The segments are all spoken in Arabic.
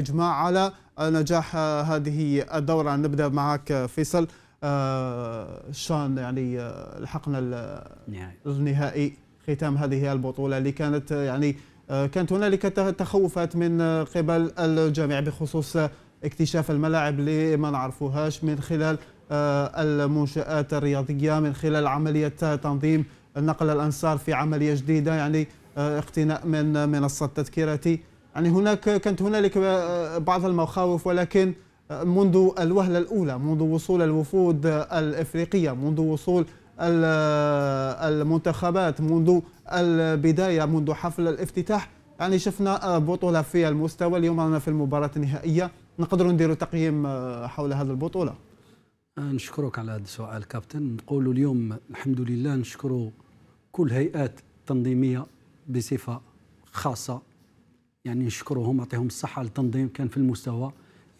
اجماع على نجاح هذه الدوره نبدا معك فيصل آه، شان يعني آه، لحقنا النهائي ختام هذه البطوله اللي كانت آه، يعني كانت هنالك تخوفات من قبل الجميع بخصوص اكتشاف الملاعب اللي ما نعرفوهاش من خلال المنشات الرياضيه من خلال عمليه تنظيم نقل الانصار في عمليه جديده يعني اقتناء من منصه تذكرتي يعني هناك كانت هنالك آه، بعض المخاوف ولكن آه، منذ الوهلة الأولى منذ وصول الوفود آه، الإفريقية منذ وصول المنتخبات منذ البداية منذ حفل الافتتاح يعني شفنا بطولة في المستوى اليوم رانا في المباراة النهائية نقدروا نديروا تقييم حول هذه البطولة نشكرك على هذا السؤال كابتن نقول اليوم الحمد لله نشكر كل هيئات تنظيمية بصفة خاصة يعني نشكرهم نعطيهم الصحه التنظيم كان في المستوى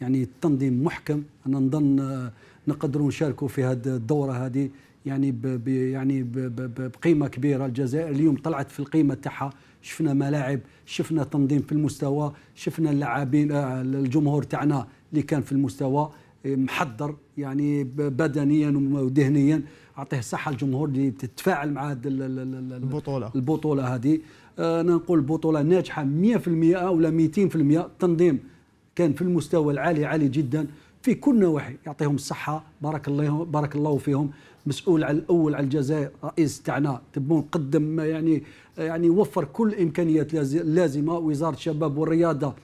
يعني التنظيم محكم انا نظن آه، نقدروا نشاركوا في هذه الدوره هذه يعني بـ يعني بقيمه كبيره الجزائر اليوم طلعت في القيمه تاعها شفنا ملاعب شفنا تنظيم في المستوى شفنا اللاعبين آه، الجمهور تاعنا اللي كان في المستوى آه، محضر يعني بدنيا وذهنيا اعطيه الصحه الجمهور اللي تتفاعل مع البطوله البطوله هذه انا آه، نقول بطوله ناجحه 100% ولا 200% التنظيم كان في المستوى العالي عالي جدا في كل نواحي يعطيهم الصحه بارك الله بارك الله فيهم مسؤول على الاول على الجزائر رئيس تاعنا تبون قدم يعني يعني وفر كل الامكانيات اللازمه وزاره الشباب والرياضه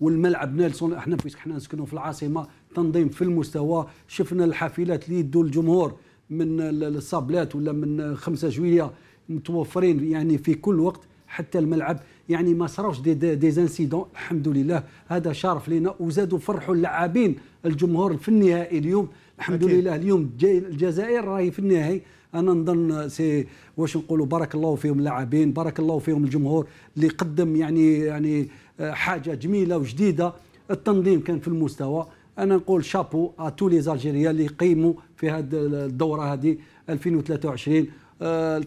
والملعب نيلسون احنا في احنا نسكنوا في العاصمه تنظيم في المستوى شفنا الحافلات اللي يدوا الجمهور من الصابلات ولا من 5 جويليه متوفرين يعني في كل وقت حتى الملعب يعني ما صراوش دي, دي, دي زانسيدون الحمد لله هذا شرف لنا وزادوا فرحوا اللاعبين الجمهور في النهائي اليوم الحمد أكيد. لله اليوم الجزائر راهي في النهائي انا نظن سي واش نقولوا بارك الله فيهم اللاعبين بارك الله فيهم الجمهور اللي قدم يعني يعني آه، حاجه جميله وجديده التنظيم كان في المستوى انا نقول شابو ا تو لي زالجيريان اللي قيموا في هذه الدوره هذه 2023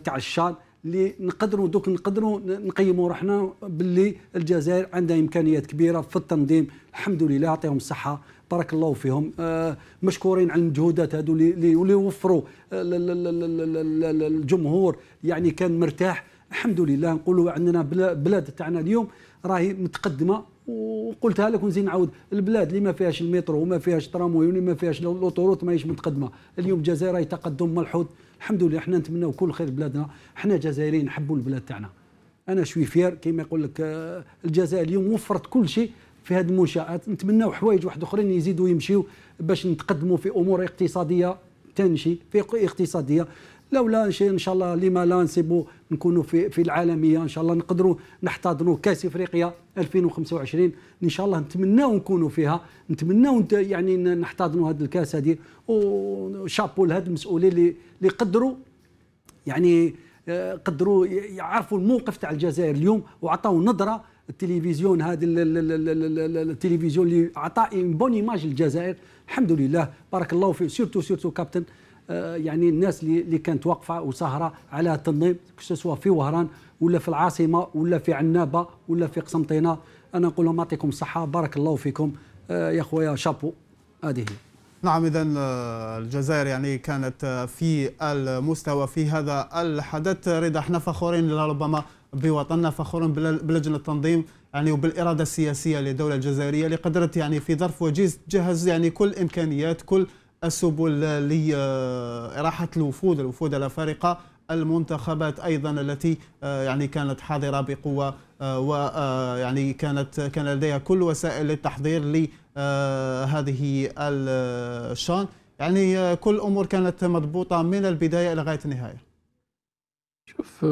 تاع الشان اللي نقدروا دوك نقدروا نقيموا روحنا باللي الجزائر عندها امكانيات كبيره في التنظيم الحمد لله يعطيهم الصحه بارك الله فيهم آه مشكورين على المجهودات هذو اللي وفروا الجمهور يعني كان مرتاح الحمد لله نقولوا عندنا بلاد تاعنا اليوم راهي متقدمه وقلتها لك ونزيد نعاود البلاد اللي ما فيهاش المترو وما فيهاش تراموي وما فيهاش الاوتوروت ماهيش متقدمه اليوم الجزائر راهي تقدم ملحوظ الحمد لله حنا نتمناو كل خير بلادنا حنا جزائريين نحبوا البلاد تاعنا انا شوي فير كيما يقول لك آه، الجزائر اليوم وفرت كل شيء في هذه المنشات نتمناو حوايج واحد اخرين يزيدوا يمشيو باش نتقدموا في امور اقتصاديه ثاني شيء في اقتصاديه لولا شيء ان شاء الله لما لا نسيبو نكونوا في في العالميه ان شاء الله نقدروا نحتضنوا كاس افريقيا 2025 ان شاء الله نتمناو نكونوا فيها نتمناو يعني نحتضنوا هذا الكاس هذه وشابو لهاد المسؤولين اللي اللي قدروا يعني آه، قدروا يعرفوا الموقف تاع الجزائر اليوم وعطاو نظره التلفزيون هذا التلفزيون اللي عطى بون ايماج للجزائر الحمد لله بارك الله فيه سيرتو سيرتو كابتن آه، يعني الناس اللي كانت واقفه وسهره على التنظيم سواء في وهران ولا في العاصمه ولا في عنابه ولا في قسنطينه انا نقول لهم يعطيكم الصحه بارك الله فيكم آه، يا خويا شابو هذه هي نعم اذا آه، الجزائر يعني كانت في المستوى في هذا الحدث رضا احنا فخورين لربما بوطننا فخورين بلجنه التنظيم يعني وبالاراده السياسيه للدوله الجزائريه اللي قدرت يعني في ظرف وجيز تجهز يعني كل امكانيات كل السبل لإراحة آه، الوفود الوفود الأفارقة المنتخبات ايضا التي آه، يعني كانت حاضره بقوه آه، ويعني كانت كان لديها كل وسائل للتحضير لهذه الشان يعني كل الامور كانت مضبوطه من البدايه الى غايه النهايه شوف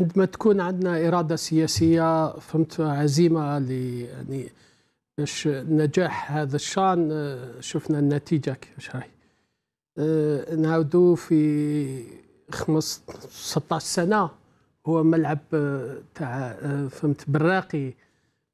عندما تكون عندنا اراده سياسيه فهمت عزيمه يعني باش نجاح هذا الشان آه، شفنا النتيجة كيفاش هاي آه، نعاودو في خمس ستاش سنة هو ملعب آه، تاع فهمت براقي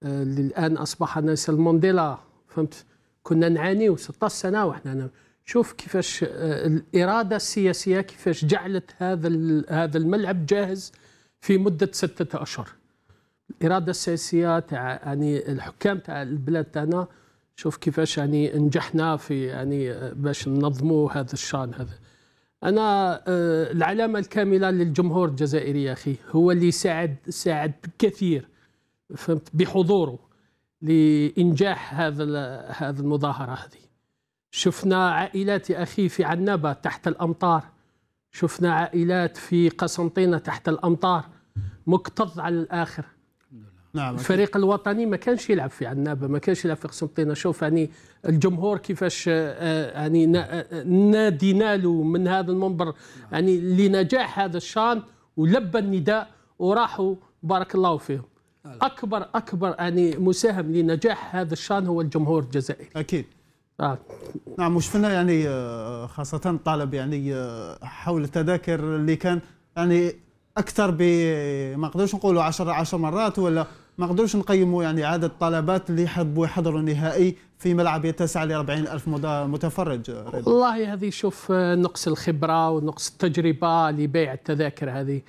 اللي الان اصبح ناس مونديلا فهمت كنا نعانيو 16 سنه وحنا شوف كيفاش الاراده السياسيه كيفاش جعلت هذا هذا الملعب جاهز في مده سته اشهر الاراده السياسيه تاع يعني الحكام تاع البلاد تاعنا شوف كيفاش يعني نجحنا في يعني باش ننظموا هذا الشان هذا انا آه، العلامه الكامله للجمهور الجزائري يا اخي هو اللي ساعد ساعد كثير فهمت بحضوره لانجاح هذا هذا المظاهره هذه شفنا عائلات يا اخي في عنابه تحت الامطار شفنا عائلات في قسنطينه تحت الامطار مكتظ على الاخر نعم الفريق الوطني ما كانش يلعب في عنابه ما كانش يلعب في قسنطينه شوف يعني الجمهور كيفاش آه، آه، يعني آه، نادينا له من هذا المنبر يعني لنجاح هذا الشان ولبى النداء وراحوا بارك الله فيهم نعم. اكبر اكبر يعني مساهم لنجاح هذا الشان هو الجمهور الجزائري اكيد آه. نعم وشفنا يعني خاصة الطلب يعني حول التذاكر اللي كان يعني أكثر بما نقدرش نقولوا 10 10 مرات ولا ما نقدروش نقيموا يعني عدد الطلبات اللي يحبوا يحضروا نهائي في ملعب يتسع ل 40 ألف متفرج والله هذه شوف آه، نقص الخبرة ونقص التجربة لبيع التذاكر هذه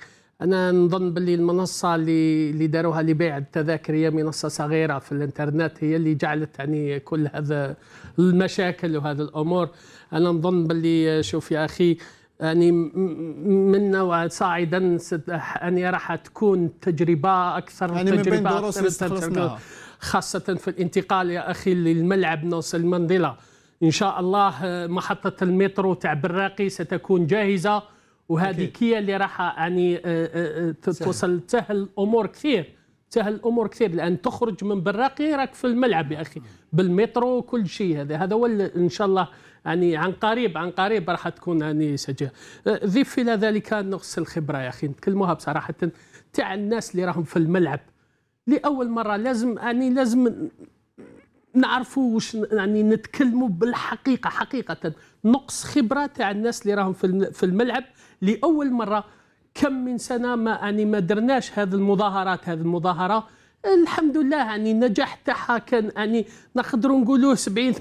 أنا نظن باللي المنصة اللي اللي داروها لبيع التذاكر هي منصة صغيرة في الإنترنت هي اللي جعلت يعني كل هذا المشاكل وهذه الأمور أنا نظن باللي آه، شوف يا أخي يعني من نوع صاعدا يعني راح تكون تجربه اكثر يعني تجربه من بين دروس خاصه في الانتقال يا اخي للملعب نوصل المنديلا ان شاء الله آه، محطه المترو تاع براقي ستكون جاهزه وهذه هي اللي راح آه، يعني آه، توصل تسهل امور كثير تسهل الامور كثير لان تخرج من براقي راك في الملعب يا اخي بالمترو وكل شيء هذا هذا هو ان شاء الله يعني عن قريب عن قريب راح تكون يعني سجل أه، ضيف الى ذلك نقص الخبره يا اخي نتكلموها بصراحه تاع الناس اللي راهم في الملعب لاول مره لازم يعني لازم نعرفوا واش يعني نتكلموا بالحقيقه حقيقه نقص خبره تاع الناس اللي راهم في الملعب لاول مره كم من سنه ما يعني ما درناش هذه المظاهرات هذه المظاهره الحمد لله يعني النجاح تاعها كان يعني نقدروا نقولوا 70 80%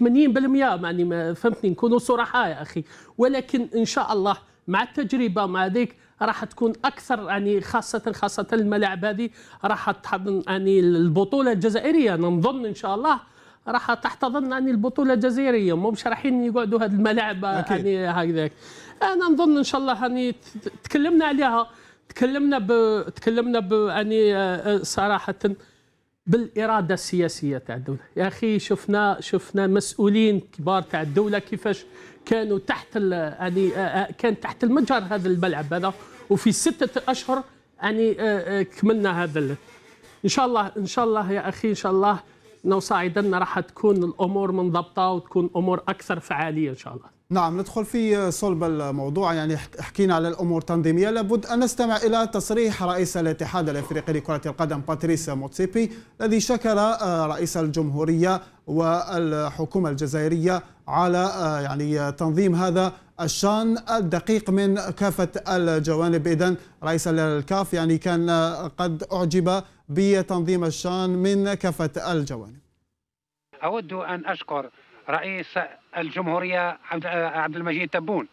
يعني ما فهمتني نكونوا صرحاء يا اخي ولكن ان شاء الله مع التجربه مع ذيك راح تكون اكثر يعني خاصه خاصه الملاعب هذه راح تحضن يعني البطوله الجزائريه نظن ان شاء الله راح تحتضن يعني البطوله الجزائريه مو مش رايحين يقعدوا هذه الملاعب يعني هكذاك انا نظن ان شاء الله يعني تكلمنا عليها تكلمنا ب... تكلمنا ب... يعني آه، آه، صراحه بالاراده السياسيه تاع الدوله يا اخي شفنا شفنا مسؤولين كبار تاع الدوله كيفاش كانوا تحت يعني كان تحت المجهر هذا الملعب هذا وفي سته اشهر يعني كملنا هذا ان شاء الله ان شاء الله يا اخي ان شاء الله نوصاعدا راح تكون الامور منضبطه وتكون امور اكثر فعاليه ان شاء الله نعم ندخل في صلب الموضوع يعني حكينا على الامور التنظيميه لابد ان نستمع الى تصريح رئيس الاتحاد الافريقي لكره القدم باتريس موتسيبي الذي شكر آه، رئيس الجمهوريه والحكومه الجزائريه على آه، يعني تنظيم هذا الشان الدقيق من كافه الجوانب اذا رئيس الكاف يعني كان آه، قد اعجب بتنظيم الشان من كافه الجوانب اود ان اشكر رئيس الجمهورية آه، عبد المجيد تبون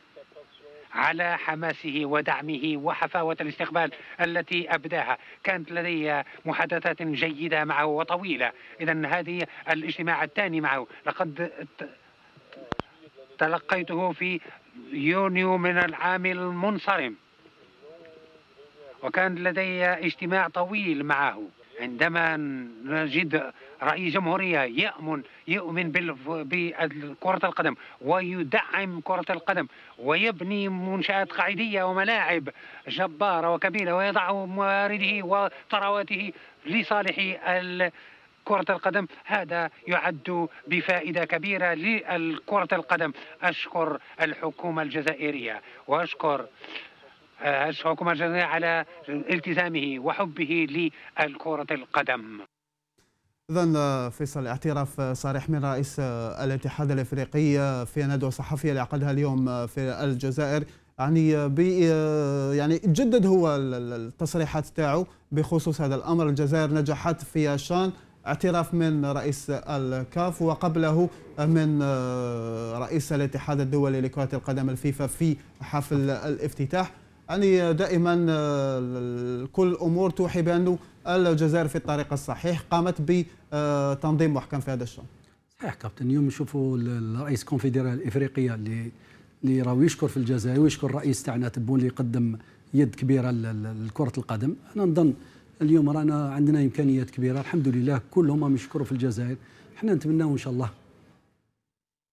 على حماسه ودعمه وحفاوة الاستقبال التي أبداها كانت لدي محادثات جيدة معه وطويلة إذا هذه الاجتماع الثاني معه لقد تلقيته في يونيو من العام المنصرم وكان لدي اجتماع طويل معه عندما نجد رئيس جمهورية يأمن يؤمن بكرة القدم ويدعم كرة القدم ويبني منشآت قاعدية وملاعب جبارة وكبيرة ويضع موارده وثرواته لصالح كرة القدم هذا يعد بفائدة كبيرة لكرة القدم أشكر الحكومة الجزائرية وأشكر أشفق مرجاني على التزامه وحبه للكرة القدم إذا آه، فيصل اعتراف آه، صريح من رئيس آه، الاتحاد الافريقي في ندوه صحفيه لعقدها اليوم في الجزائر يعني بي يعني جدد هو التصريحات تاعو بخصوص هذا الامر الجزائر نجحت في شان اعتراف من رئيس الكاف وقبله من رئيس الاتحاد الدولي لكرة القدم الفيفا في حفل الافتتاح يعني دائما آه، كل الامور توحي بانه الجزائر في الطريق الصحيح قامت بتنظيم آه، محكم في هذا الشان. صحيح كابتن اليوم نشوفوا الرئيس الكونفدراليه الافريقيه اللي اللي راهو يشكر في الجزائر ويشكر الرئيس تاعنا تبون اللي قدم يد كبيره لكره القدم انا نظن اليوم رانا عندنا امكانيات كبيره الحمد لله كلهم هم يشكروا في الجزائر احنا نتمناو ان شاء الله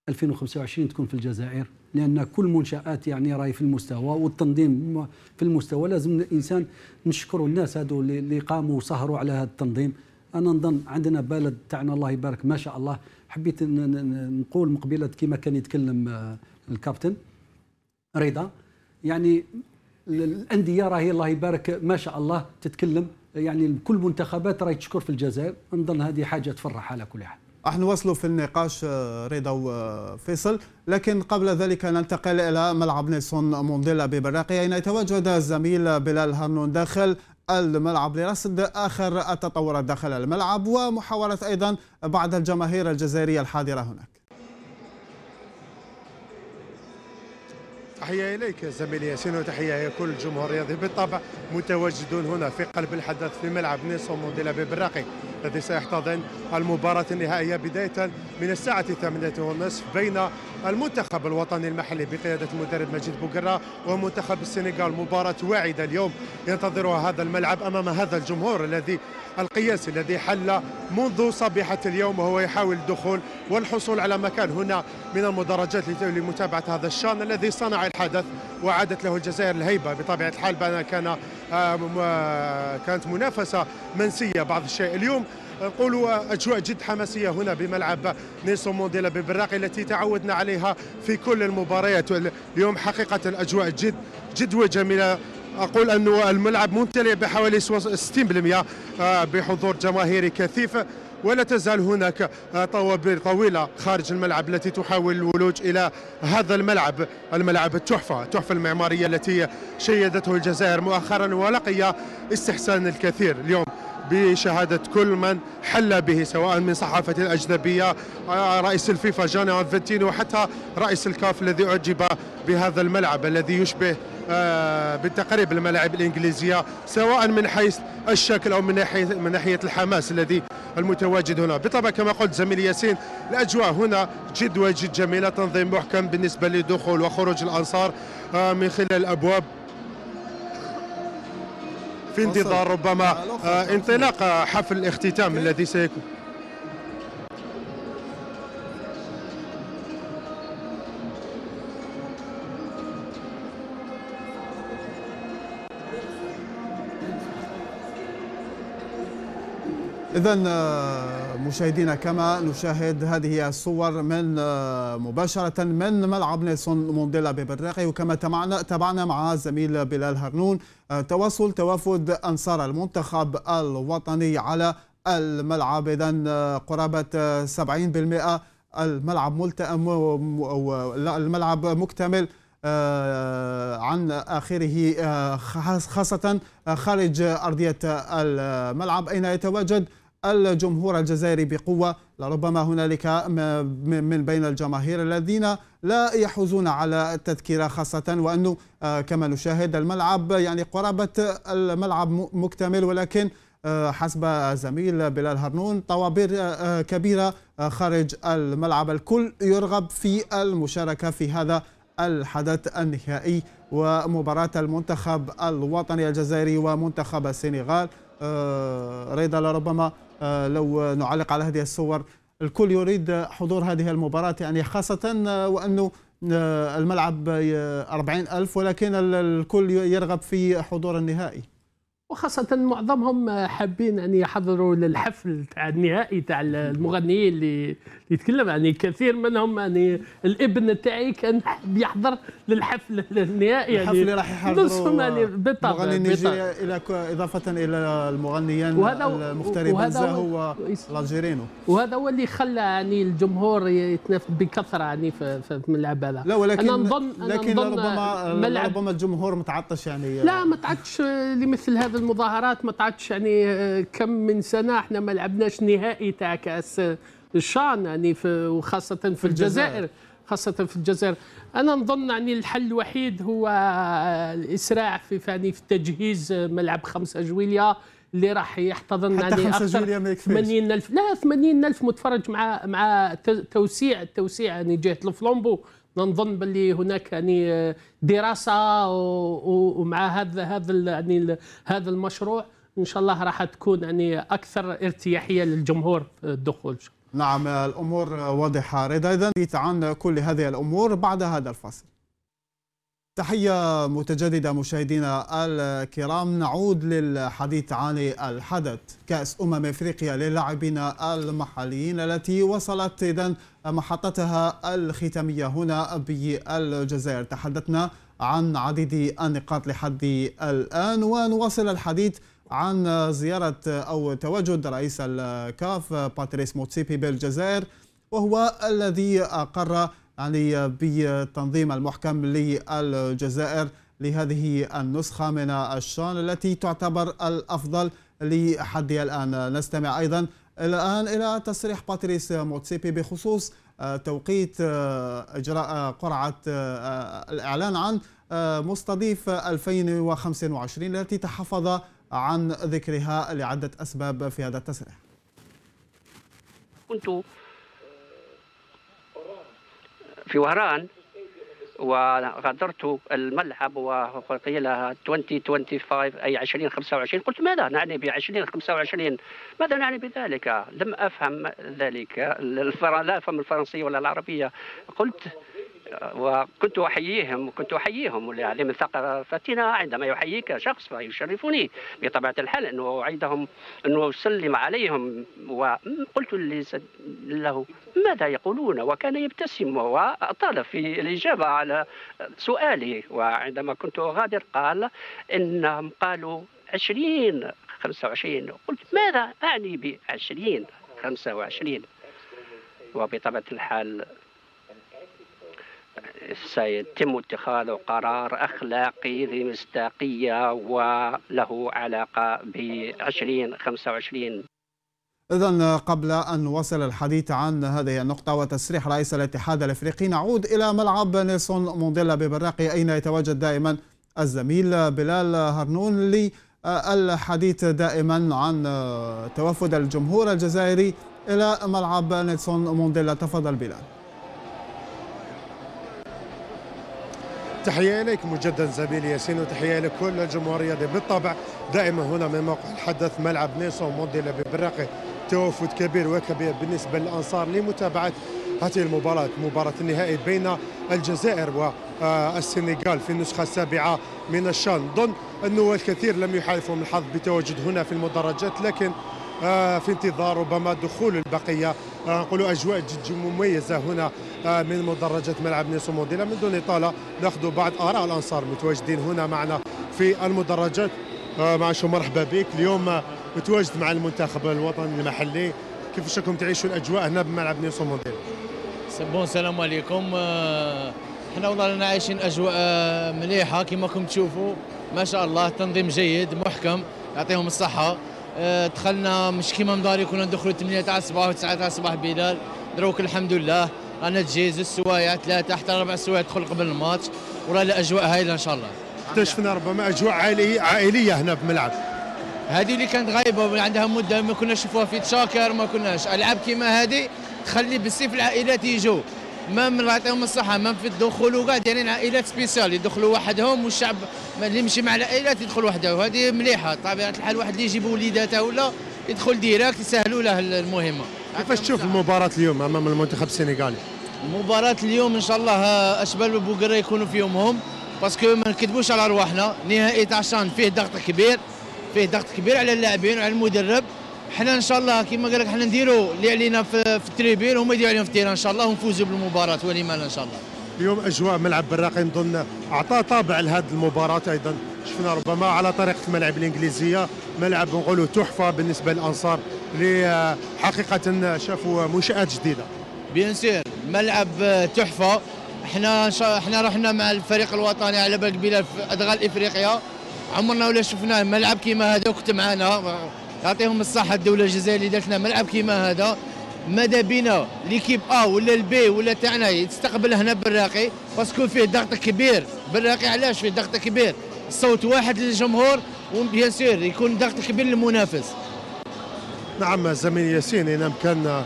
2025 تكون في الجزائر لان كل منشات يعني راهي في المستوى والتنظيم في المستوى لازم الانسان نشكروا الناس هذو اللي قاموا وسهروا على هذا التنظيم انا نظن عندنا بلد تاعنا الله يبارك ما شاء الله حبيت نقول مقبله كما كان يتكلم آه، الكابتن رضا يعني الانديه راهي الله يبارك ما شاء الله تتكلم يعني كل منتخبات راهي تشكر في الجزائر نظن هذه حاجه تفرح على كل حال راح نواصلوا في النقاش آه، رضا وفيصل آه، لكن قبل ذلك ننتقل إلى ملعب نيلسون مونديلا ببراقي اين يتواجد الزميل بلال هارنون داخل الملعب لرصد آخر التطورات داخل الملعب ومحاولة أيضا بعض الجماهير الجزائرية الحاضرة هناك تحية إليك زميلي ياسين وتحية لكل الجمهور الرياضي بالطبع متواجدون هنا في قلب الحدث في ملعب نيسو مونديلا ببراقي الذي سيحتضن المباراة النهائية بداية من الساعة الثامنة والنصف بين المنتخب الوطني المحلي بقيادة المدرب مجيد بوغرا ومنتخب السنغال مباراة واعدة اليوم ينتظرها هذا الملعب أمام هذا الجمهور الذي القياسي الذي حل منذ صبيحة اليوم وهو يحاول الدخول والحصول على مكان هنا من المدرجات لمتابعة هذا الشان الذي صنع الحدث وعادت له الجزائر الهيبة بطبيعة الحال بأن كان آه، آه، كانت منافسه منسيه بعض الشيء اليوم نقولوا اجواء جد حماسيه هنا بملعب نيسون مونديلا ببراقي التي تعودنا عليها في كل المباريات اليوم حقيقه الاجواء جد جد وجميله اقول انه الملعب ممتلئ بحوالي 60% آه، بحضور جماهيري كثيف ولا تزال هناك طوابير طويلة خارج الملعب التي تحاول الولوج إلى هذا الملعب الملعب التحفة التحفة المعمارية التي شيدته الجزائر مؤخرا ولقي استحسان الكثير اليوم بشهادة كل من حل به سواء من صحافة الأجنبية رئيس الفيفا جاني أنفنتينو وحتى رئيس الكاف الذي أعجب بهذا الملعب الذي يشبه آه، بالتقريب الملاعب الإنجليزية سواء من حيث الشكل أو من ناحية, من ناحية الحماس الذي المتواجد هنا بالطبع كما قلت زميل ياسين الأجواء هنا جد وجد جميلة تنظيم محكم بالنسبة لدخول وخروج الأنصار آه، من خلال الأبواب في انتظار ربما آه، انطلاق حفل الاختتام الذي سيكون اذا آه، مشاهدينا كما نشاهد هذه الصور من آه، مباشرة من ملعب نيلسون مونديلا ببراقي وكما تابعنا تابعنا مع زميل بلال هرنون آه، تواصل توافد أنصار المنتخب الوطني على الملعب إذا آه، قرابة 70% الملعب ملتئم الملعب مكتمل عن آخره خاصة خارج أرضية الملعب أين يتواجد الجمهور الجزائري بقوة لربما هنالك من بين الجماهير الذين لا يحوزون على التذكرة خاصة وأنه آه، كما نشاهد الملعب يعني قرابة الملعب مكتمل ولكن آه، حسب زميل بلال هرنون طوابير آه، كبيرة خارج الملعب الكل يرغب في المشاركة في هذا الحدث النهائي ومباراة المنتخب الوطني الجزائري ومنتخب السنغال رضا لربما آه، لو نعلق على هذه الصور الكل يريد حضور هذه المباراة يعني خاصة آه، وأنه آه، الملعب 40 ألف ولكن الكل يرغب في حضور النهائي وخاصة معظمهم حابين أن يحضروا للحفل تاع النهائي تاع المغنيين اللي يتكلم يعني كثير منهم يعني الابن تاعي كان يحضر للحفل النهائي يعني الحفل اللي راح يحضروا نصفهم يعني بالطبع مغني الى اضافه الى المغنيين المغتربين هو الالجيرينو وهذا هو اللي خلى يعني الجمهور يتنافس بكثره يعني في الملعب هذا لا ولكن انا نظن لكن أنا نظن ربما ملعب ربما الجمهور متعطش يعني لا ما تعطش لمثل هذه المظاهرات ما تعطش يعني آه، كم من سنه احنا ما لعبناش نهائي تاع كاس الشان يعني في وخاصه في, في الجزائر, الجزائر. خاصة في الجزائر أنا نظن يعني الحل الوحيد هو الإسراع في يعني في تجهيز ملعب خمسة جويلية اللي راح يحتضن حتى يعني اكثر 80 الف لا 80 الف متفرج مع مع توسيع التوسيع يعني جهه الفلومبو نظن باللي هناك يعني دراسه ومع هذا هذا يعني هذا المشروع ان شاء الله راح تكون يعني اكثر ارتياحيه للجمهور الدخول نعم الأمور واضحة رضا إذا عن كل هذه الأمور بعد هذا الفصل تحية متجددة مشاهدينا الكرام نعود للحديث عن الحدث كأس أمم إفريقيا للاعبين المحليين التي وصلت إذا محطتها الختامية هنا بالجزائر تحدثنا عن عديد النقاط لحد الآن ونواصل الحديث عن زيارة أو تواجد رئيس الكاف باتريس موتسيبي بالجزائر وهو الذي أقر يعني بتنظيم المحكم للجزائر لهذه النسخة من الشان التي تعتبر الأفضل لحد الآن نستمع أيضا الآن إلى تصريح باتريس موتسيبي بخصوص توقيت إجراء قرعة الإعلان عن مستضيف 2025 التي تحفظ عن ذكرها لعدة أسباب في هذا التصريح كنت في وهران وغادرت الملعب وقيل 2025 اي 2025 قلت ماذا نعني ب 2025 ماذا نعني بذلك لم افهم ذلك لا افهم الفرنسيه ولا العربيه قلت وكنت احييهم كنت احييهم يعني من ثقافتنا عندما يحييك شخص فيشرفني بطبيعه الحال انه عندهم انه اسلم عليهم وقلت له ماذا يقولون وكان يبتسم واطال في الاجابه على سؤالي وعندما كنت اغادر قال انهم قالوا 20 25 قلت ماذا اعني ب 20 25 وبطبيعه الحال سيتم اتخاذ قرار أخلاقي ذي مصداقية وله علاقة ب 2025 إذا قبل أن نواصل الحديث عن هذه النقطة وتسريح رئيس الاتحاد الأفريقي نعود إلى ملعب نيلسون مونديلا ببراقي أين يتواجد دائما الزميل بلال هرنون للحديث دائما عن توفد الجمهور الجزائري إلى ملعب نيلسون مونديلا تفضل بلال تحية لك مجددا زميلي ياسين وتحية لكل الجمهور الرياضي بالطبع دائما هنا من موقع الحدث ملعب نيسو مونديلا ببراقي توافد كبير وكبير بالنسبة للأنصار لمتابعة هذه المباراة مباراة النهائي بين الجزائر والسنغال في النسخة السابعة من الشان ضمن أنه الكثير لم يحالفهم الحظ بتواجد هنا في المدرجات لكن آه، في انتظار ربما دخول البقيه آه، نقولوا اجواء جد مميزه هنا آه، من مدرجه ملعب نيسو مونديلا من دون اطاله ناخذ بعض اراء الانصار المتواجدين هنا معنا في المدرجات شو مرحبا بك اليوم متواجد مع المنتخب الوطني المحلي كيفاش راكم تعيشوا الاجواء هنا بملعب نيسو مونديلا سبون السلام عليكم حنا والله رانا عايشين اجواء مليحه كما كم تشوفوا ما شاء الله تنظيم جيد محكم يعطيهم الصحه دخلنا مش كيما مداري كنا ندخلوا 8 تاع الصباح و 9 تاع الصباح بلال دروك الحمد لله رانا تجهز السوايع ثلاثه حتى اربع سوايع تدخل قبل الماتش وراه الاجواء هايله ان شاء الله اكتشفنا ربما اجواء عائليه عائليه هنا الملعب هذه اللي كانت غايبه عندها مده ما كنا نشوفوها في تشاكر ما كناش العاب كيما هذه تخلي بالسيف العائلات يجوا ما من الله يعطيهم الصحه ما في الدخول وكاع دايرين يعني عائلات سبيسيال يدخلوا وحدهم والشعب اللي يمشي مع العائلات يدخل وحده وهذه مليحه طبيعه الحال واحد اللي يجيب وليداته ولا يدخل ديريكت يسهلوا له المهمه كيفاش تشوف المباراه اليوم امام المنتخب السنغالي مباراة اليوم ان شاء الله اشبال وبوكرا يكونوا في يومهم باسكو ما نكذبوش على رواحنا نهائي تاع فيه ضغط كبير فيه ضغط كبير على اللاعبين وعلى المدرب حنا ان شاء الله كما قال لك حنا نديروا اللي علينا في, في التريبيل هما يديروا علينا في التيران ان شاء الله ونفوزوا بالمباراه ولما ان شاء الله اليوم اجواء ملعب براقي نظن اعطى طابع لهذه المباراه ايضا شفنا ربما على طريقه الملعب الانجليزيه ملعب نقولوا تحفه بالنسبه للانصار اللي حقيقه شافوا منشات جديده بيان سير ملعب تحفه احنا احنا رحنا مع الفريق الوطني على بالك بلا ادغال افريقيا عمرنا ولا شفنا ملعب كيما هذا وكنت معانا يعطيهم الصحه الدوله الجزائريه اللي لنا ملعب كيما هذا ماذا بينا ليكيب ا ولا البي ولا تاعنا يستقبل هنا براقي باسكو فيه ضغط كبير براقي علاش فيه ضغط كبير صوت واحد للجمهور وبيان سور يكون ضغط كبير للمنافس نعم زميل ياسين ان امكن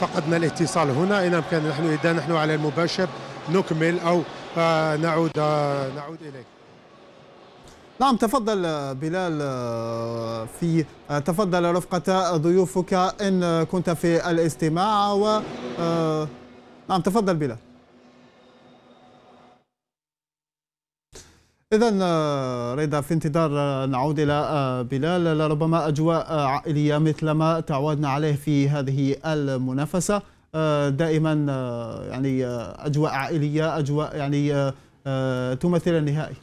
فقدنا الاتصال هنا ان امكن نحن اذا نحن على المباشر نكمل او آه، نعود آه، نعود اليك نعم تفضل بلال آه، في آه، تفضل رفقة ضيوفك إن كنت في الاستماع و آه، نعم تفضل بلال إذا رضا في انتظار نعود إلى بلال لربما أجواء عائلية مثل ما تعودنا عليه في هذه المنافسة دائما يعني أجواء عائلية أجواء يعني تمثل النهائي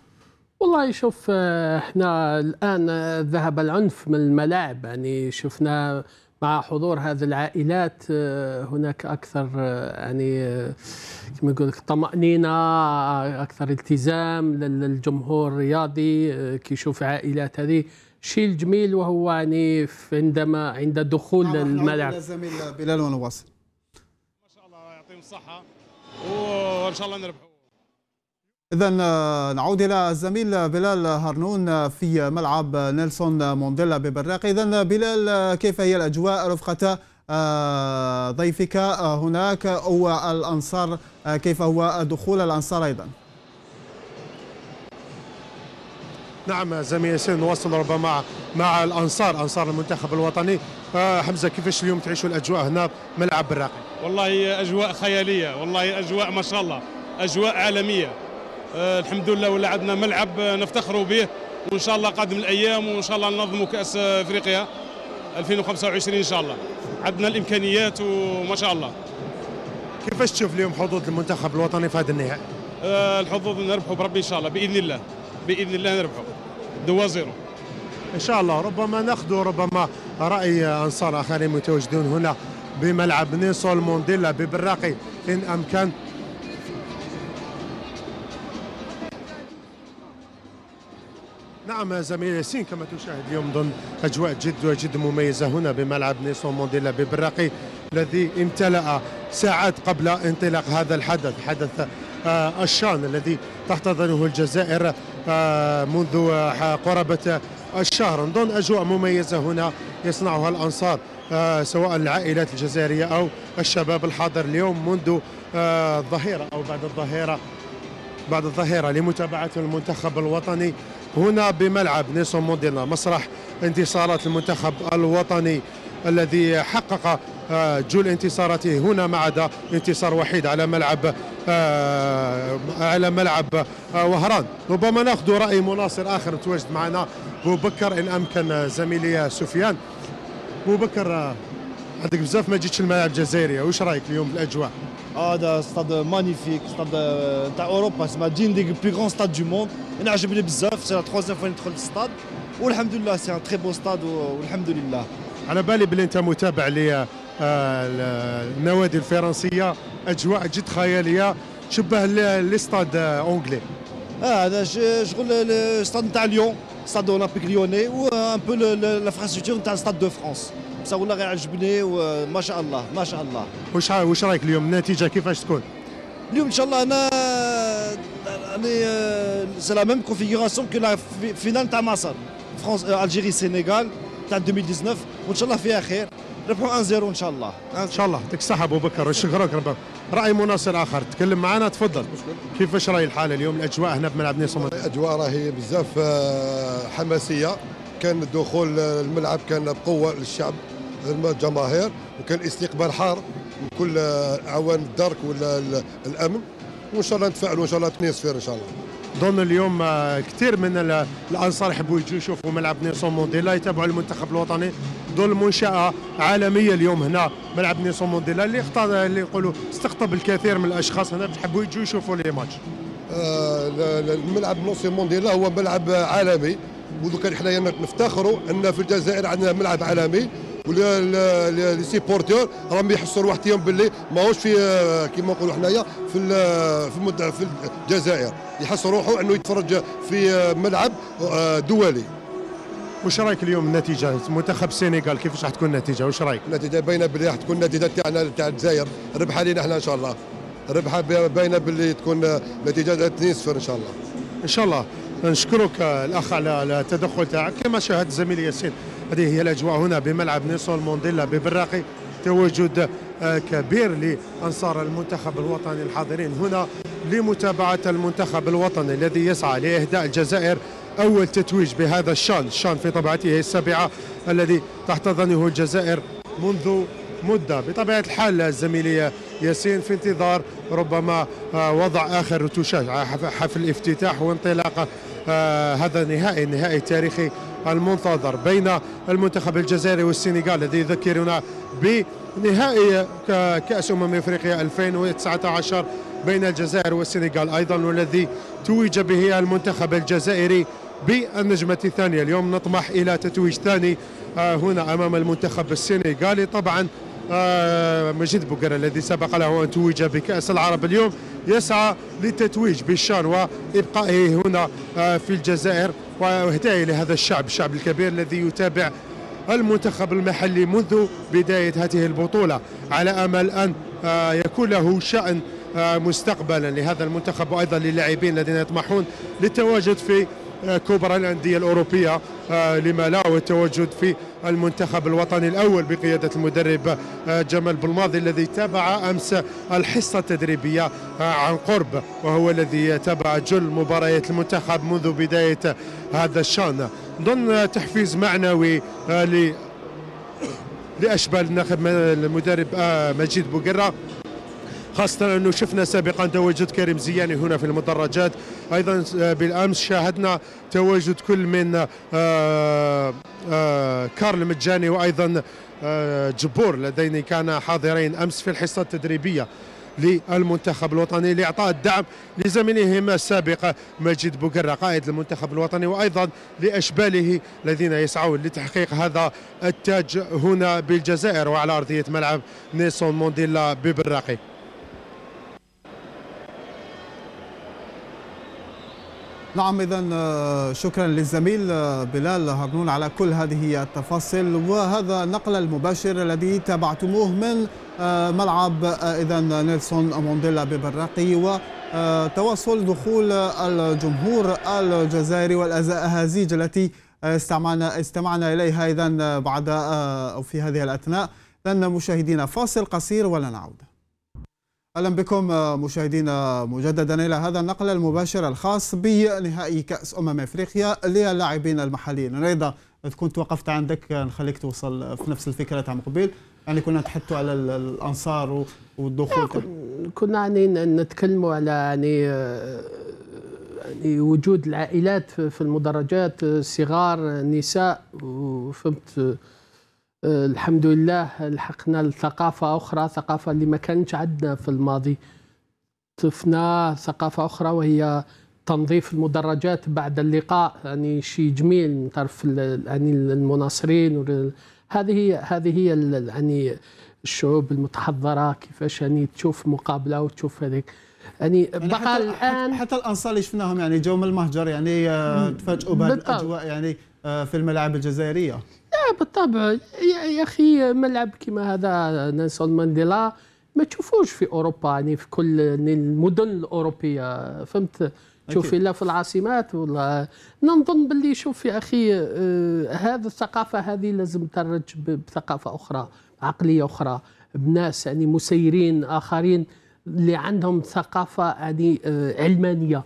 والله شوف آه، احنا الان آه، ذهب العنف من الملاعب يعني شفنا مع حضور هذه العائلات آه، هناك اكثر يعني كما يقول طمانينه اكثر التزام للجمهور الرياضي كيشوف عائلات هذه شيء الجميل وهو يعني عندما عند دخول نعم، الملعب زميل بلال ونواصل ما شاء الله يعطيهم الصحه وان شاء الله نربح إذا آه، نعود إلى الزميل بلال هارنون في ملعب نيلسون مونديلا ببراق إذا بلال كيف هي الأجواء رفقة آه، ضيفك هناك أو الأنصار آه، كيف هو دخول الأنصار أيضا نعم زميل ياسين نواصل ربما مع الأنصار أنصار المنتخب الوطني حمزة كيفاش اليوم تعيشوا الأجواء هنا ملعب براقي والله أجواء خيالية والله أجواء ما شاء الله أجواء عالمية آه، الحمد لله ولا عندنا ملعب آه، نفتخروا به وان شاء الله قادم الايام وان شاء الله ننظموا كاس آه، افريقيا 2025 ان شاء الله عندنا الامكانيات وما شاء الله كيفاش تشوف اليوم حظوظ المنتخب الوطني في هذا النهائي الحظوظ نربحوا بربي ان شاء الله باذن الله باذن الله نربحوا دوا زيرو ان شاء الله ربما ناخذ ربما راي انصار اخرين متواجدون هنا بملعب نيسول مونديلا ببراقي ان امكن نعم زميلي ياسين كما تشاهد اليوم ضمن اجواء جد وجد مميزه هنا بملعب نيسون مونديلا ببراقي الذي امتلأ ساعات قبل انطلاق هذا الحدث حدث آه، الشان الذي تحتضنه الجزائر آه، منذ آه، قرابه الشهر نظن اجواء مميزه هنا يصنعها الانصار سواء العائلات الجزائريه او الشباب الحاضر اليوم منذ الظهيره او بعد الظهيره بعد الظهيره لمتابعه المنتخب الوطني هنا بملعب نيسون مونديلا مسرح انتصارات المنتخب الوطني الذي حقق آه، جل انتصاراته هنا ما عدا انتصار وحيد على ملعب آه، على ملعب آه، وهران ربما ناخذ راي مناصر اخر تواجد معنا بكر ان امكن زميلي سفيان بكر عندك بزاف ما جيتش الملعب الجزائريه واش رايك اليوم بالاجواء هذا ستاد مانيفيك ستاد تاع اوروبا سما دين دي بلو غون ستاد دو موند انا عجبني بزاف سي لا تخوازيام فوا ندخل للستاد والحمد لله سي ان تري بو ستاد والحمد لله على بالي بلي انت متابع للنوادي آه، الفرنسيه اجواء جد خياليه شبه لي ستاد اونجلي اه هذا شغل ستاد تاع ليون ستاد اولمبيك ليوني وان بو لافراسيتور تاع ستاد دو فرانس بصح والله غيعجبني وما شاء الله ما شاء الله واش واش رايك اليوم النتيجه كيفاش تكون اليوم ان شاء الله انا يعني سي لا ميم كونفيغوراسيون كو لا فينال تاع مصر فرانس آه، الجيري سينيغال تاع 2019 وان شاء الله فيها خير ربحوا 1-0 ان شاء الله ان شاء الله يعطيك الصحه ابو بكر وشكرك ربك راي مناصر اخر تكلم معنا تفضل كيفاش راي الحاله اليوم الاجواء هنا بملعب نيسون الاجواء راهي بزاف آه، حماسيه كان دخول آه، الملعب كان بقوه للشعب الجماهير وكان استقبال حار من كل اعوان الدرك ولا الامن وان شاء الله نتفاعلوا ان شاء الله تونس فير ان شاء الله ظن اليوم آه، كثير من الانصار حبوا يجوا يشوفوا ملعب نيسون مونديلا يتابعوا المنتخب الوطني دون منشاه عالميه اليوم هنا ملعب نيسون مونديلا اللي اختار اللي يقولوا استقطب الكثير من الاشخاص هنا يحبوا يجوا يشوفوا لي ماتش آه الملعب نيسون مونديلا هو ملعب عالمي وذوك حنايا نفتخروا ان في الجزائر عندنا ملعب عالمي ولا لي سيبورتور راهم يحسوا رواحتهم باللي ماهوش في آه، كيما نقولوا حنايا في آه، في في الجزائر يحس روحه انه يتفرج في آه، ملعب دولي وش رايك اليوم النتيجه منتخب السنغال كيفاش راح تكون النتيجه وش رايك النتيجه باينه باللي راح تكون النتيجه تاعنا تاع الجزائر ربحه لينا احنا ان شاء الله ربحه باينه باللي تكون نتيجه 2-0 ان شاء الله ان شاء الله نشكرك الاخ على التدخل تاعك كما شاهد زميلي ياسين هذه هي الاجواء هنا بملعب نيسون مونديلا ببراقي تواجد آه، كبير لانصار المنتخب الوطني الحاضرين هنا لمتابعه المنتخب الوطني الذي يسعى لاهداء الجزائر اول تتويج بهذا الشان، الشان في طبيعته السابعه الذي تحتضنه الجزائر منذ مده، بطبيعه الحال زميلي ياسين في انتظار ربما آه، وضع اخر تشجع حفل الافتتاح وانطلاقه هذا نهائي نهائي تاريخي المنتظر بين المنتخب الجزائري والسنغال الذي يذكرنا بنهائي كأس أمم إفريقيا 2019 بين الجزائر والسنغال أيضا والذي توج به المنتخب الجزائري بالنجمة الثانية اليوم نطمح إلى تتويج ثاني آه، هنا أمام المنتخب السنغالي طبعا آه، مجيد بوكر الذي سبق له أن توج بكأس العرب اليوم يسعى للتتويج بالشان وإبقائه هنا آه، في الجزائر وهداية لهذا الشعب الشعب الكبير الذي يتابع المنتخب المحلي منذ بداية هذه البطولة على أمل أن آه، يكون له شأن مستقبلا لهذا المنتخب وأيضا للاعبين الذين يطمحون للتواجد في آه، كبرى الانديه الاوروبيه آه، لما لا والتواجد في المنتخب الوطني الاول بقياده المدرب آه، جمال بلماضي الذي تابع امس الحصه التدريبيه عن قرب وهو الذي تابع جل مباريات المنتخب منذ بدايه هذا الشان ضمن تحفيز معنوي ل لاشبال الناخب المدرب مجيد بوقره خاصة أنه شفنا سابقا تواجد كريم زياني هنا في المدرجات أيضا آه، بالأمس شاهدنا تواجد كل من آه، آه، كارل مجاني وأيضا جبور لدين كان حاضرين أمس في الحصة التدريبية للمنتخب الوطني لاعطاء الدعم لزميلهما السابق مجد بوكرة قائد المنتخب الوطني وايضا لاشباله الذين يسعون لتحقيق هذا التاج هنا بالجزائر وعلى ارضيه ملعب نيسون مونديلا ببراقي نعم إذا آه، شكرا للزميل آه، بلال هارنون على كل هذه التفاصيل وهذا النقل المباشر الذي تابعتموه من آه، ملعب إذا نيلسون مونديلا ببراقي وتواصل دخول الجمهور الجزائري والأهازيج التي استمعنا استمعنا إليها إذا بعد في هذه الأثناء لان مشاهدينا فاصل قصير ولا نعود اهلا بكم آه، مشاهدينا آه، مجددا الى هذا النقل المباشر الخاص بنهائي كاس امم افريقيا للاعبين المحليين رضا إذا كنت وقفت عندك نخليك آه، توصل في نفس الفكره تاع مقبل يعني كنا نتحدثوا على الانصار والدخول كنا يعني نتكلموا على يعني يعني وجود العائلات في المدرجات صغار نساء وفهمت الحمد لله لحقنا لثقافة أخرى ثقافة اللي ما كانتش عندنا في الماضي شفنا ثقافة أخرى وهي تنظيف المدرجات بعد اللقاء يعني شيء جميل من طرف يعني المناصرين هذه هذه هي يعني الشعوب المتحضرة كيفاش يعني تشوف مقابلة وتشوف هذيك يعني, يعني بقى حتى الان حتى الانصار اللي شفناهم يعني جو من المهجر يعني آه، تفاجئوا بهذه الاجواء يعني آه، في الملاعب الجزائريه بالطبع طيب، طيب. يا اخي ملعب كما هذا نيلسون مانديلا ما تشوفوش في اوروبا يعني في كل يعني المدن الاوروبيه فهمت تشوف الا في العاصمات ولا نظن باللي شوف يا اخي آه، هذه الثقافه هذه لازم ترج بثقافه اخرى عقليه اخرى بناس يعني مسيرين اخرين اللي عندهم ثقافه يعني آه، علمانيه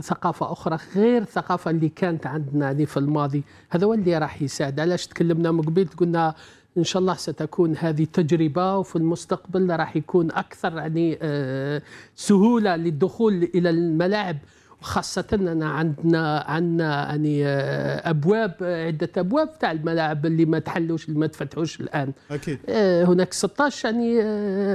ثقافه اخرى غير الثقافه اللي كانت عندنا هذه في الماضي هذا هو اللي راح يساعد علاش تكلمنا من قبل قلنا ان شاء الله ستكون هذه تجربه وفي المستقبل راح يكون اكثر يعني آه، سهوله للدخول الى الملاعب وخاصة أننا عندنا عندنا يعني آه، أبواب عدة أبواب تاع الملاعب اللي ما تحلوش اللي ما تفتحوش الآن. أكيد. آه، هناك 16 يعني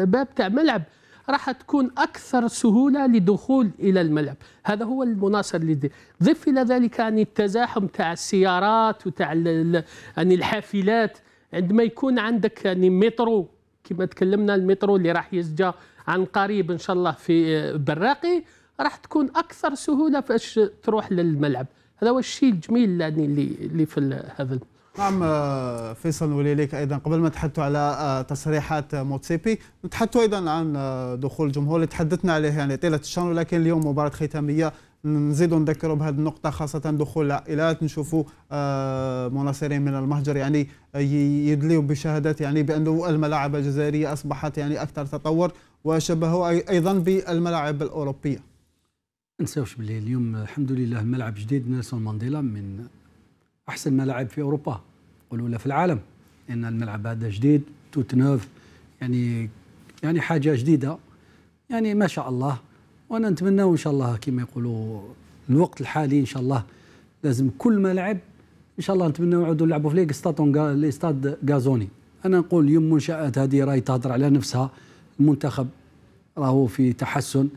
باب تاع ملعب. راح تكون أكثر سهولة لدخول إلى الملعب هذا هو المناصر اللي ضف إلى ذلك يعني التزاحم تاع السيارات وتاع يعني الحافلات عندما يكون عندك يعني مترو كما تكلمنا المترو اللي راح يسجى عن قريب ان شاء الله في آه، براقي راح تكون اكثر سهوله فاش تروح للملعب هذا هو الشيء الجميل يعني اللي في هذا نعم آه، فيصل نولي لك ايضا قبل ما نتحدثوا على آه، تصريحات آه، موتسيبي نتحدثوا ايضا عن دخول الجمهور اللي تحدثنا عليه يعني طيله الشهر ولكن اليوم مباراه ختاميه نزيدوا نذكروا بهذه النقطه خاصه دخول العائلات نشوفوا مناصرين من المهجر يعني يدليوا بشهادات يعني بانه الملاعب الجزائريه اصبحت يعني اكثر تطور وشبهوا ايضا بالملاعب الاوروبيه. ما نساوش باللي اليوم الحمد لله ملعب جديد نيلسون مانديلا من احسن ملاعب في اوروبا والاولى في العالم ان الملعب هذا جديد توت نوف يعني يعني حاجه جديده يعني ما شاء الله وانا نتمنى ان شاء الله كما يقولوا الوقت الحالي ان شاء الله لازم كل ملعب ان شاء الله نتمنى يعودوا يلعبوا في لي ستاد غازوني انا نقول يوم منشات هذه راهي تهضر على نفسها المنتخب راهو في تحسن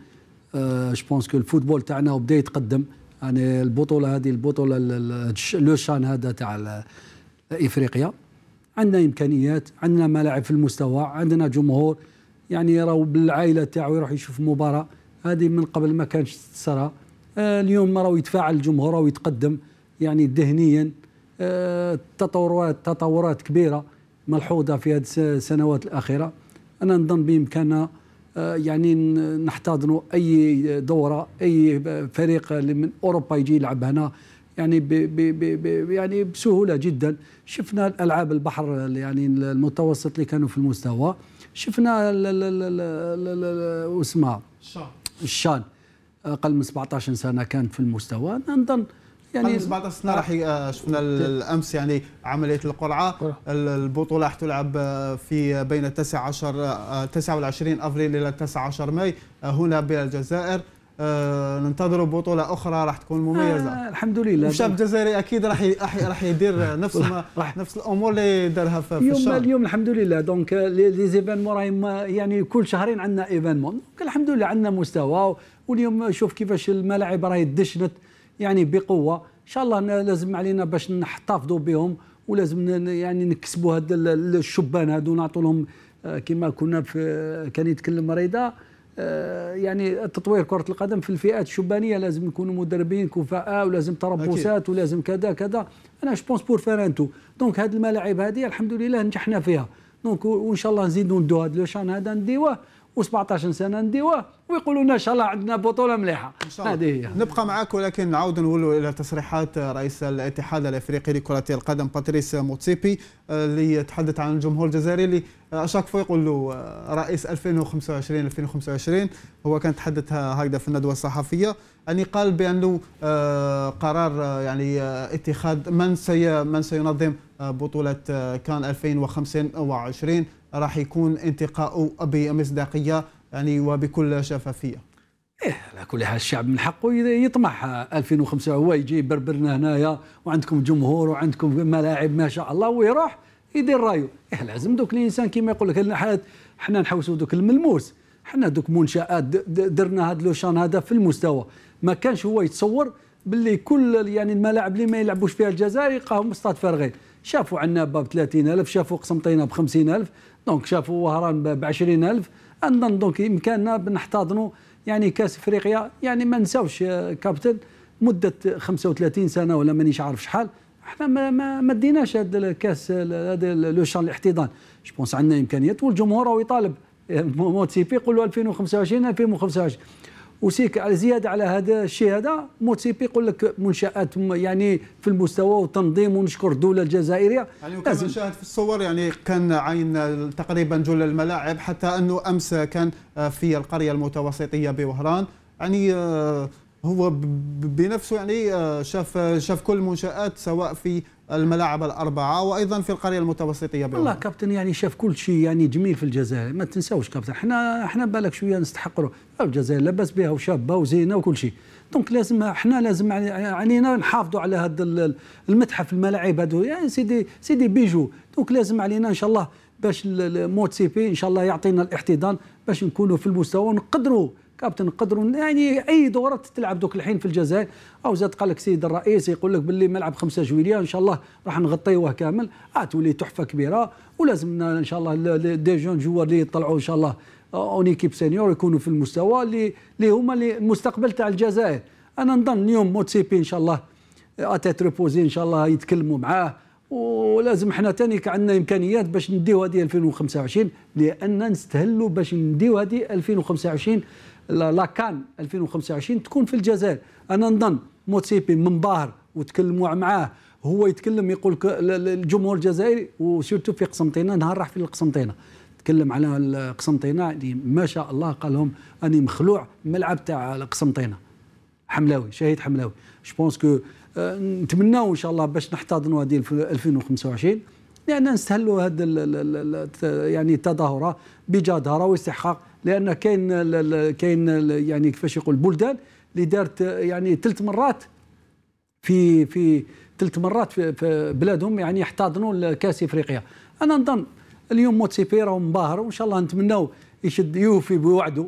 أه جو بونس كو الفوتبول تاعنا بدا يتقدم يعني البطوله هذه البطوله لو شان هذا تاع افريقيا عندنا امكانيات عندنا ملاعب في المستوى عندنا جمهور يعني راهو بالعائله تاعو يروح يشوف مباراه هذه من قبل ما كانش تصرى آه اليوم راهو يتفاعل الجمهور راهو يتقدم يعني ذهنيا آه تطورات تطورات كبيره ملحوظه في هذه السنوات الاخيره انا نظن بامكاننا آه، يعني نحتضنوا اي دوره اي فريق من اوروبا يجي يلعب هنا يعني بي بي بي يعني بسهوله جدا شفنا الالعاب البحر يعني المتوسط اللي كانوا في المستوى شفنا واسمها الشان اقل من 17 سنه كان في المستوى نظن يعني بعض الصناعه راح آه، شفنا الامس يعني عمليه القرعه البطوله راح تلعب آه، في بين 19 29 آه، افريل الى 19 ماي هنا بالجزائر ننتظر ننتظروا بطوله اخرى راح تكون مميزه آه الحمد لله الشاب الجزائري اكيد راح راح يدير نفس ما نفس الامور اللي دارها في اليوم الشهر. اليوم الحمد لله دونك لي زيفينمون يعني كل شهرين عندنا ايفينمون الحمد لله عندنا مستوى واليوم شوف كيفاش الملاعب راهي دشنت يعني بقوه ان شاء الله لازم علينا باش نحتفظوا بهم ولازم يعني نكسبوا هاد الشبان هادو نعطوا لهم آه، كما كنا في آه، كان يتكلم ريدا آه، يعني تطوير كره القدم في الفئات الشبانيه لازم يكونوا مدربين كفاءة ولازم تربصات ولازم كذا كذا انا جوبونس بور فيرانتو دونك هاد الملاعب هذه الحمد لله نجحنا فيها دونك وان شاء الله نزيدوا ندوا هذا لو شان هذا نديوه و17 سنه نديوه ويقولوا لنا ان شاء الله عندنا بطوله مليحه هذه هي نبقى معك ولكن نعاود نولوا الى تصريحات رئيس الاتحاد الافريقي لكره القدم باتريس موتسيبي آه، اللي تحدث عن الجمهور الجزائري اللي اشاك فوا يقول له آه، رئيس 2025 2025 هو كان تحدث هكذا في الندوه الصحفيه أني قال بانه آه، قرار يعني اتخاذ من سي من سينظم بطوله كان 2025 راح يكون انتقاء بمصداقيه يعني وبكل شفافيه ايه على كل حال الشعب من حقه يطمح 2005 آه، هو يجي بربرنا هنايا وعندكم جمهور وعندكم ملاعب ما شاء الله ويروح يدير رايو إيه لازم دوك الانسان كيما يقول لك حالات حنا نحوسوا دوك الملموس حنا دوك منشات درنا هذا لوشان هذا في المستوى ما كانش هو يتصور باللي كل يعني الملاعب اللي ما يلعبوش فيها الجزائر يلقاهم مصطاد فارغين شافوا عنابه ب 30000 شافوا قسمطينه ب 50000 دونك شافوا وهران ب 20000 نظن دونك امكاننا نحتضنوا يعني كاس افريقيا يعني ما نساوش آه، كابتن مده 35 سنه ولا مانيش عارف شحال احنا ما ما مديناش هذا الكاس هذا لو شان الاحتضان جو بونس عندنا امكانيات والجمهور راهو يطالب موتسيبي يقولوا 2025 2025 وسيك على زياده على هذا الشيء هذا موتسيبي يقول لك منشات يعني في المستوى والتنظيم ونشكر الدوله الجزائريه يعني كما شاهد في الصور يعني كان عين تقريبا جل الملاعب حتى انه امس كان في القريه المتوسطيه بوهران يعني آه، هو بنفسه يعني آه، شاف آه، شاف كل المنشات سواء في الملاعب الاربعه وايضا في القريه المتوسطيه بيوم. والله كابتن يعني شاف كل شيء يعني جميل في الجزائر ما تنساوش كابتن احنا احنا بالك شويه نستحقروا الجزائر لاباس بها وشابه وزينه وكل شيء دونك لازم احنا لازم علينا يعني، يعني نحافظوا على هذا المتحف الملاعب هذو يعني سيدي سيدي بيجو دونك لازم علينا ان شاء الله باش موت سي بي ان شاء الله يعطينا الاحتضان باش نكونوا في المستوى ونقدروا كابتن نقدروا يعني اي دوره تلعب دوك الحين في الجزائر او زاد قال لك سيد الرئيس يقول لك باللي ملعب 5 جويليه ان شاء الله راح نغطيوه كامل آه، تولي تحفه كبيره ولازمنا ان شاء الله دي جون جوار اللي يطلعوا ان شاء الله آه، اون ايكيب سينيور يكونوا في المستوى اللي اللي هما اللي المستقبل تاع الجزائر انا نظن اليوم موتسيبي ان شاء الله آه، اتيت ريبوزي ان شاء الله يتكلموا معاه ولازم حنا ثاني عندنا امكانيات باش نديو هذه 2025 لان نستهلوا باش نديو هذه 2025 لاكان 2025 تكون في الجزائر انا نظن موتسيبي منبهر وتكلموا معاه هو يتكلم يقول لك الجمهور الجزائري وسيرتو في قسنطينه نهار راح في القسنطينه تكلم على قسنطينه اللي يعني ما شاء الله قال لهم اني مخلوع ملعب تاع قسنطينه حملاوي شهيد حملاوي جوبونس كو آه، نتمناو ان شاء الله باش نحتضنوا هذه 2025 لان نستهلوا هذه يعني التظاهره بجداره واستحقاق لان كاين كاين يعني كيفاش يقول البلدان اللي دارت يعني ثلاث مرات في في ثلاث مرات في, في بلادهم يعني يحتضنوا كاس افريقيا انا نظن اليوم موتسيبي راهو مباهر وان شاء الله نتمناو يشد يوفي بوعده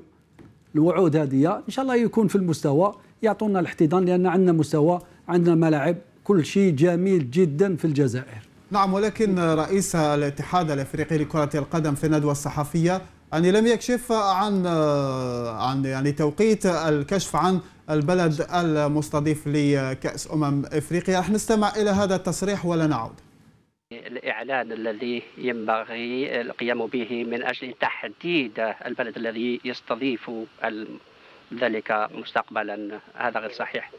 الوعود هذه ان شاء الله يكون في المستوى يعطونا الاحتضان لان عندنا مستوى عندنا ملاعب كل شيء جميل جدا في الجزائر نعم ولكن رئيس الاتحاد الافريقي لكره القدم في الندوه الصحفيه يعني لم يكشف عن عن يعني توقيت الكشف عن البلد المستضيف لكأس أمم إفريقيا رح نستمع إلى هذا التصريح ولا نعود الإعلان الذي ينبغي القيام به من أجل تحديد البلد الذي يستضيف ذلك مستقبلا هذا غير صحيح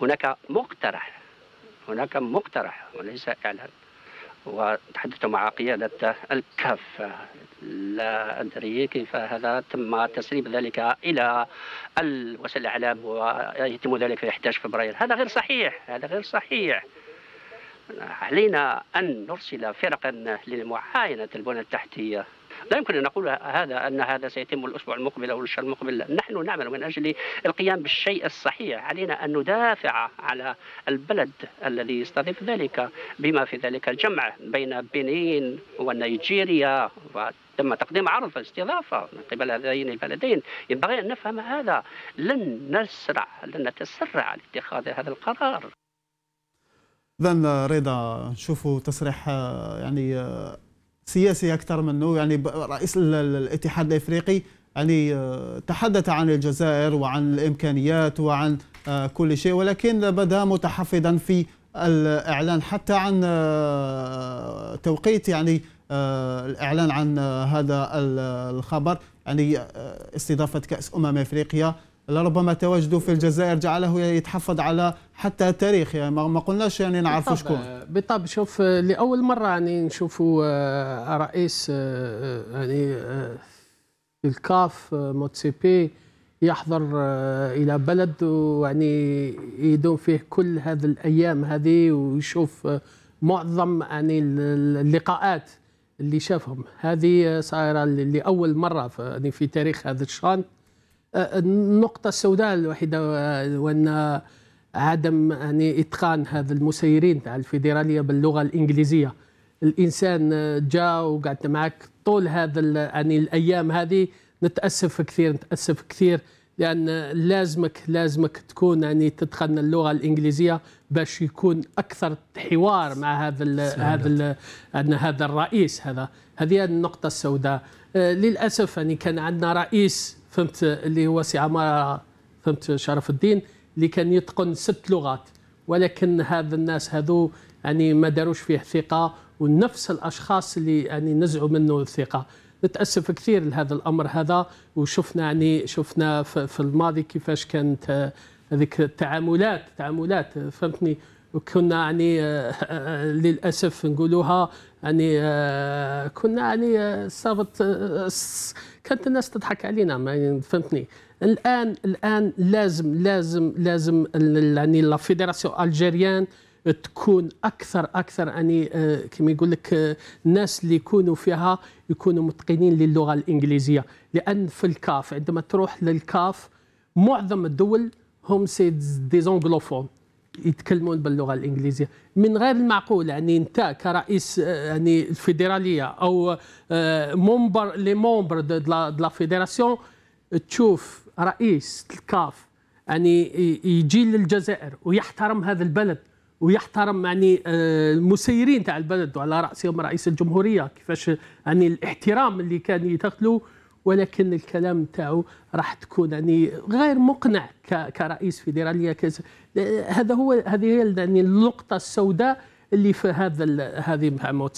هناك مقترح هناك مقترح وليس إعلان وتحدثت مع قيادة الكف لا أدري كيف هذا تم تسريب ذلك إلى وسائل الإعلام ويتم ذلك في 11 فبراير هذا غير صحيح هذا غير صحيح علينا أن نرسل فرقا لمعاينة البنى التحتية لا يمكن أن نقول هذا أن هذا سيتم الأسبوع المقبل أو الشهر المقبل نحن نعمل من أجل القيام بالشيء الصحيح علينا أن ندافع على البلد الذي يستضيف ذلك بما في ذلك الجمع بين بنين ونيجيريا و تم تقديم عرض استضافة من قبل هذين البلدين ينبغي أن نفهم هذا لن نسرع لن نتسرع لاتخاذ هذا القرار إذا رضا نشوفوا تصريح يعني سياسي اكثر منه يعني رئيس الاتحاد الافريقي يعني آه، تحدث عن الجزائر وعن الامكانيات وعن آه، كل شيء ولكن بدا متحفظا في الاعلان حتى عن آه، توقيت يعني الاعلان عن هذا الخبر يعني استضافه كاس امم افريقيا لربما تواجده في الجزائر جعله يتحفظ على حتى تاريخ يعني ما قلناش يعني نعرفوا شكون بالطبع شوف لاول مره يعني نشوفوا آه، رئيس آه، آه، يعني الكاف موتسيبي يحضر الى بلد ويعني يدوم فيه كل هذه الايام هذه ويشوف معظم يعني اللقاءات اللي شافهم هذه صايره لاول مره في, يعني في تاريخ هذا الشان النقطه السوداء الوحيده وان عدم يعني اتقان هذا المسيرين تاع الفيدراليه باللغه الانجليزيه الانسان آه، جاء وقعد معك طول هذا يعني الايام هذه نتاسف كثير نتاسف كثير لان لازمك لازمك تكون يعني تتقن اللغه الانجليزيه باش يكون اكثر حوار مع هذا الـ هذا الـ يعني هذا الرئيس هذا هذه النقطه السوداء آه، للاسف يعني كان عندنا رئيس فهمت اللي هو سي عمار فهمت شرف الدين اللي كان يتقن ست لغات ولكن هذا الناس هذو يعني ما داروش فيه ثقه ونفس الاشخاص اللي يعني نزعوا منه الثقه نتاسف كثير لهذا الامر هذا وشفنا يعني شفنا في الماضي كيفاش كانت آه، هذيك التعاملات تعاملات آه، فهمتني وكنا يعني آه، للاسف نقولوها يعني كنا يعني صابت كانت الناس تضحك علينا ما يعني فهمتني الان الان لازم لازم لازم يعني لا فيدراسيون الجيريان تكون اكثر اكثر يعني آه، كما يقول لك الناس آه، اللي يكونوا فيها يكونوا متقنين للغه الانجليزيه لان في الكاف عندما تروح للكاف معظم الدول هم سي دي زونغلوفون يتكلمون باللغه الانجليزيه من غير المعقول يعني انت كرئيس آه، يعني الفيدراليه او ممبر لي مومبر دو لا فيدراسيون تشوف رئيس الكاف يعني يجي للجزائر ويحترم هذا البلد ويحترم يعني آه، المسيرين تاع البلد وعلى راسهم رئيس الجمهوريه كيفاش يعني الاحترام اللي كان يتخلو ولكن الكلام تاعو راح تكون يعني غير مقنع كرئيس فيدراليه هذا هو هذه هي يعني النقطه السوداء اللي في هذا هذه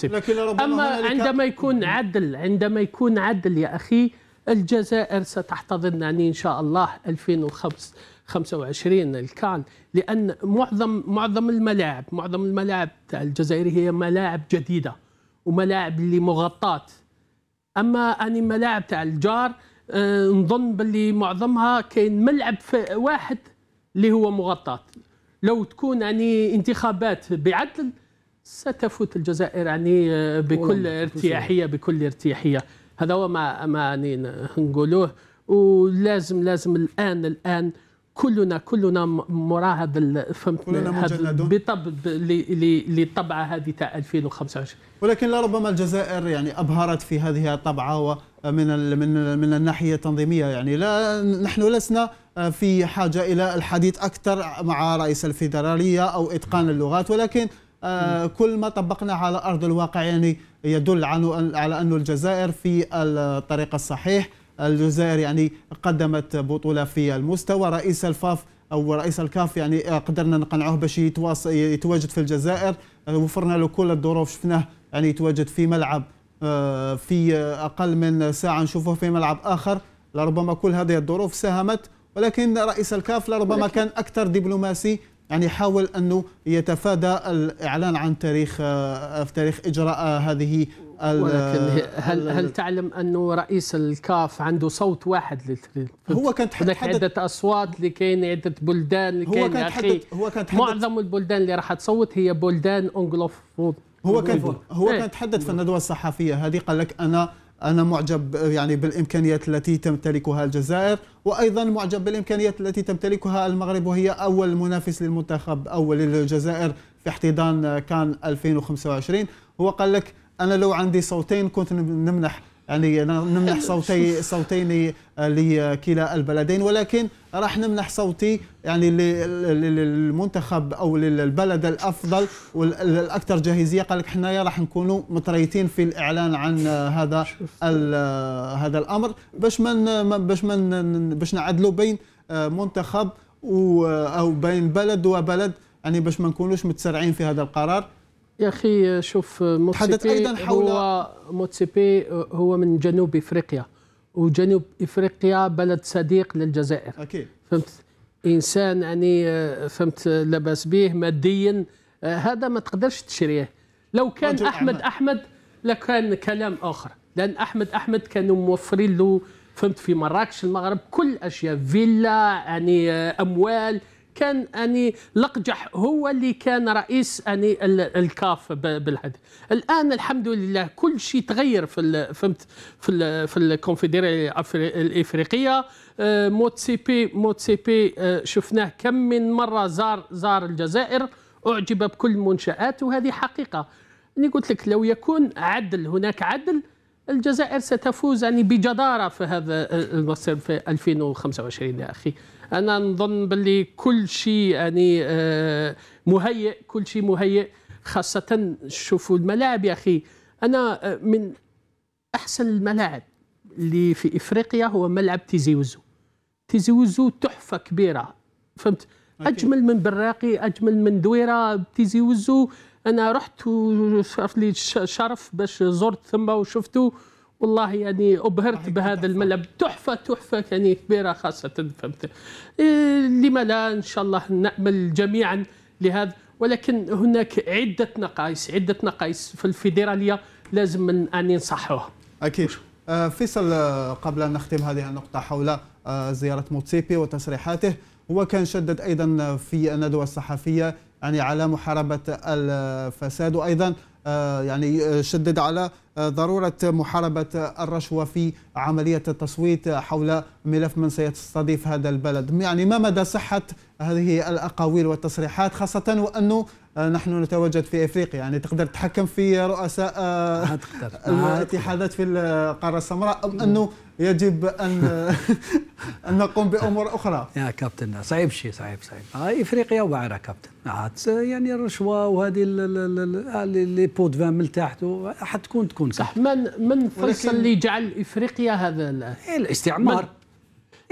لكن ربما اما عندما يكون عدل عندما يكون عدل يا اخي الجزائر ستحتضن يعني إن شاء الله 2025 الكان لأن معظم معظم الملاعب معظم الملاعب الجزائر هي ملاعب جديدة وملاعب اللي مغطاة أما أني ملاعب تاع الجار آه، نظن باللي معظمها كاين ملعب واحد اللي هو مغطاة لو تكون يعني انتخابات بعدل ستفوت الجزائر يعني آه، بكل ارتياحيه بكل ارتياحيه هذا هو ما ما نقولوه ولازم لازم الان الان كلنا كلنا مراه هذا فهمت بطبع لطبعه هذه تاع 2025 ولكن لربما الجزائر يعني ابهرت في هذه الطبعه من من من الناحيه التنظيميه يعني لا نحن لسنا في حاجه الى الحديث اكثر مع رئيس الفيدراليه او اتقان اللغات ولكن آه، كل ما طبقنا على ارض الواقع يعني يدل على أن الجزائر في الطريق الصحيح الجزائر يعني قدمت بطوله في المستوى رئيس الفاف او رئيس الكاف يعني قدرنا نقنعوه باش يتواجد في الجزائر آه، وفرنا له كل الظروف شفناه يعني يتواجد في ملعب آه، في اقل من ساعه نشوفه في ملعب اخر لربما كل هذه الظروف ساهمت ولكن رئيس الكاف لربما كان اكثر دبلوماسي يعني حاول أنه يتفادى الإعلان عن تاريخ في آه، تاريخ إجراء هذه ولكن هل هل تعلم انه رئيس الكاف عنده صوت واحد للتريد هو كان هناك عده اصوات كاين عده بلدان لكاين هو كان تحدد هو كان تحدد معظم البلدان اللي راح تصوت هي بلدان انجلوفون هو كان هو كان تحدث إيه. في الندوه الصحفيه هذه قال لك انا أنا معجب يعني بالإمكانيات التي تمتلكها الجزائر وأيضا معجب بالإمكانيات التي تمتلكها المغرب وهي أول منافس للمنتخب أول للجزائر في احتضان كان 2025 هو قال لك أنا لو عندي صوتين كنت نمنح يعني نمنح صوتي صوتين آه، لكلا البلدين ولكن راح نمنح صوتي يعني للمنتخب او للبلد الافضل والاكثر جاهزيه قال لك حنايا راح نكونوا مطريتين في الاعلان عن آه، هذا آه، هذا الامر باش ما باش ما باش نعدلوا بين منتخب او بين بلد وبلد يعني باش ما نكونوش متسرعين في هذا القرار يا اخي شوف موتسيبي أيضا حول هو موتسيبي هو من جنوب افريقيا وجنوب افريقيا بلد صديق للجزائر اكيد فهمت انسان يعني فهمت لاباس به ماديا هذا ما تقدرش تشريه لو كان احمد احمد, أحمد لكان كلام اخر لان احمد احمد كانوا موفرين له فهمت في مراكش المغرب كل اشياء فيلا يعني اموال كان اني لقجح هو اللي كان رئيس اني الكاف بالهذه الان الحمد لله كل شيء تغير في فهمت في الـ في الكونفدراليه الافريقيه آه، موتسيبي موتسيبي آه، شفناه كم من مره زار زار الجزائر اعجب بكل المنشات وهذه حقيقه اني قلت لك لو يكون عدل هناك عدل الجزائر ستفوز يعني بجدارة في هذا آه، المصير في 2025 يا أخي انا نظن باللي كل شيء يعني آه، مهيئ كل شيء مهيئ خاصه شوفوا الملاعب يا اخي انا آه، من احسن الملاعب اللي في افريقيا هو ملعب تيزي وزو تيزي وزو تحفه كبيره فهمت اجمل من براقي اجمل من دويره تيزي وزو انا رحت وشرف لي الشرف باش زرت ثم وشفته والله يعني ابهرت بهذا الملعب تحفه تحفه يعني كبيره خاصه فهمت إيه، لما لا ان شاء الله نامل جميعا لهذا ولكن هناك عده نقائص عده نقائص في الفيدراليه لازم ان نصحوها اكيد آه، فيصل آه، قبل ان نختم هذه النقطه حول آه، زياره موتسيبي وتصريحاته هو كان شدد ايضا في الندوه الصحفيه يعني على محاربه الفساد وايضا آه، يعني آه، شدد على آه، ضرورة محاربة الرشوة في عملية التصويت حول ملف من سيستضيف هذا البلد يعني ما مدى صحة هذه الأقاويل والتصريحات خاصة وأنه آه، نحن نتواجد في افريقيا يعني تقدر تتحكم في رؤساء آه، آه، الاتحادات في القاره السمراء ام انه يجب ان ان نقوم بامور اخرى يا كابتن صعيب شيء صعيب صعيب آه افريقيا وعرة كابتن يعني الرشوه وهذه لي بوت فان من تحت حتكون تكون صح من من فيصل اللي جعل افريقيا هذا إيه، الاستعمار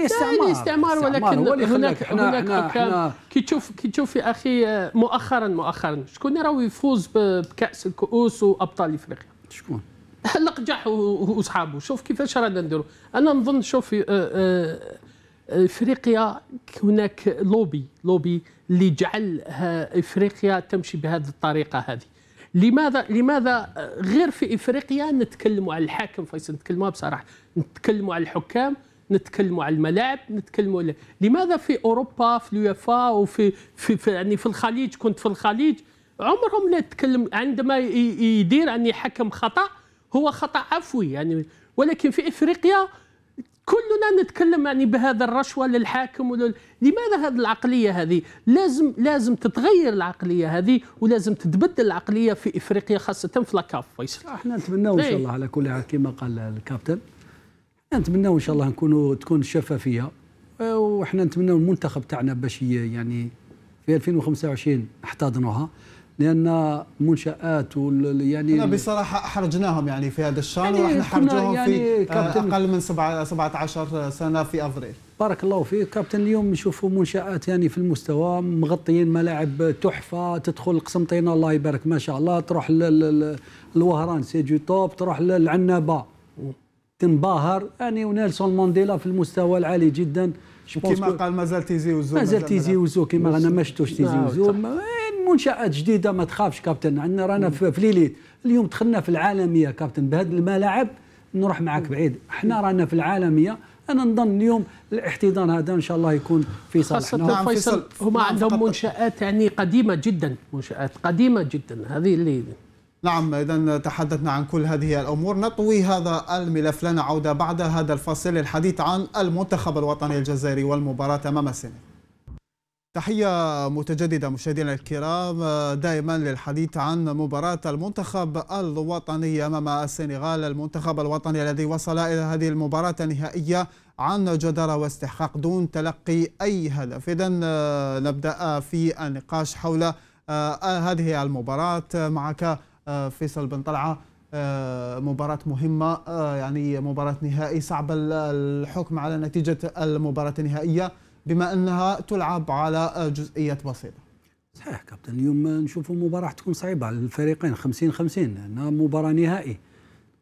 إيه، استعمار استعمار ولكن هناك هناك حكام كي تشوف كي تشوف يا اخي مؤخرا مؤخرا شكون اللي راهو يفوز بكاس الكؤوس وابطال افريقيا شكون النقجح وصحابه شوف كيفاش رانا نديرو انا نظن شوف آه، آه، افريقيا هناك لوبي لوبي اللي جعل افريقيا تمشي بهذه الطريقه هذه لماذا لماذا آه، غير في افريقيا نتكلموا على الحاكم فيصل نتكلموا بصراحه نتكلموا على الحكام نتكلموا على الملاعب نتكلموا على... لماذا في اوروبا في اليوفا وفي في, في يعني في الخليج كنت في الخليج عمرهم لا تكلم عندما يدير ان يحكم خطا هو خطا عفوي يعني ولكن في افريقيا كلنا نتكلم يعني بهذا الرشوه للحاكم ولل... لماذا هذه العقليه هذه لازم لازم تتغير العقليه هذه ولازم تتبدل العقليه في افريقيا خاصه في لاكاف فيصل احنا نتمنى ان شاء إيه. الله على كل حال كما قال الكابتن نتمنى ان شاء الله نكونوا تكون الشفافيه وحنا نتمنى المنتخب تاعنا باش يعني في 2025 احتضنوها لان المنشات وال يعني احنا بصراحه احرجناهم يعني في هذا الشان يعني واحنا حرجوهم يعني في آه، اقل من 17 سنه في افريل بارك الله فيك كابتن اليوم نشوفوا منشات يعني في المستوى مغطيين ملاعب تحفه تدخل القسنطينه الله يبارك ما شاء الله تروح الوهران سي جي توب تروح للعنابه تنباهر يعني ونيلسون مانديلا في المستوى العالي جدا كما قال مازال تيزي وزو مازال تيزي وزو كما رانا ما شفتوش تيزي وزو منشات جديده ما تخافش كابتن عندنا رانا في ليليت اليوم دخلنا في العالميه كابتن بهذا الملاعب نروح معك بعيد احنا رانا في العالميه انا نظن اليوم الاحتضان هذا ان شاء الله يكون في صالحنا خاصه نعم، فيصل هما نعم، عندهم منشات يعني قديمه جدا منشات قديمه جدا هذه اللي نعم إذا تحدثنا عن كل هذه الأمور نطوي هذا الملف لنا عودة بعد هذا الفصل للحديث عن المنتخب الوطني الجزائري والمباراة أمام السنغال تحية متجددة مشاهدينا الكرام دائما للحديث عن مباراة المنتخب الوطني أمام السنغال المنتخب الوطني الذي وصل إلى هذه المباراة النهائية عن جدارة واستحقاق دون تلقي أي هدف إذا آه، نبدأ في النقاش حول آه، هذه المباراة معك آه، فيصل بن طلعه آه، مباراة مهمة آه، يعني مباراة نهائي صعب الحكم على نتيجة المباراة النهائية بما أنها تلعب على جزئيات بسيطة صحيح كابتن اليوم نشوفوا مباراة تكون صعيبة على الفريقين 50 50 لأنها مباراة نهائي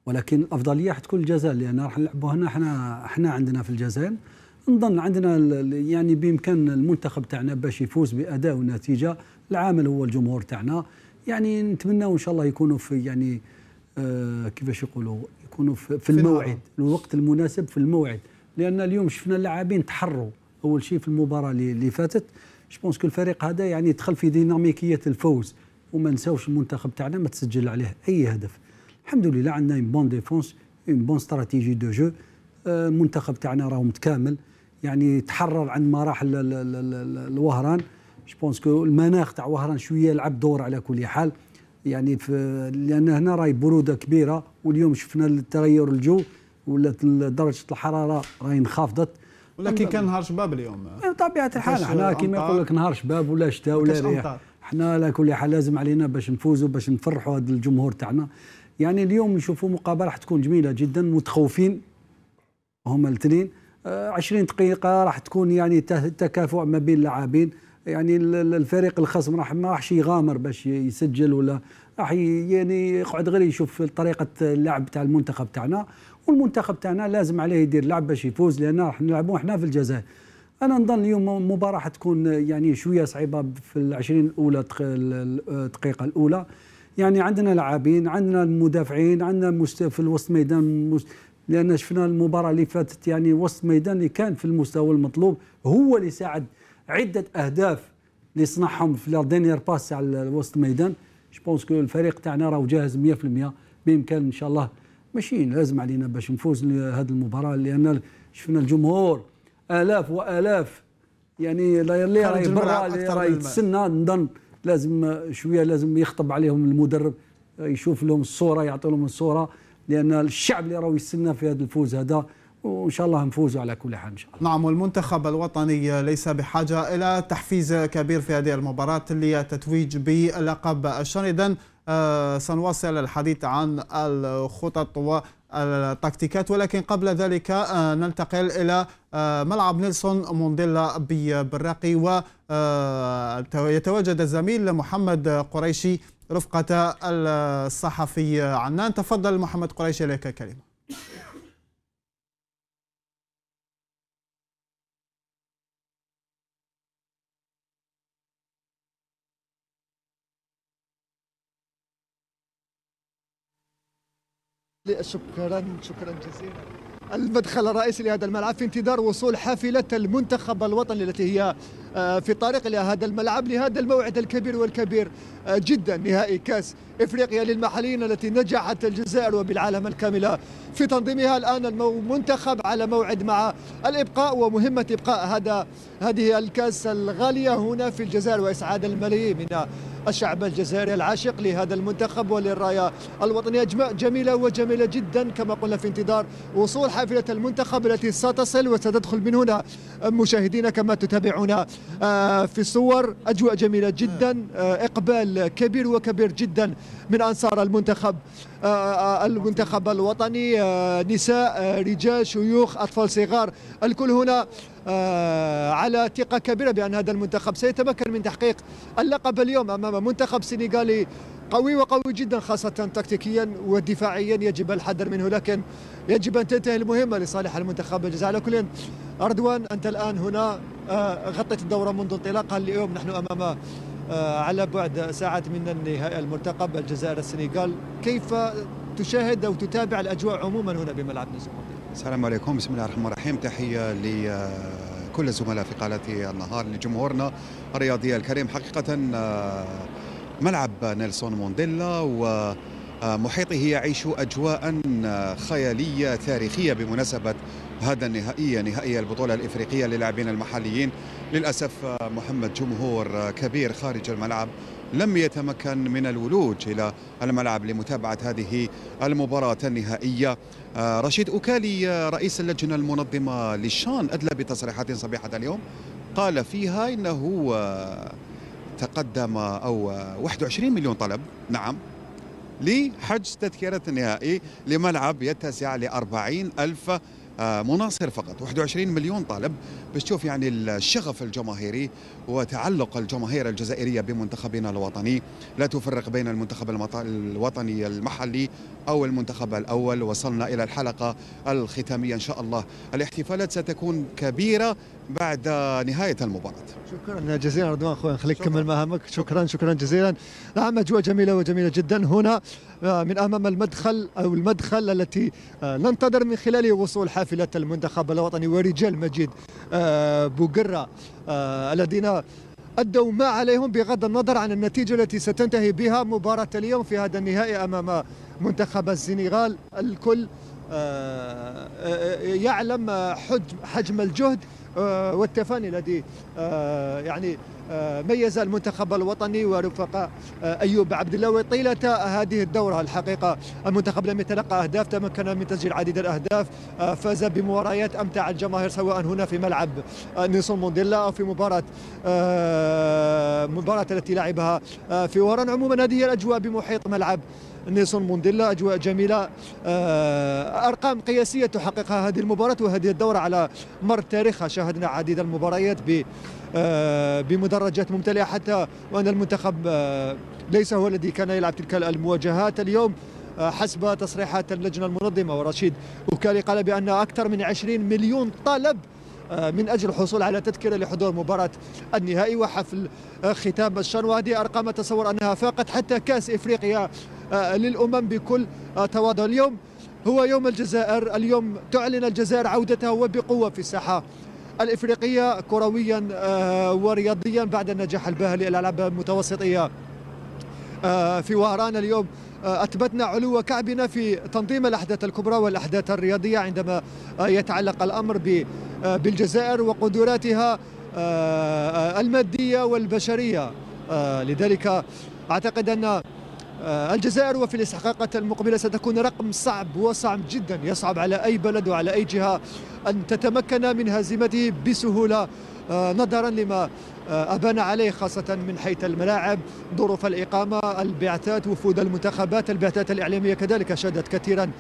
ولكن الأفضلية حتكون الجزائر لأن راح نلعبوا هنا احنا احنا عندنا في الجزائر نظن عندنا يعني بامكان المنتخب تاعنا باش يفوز باداء ونتيجه العامل هو الجمهور تاعنا يعني نتمنى ان شاء الله يكونوا في يعني آه كيفاش يقولوا يكونوا في, في الموعد الوقت المناسب في الموعد لان اليوم شفنا اللاعبين تحروا اول شيء في المباراه اللي فاتت جوبونس كو الفريق هذا يعني دخل في ديناميكيه الفوز وما نساوش المنتخب تاعنا ما تسجل عليه اي هدف الحمد لله عندنا اون بون ديفونس اون بون استراتيجي دو جو المنتخب تاعنا راه متكامل يعني تحرر عن مراحل الوهران جو بونس كو المناخ تاع وهران شويه لعب دور على كل حال يعني في لان هنا راهي بروده كبيره واليوم شفنا التغير الجو ولات درجه الحراره راهي انخفضت ولكن كان نهار شباب اليوم إيه، بطبيعه الحال احنا كما يقول لك نهار شباب ولا شتاء ولا ريح احنا على كل حال لازم علينا باش نفوزوا باش نفرحوا هذا الجمهور تاعنا يعني اليوم نشوفوا مقابله راح تكون جميله جدا متخوفين هما الاثنين 20 آه، دقيقه راح تكون يعني تكافؤ ما بين اللاعبين يعني الفريق الخصم راح ما راحش يغامر باش يسجل ولا راح يعني يقعد غير يشوف طريقه اللعب تاع المنتخب تاعنا والمنتخب تاعنا لازم عليه يدير لعب باش يفوز لان راح نلعبوا احنا في الجزائر انا نظن اليوم مباراه حتكون يعني شويه صعيبه في العشرين الاولى الدقيقه الاولى يعني عندنا لاعبين عندنا المدافعين عندنا في الوسط ميدان مست... لان شفنا المباراه اللي فاتت يعني وسط ميدان اللي كان في المستوى المطلوب هو اللي ساعد عده اهداف اللي صنعهم في لا دينير باس على وسط الميدان جو بونس كو الفريق تاعنا راهو جاهز 100% بامكان ان شاء الله ماشي لازم علينا باش نفوز لهذه المباراه لان شفنا الجمهور الاف والاف يعني اللي راهي برا راهي يتسنى نظن لازم شويه لازم يخطب عليهم المدرب يشوف لهم الصوره يعطي لهم الصوره لان الشعب اللي راهو يستنى في هذا الفوز هذا وان شاء الله نفوزوا على كل حال ان شاء الله. نعم والمنتخب الوطني ليس بحاجه الى تحفيز كبير في هذه المباراه لتتويج بلقب الشان اذا آه، سنواصل الحديث عن الخطط والتكتيكات ولكن قبل ذلك آه، ننتقل الى آه، ملعب نيلسون مونديلا بالراقي ويتواجد الزميل محمد قريشي رفقه الصحفي عنان تفضل محمد قريشي لك كلمه شكرا شكرا جزيلا المدخل الرئيسي لهذا الملعب في انتظار وصول حافلة المنتخب الوطني التي هي آه، في طريق إلى هذا الملعب لهذا الموعد الكبير والكبير آه، جدا نهائي كأس إفريقيا للمحليين التي نجحت الجزائر وبالعالم الكاملة في تنظيمها الآن المنتخب على موعد مع الإبقاء ومهمة إبقاء هذا هذه الكأس الغالية هنا في الجزائر وإسعاد الملايين من الشعب الجزائري العاشق لهذا المنتخب وللرايه الوطنيه جميله وجميله جدا كما قلنا في انتظار وصول حافله المنتخب التي ستصل وستدخل من هنا مشاهدينا كما تتابعون آه، في الصور اجواء جميله جدا آه، اقبال كبير وكبير جدا من انصار المنتخب آه، المنتخب الوطني نساء رجال شيوخ اطفال صغار الكل هنا آه، على ثقة كبيرة بأن هذا المنتخب سيتمكن من تحقيق اللقب اليوم أمام منتخب سنغالي قوي وقوي جدا خاصة تكتيكيا ودفاعيا يجب الحذر منه لكن يجب أن تنتهي المهمة لصالح المنتخب الجزائري على كل أردوان أنت الآن هنا آه، غطيت الدورة منذ انطلاقها اليوم نحن أمام آه، على بعد ساعات من النهائي المرتقب الجزائر السنغال كيف تشاهد أو تتابع الأجواء عموما هنا بملعب نزوم السلام عليكم بسم الله الرحمن الرحيم تحية لكل الزملاء في قناة النهار لجمهورنا الرياضي الكريم حقيقة ملعب نيلسون مونديلا و محيطه يعيش أجواء خيالية تاريخية بمناسبة هذا النهائي نهائي البطولة الإفريقية للاعبين المحليين للأسف محمد جمهور كبير خارج الملعب لم يتمكن من الولوج إلى الملعب لمتابعة هذه المباراة النهائية آه، رشيد أكالي آه، رئيس اللجنة المنظمة للشان أدلى بتصريحات صبيحة اليوم قال فيها إنه آه، تقدم أو 21 مليون طلب نعم لحجز تذكرة النهائي لملعب يتسع لأربعين ألف مناصر فقط 21 مليون طالب بتشوف يعني الشغف الجماهيري وتعلق الجماهير الجزائريه بمنتخبنا الوطني لا تفرق بين المنتخب الوطني المحلي او المنتخب الاول وصلنا الى الحلقه الختاميه ان شاء الله الاحتفالات ستكون كبيره بعد نهايه المباراه شكرا جزيلا رضوان خليك نخليك كمل مهامك شكرا شكرا جزيلا نعم اجواء جميله وجميله جدا هنا آه، من امام المدخل او المدخل التي آه، ننتظر من خلاله وصول حافله المنتخب الوطني ورجال مجيد آه، بوغرا آه، الذين أدوا ما عليهم بغض النظر عن النتيجة التي ستنتهي بها مباراة اليوم في هذا النهائي أمام منتخب السنغال الكل آه، آه، يعلم حجم الجهد والتفاني الذي يعني آه، ميز المنتخب الوطني ورفقاء آه، ايوب عبد الله وطيله هذه الدوره الحقيقه المنتخب لم يتلقى اهداف تمكن من تسجيل عديد الاهداف آه، فاز بمباريات امتع الجماهير سواء هنا في ملعب نيسون مونديلا او في مباراه المباراه التي لعبها في وران عموما هذه الاجواء بمحيط ملعب نيسون مونديلا اجواء جميله ارقام قياسيه تحققها هذه المباراه وهذه الدوره على مر تاريخها شاهدنا عديد المباريات ب آه، بمدرجات ممتلئه حتى وان المنتخب آه، ليس هو الذي كان يلعب تلك المواجهات اليوم آه، حسب تصريحات اللجنه المنظمه ورشيد وكالي قال بان اكثر من 20 مليون طالب من اجل الحصول على تذكره لحضور مباراه النهائي وحفل ختام الشهر وهذه ارقام اتصور انها فاقت حتى كاس افريقيا للامم بكل تواضع اليوم هو يوم الجزائر اليوم تعلن الجزائر عودتها وبقوه في الساحه الإفريقية كرويا آه، ورياضيا بعد النجاح الباهر للألعاب المتوسطية آه، في وهران اليوم آه، أثبتنا علو كعبنا في تنظيم الأحداث الكبرى والأحداث الرياضية عندما يتعلق الأمر بالجزائر وقدراتها المادية والبشرية لذلك أعتقد أن آه، الجزائر وفي الاستحقاقات المقبله ستكون رقم صعب وصعب جدا يصعب على اي بلد وعلى اي جهه ان تتمكن من هزيمته بسهوله آه، نظرا لما آه، أبان عليه خاصة من حيث الملاعب ظروف الإقامة البعثات وفود المنتخبات البعثات الإعلامية كذلك شهدت كثيرا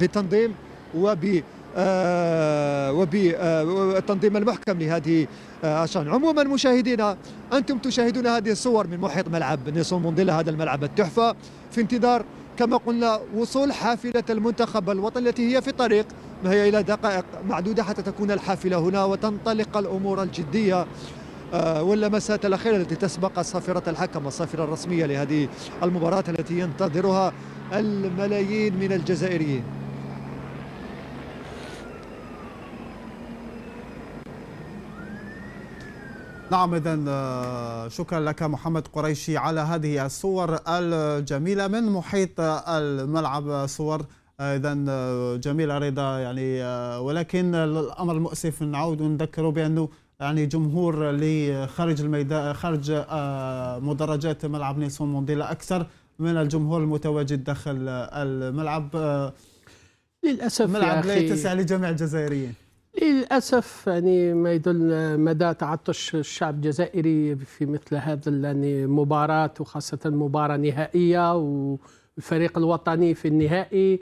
بالتنظيم وب آه، وبتنظيم آه، المحكم لهذه آه، عشان عموما مشاهدينا أنتم تشاهدون هذه الصور من محيط ملعب نيسون مونديلا هذا الملعب التحفة في انتظار كما قلنا وصول حافلة المنتخب الوطني التي هي في الطريق ما هي إلى دقائق معدودة حتى تكون الحافلة هنا وتنطلق الأمور الجدية واللمسات الأخيرة التي تسبق صافرة الحكم الصافرة الرسمية لهذه المباراة التي ينتظرها الملايين من الجزائريين نعم اذا آه، شكرا لك محمد قريشي على هذه الصور الجميله من محيط الملعب صور آه، اذا آه، جميله رضا يعني ولكن الامر المؤسف نعود ونذكر بانه يعني جمهور اللي خارج الميدان خارج مدرجات ملعب نيلسون مونديلا اكثر من الجمهور المتواجد داخل الملعب للاسف ملعب لا يتسع لجميع الجزائريين للاسف يعني ما يدل مدى تعطش الشعب الجزائري في مثل هذا يعني مباراه وخاصه مباراه نهائيه والفريق الوطني في النهائي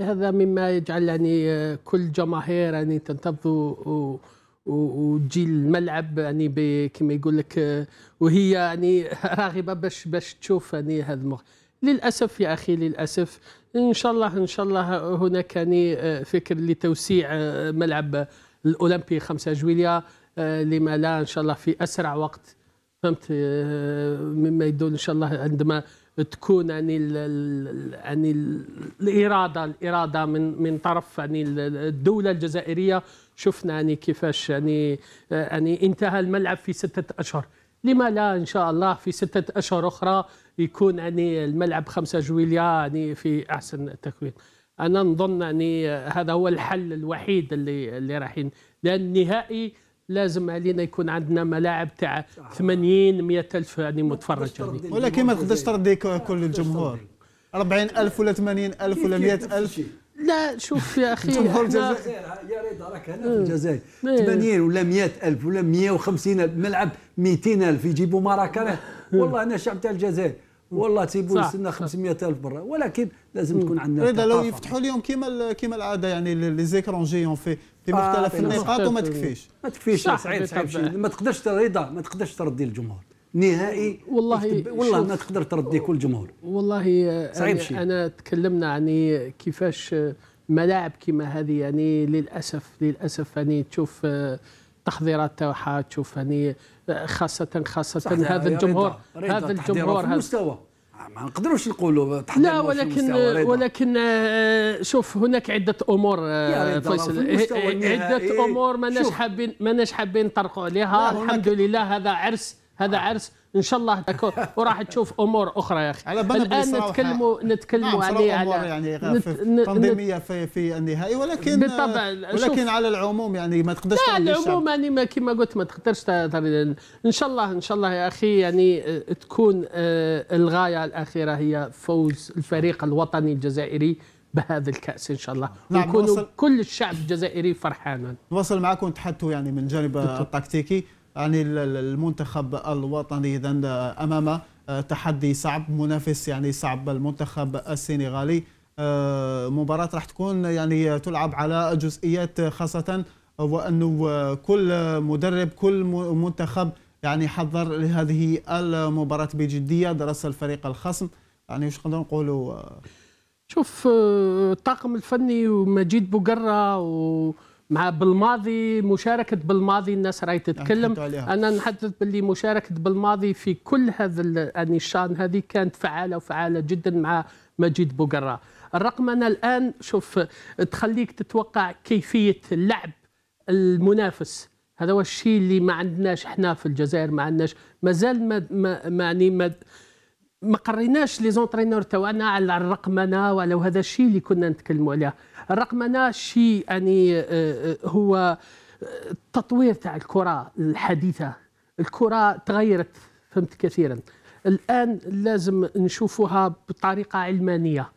هذا مما يجعل يعني كل جماهير يعني تنتظر وتجي الملعب يعني كما يقول لك وهي يعني راغبه باش باش تشوف يعني هذا المخ للاسف يا اخي للاسف ان شاء الله ان شاء الله هناك يعني آه، فكر لتوسيع آه، ملعب الاولمبي 5 جويليا آه، لما لا ان شاء الله في اسرع وقت فهمت مما يدون ان شاء الله عندما تكون يعني يعني الاراده الاراده من من طرف يعني الدوله الجزائريه شفنا يعني كيفاش يعني يعني انتهى الملعب في سته اشهر لما لا ان شاء الله في سته اشهر اخرى يكون يعني الملعب 5 جويليا يعني في احسن تكوين انا نظن يعني هذا هو الحل الوحيد اللي اللي رايحين لان النهائي لازم علينا يكون عندنا ملاعب تاع 80 100 الف يعني متفرج يعني. ولكن ما تقدرش ترضي كل الجمهور 40 الف ولا 80 الف ولا 100 الف لا شوف يا اخي جمهور الجزائر يا رضا راك هنا في الجزائر 80 ولا 100 الف ولا 150 الف ملعب 200 الف يجيبوا مراكره إيه. والله انا شعب تاع الجزائر والله تيبون يستنى الف مره ولكن لازم تكون عندنا اذا لو يفتحوا اليوم كيما كيما العاده يعني لي زيكرون جيون في في آه، مختلف آه النقاط وما تكفيش ما تكفيش سعيد صعيب ما تقدرش ترضى ما تقدرش ترضي الجمهور نهائي والله والله ما تقدر ترضي كل جمهور والله صعيب شي انا تكلمنا يعني كيفاش ملاعب كيما هذه يعني للاسف للاسف يعني تشوف آه، التحضيرات تاعها تشوف هني خاصة خاصة هذا الجمهور هذا الجمهور هذا المستوى ما نقدروش نقولوا لا ولكن ولكن آه، شوف هناك عده امور آه، فيصل إيه، عده امور ماناش حابين ماناش حابين نطرقوا عليها الحمد لله هذا عرس هذا آه. عرس ان شاء الله تكون وراح تشوف امور اخرى يا اخي على الان نتكلموا نتكلموا نعم عليه على يعني تنظيميه تنظيميه في, في النهائي ولكن بالطبع آه، ولكن على العموم يعني ما تقدرش لا على العموم يعني ما كما قلت ما تقدرش ان شاء الله ان شاء الله يا اخي يعني آه، تكون آه، الغايه الاخيره هي فوز الفريق الوطني الجزائري بهذا الكأس إن شاء الله نعم ويكون كل الشعب الجزائري فرحانا نواصل معكم تحدثوا يعني من جانب التكتيكي عن المنتخب الوطني إذا آه، أمام آه، تحدي صعب منافس يعني صعب المنتخب السنغالي آه، مباراة راح تكون يعني تلعب على جزئيات خاصة وأنه كل مدرب كل منتخب يعني حضر لهذه المباراة بجدية درس الفريق الخصم يعني واش نقدروا نقولوا شوف الطاقم الفني ومجيد بوقرة و مع بالماضي مشاركه بالماضي الناس راهي تتكلم انا نحدث باللي مشاركه بالماضي في كل هذا النشان هذه كانت فعاله وفعاله جدا مع مجيد بوقراء الرقمنه الان شوف تخليك تتوقع كيفيه اللعب المنافس هذا هو الشيء اللي ما عندناش احنا في الجزائر ما عندناش مازال ما ما يعني ما ما قريناش لي زونترينور تاعنا على الرقمنه ولو هذا الشيء اللي كنا نتكلموا عليه الرقمنه شيء يعني آه، آه، هو التطوير آه، تاع الكره الحديثه الكره تغيرت فهمت كثيرا الان لازم نشوفها بطريقه علمانيه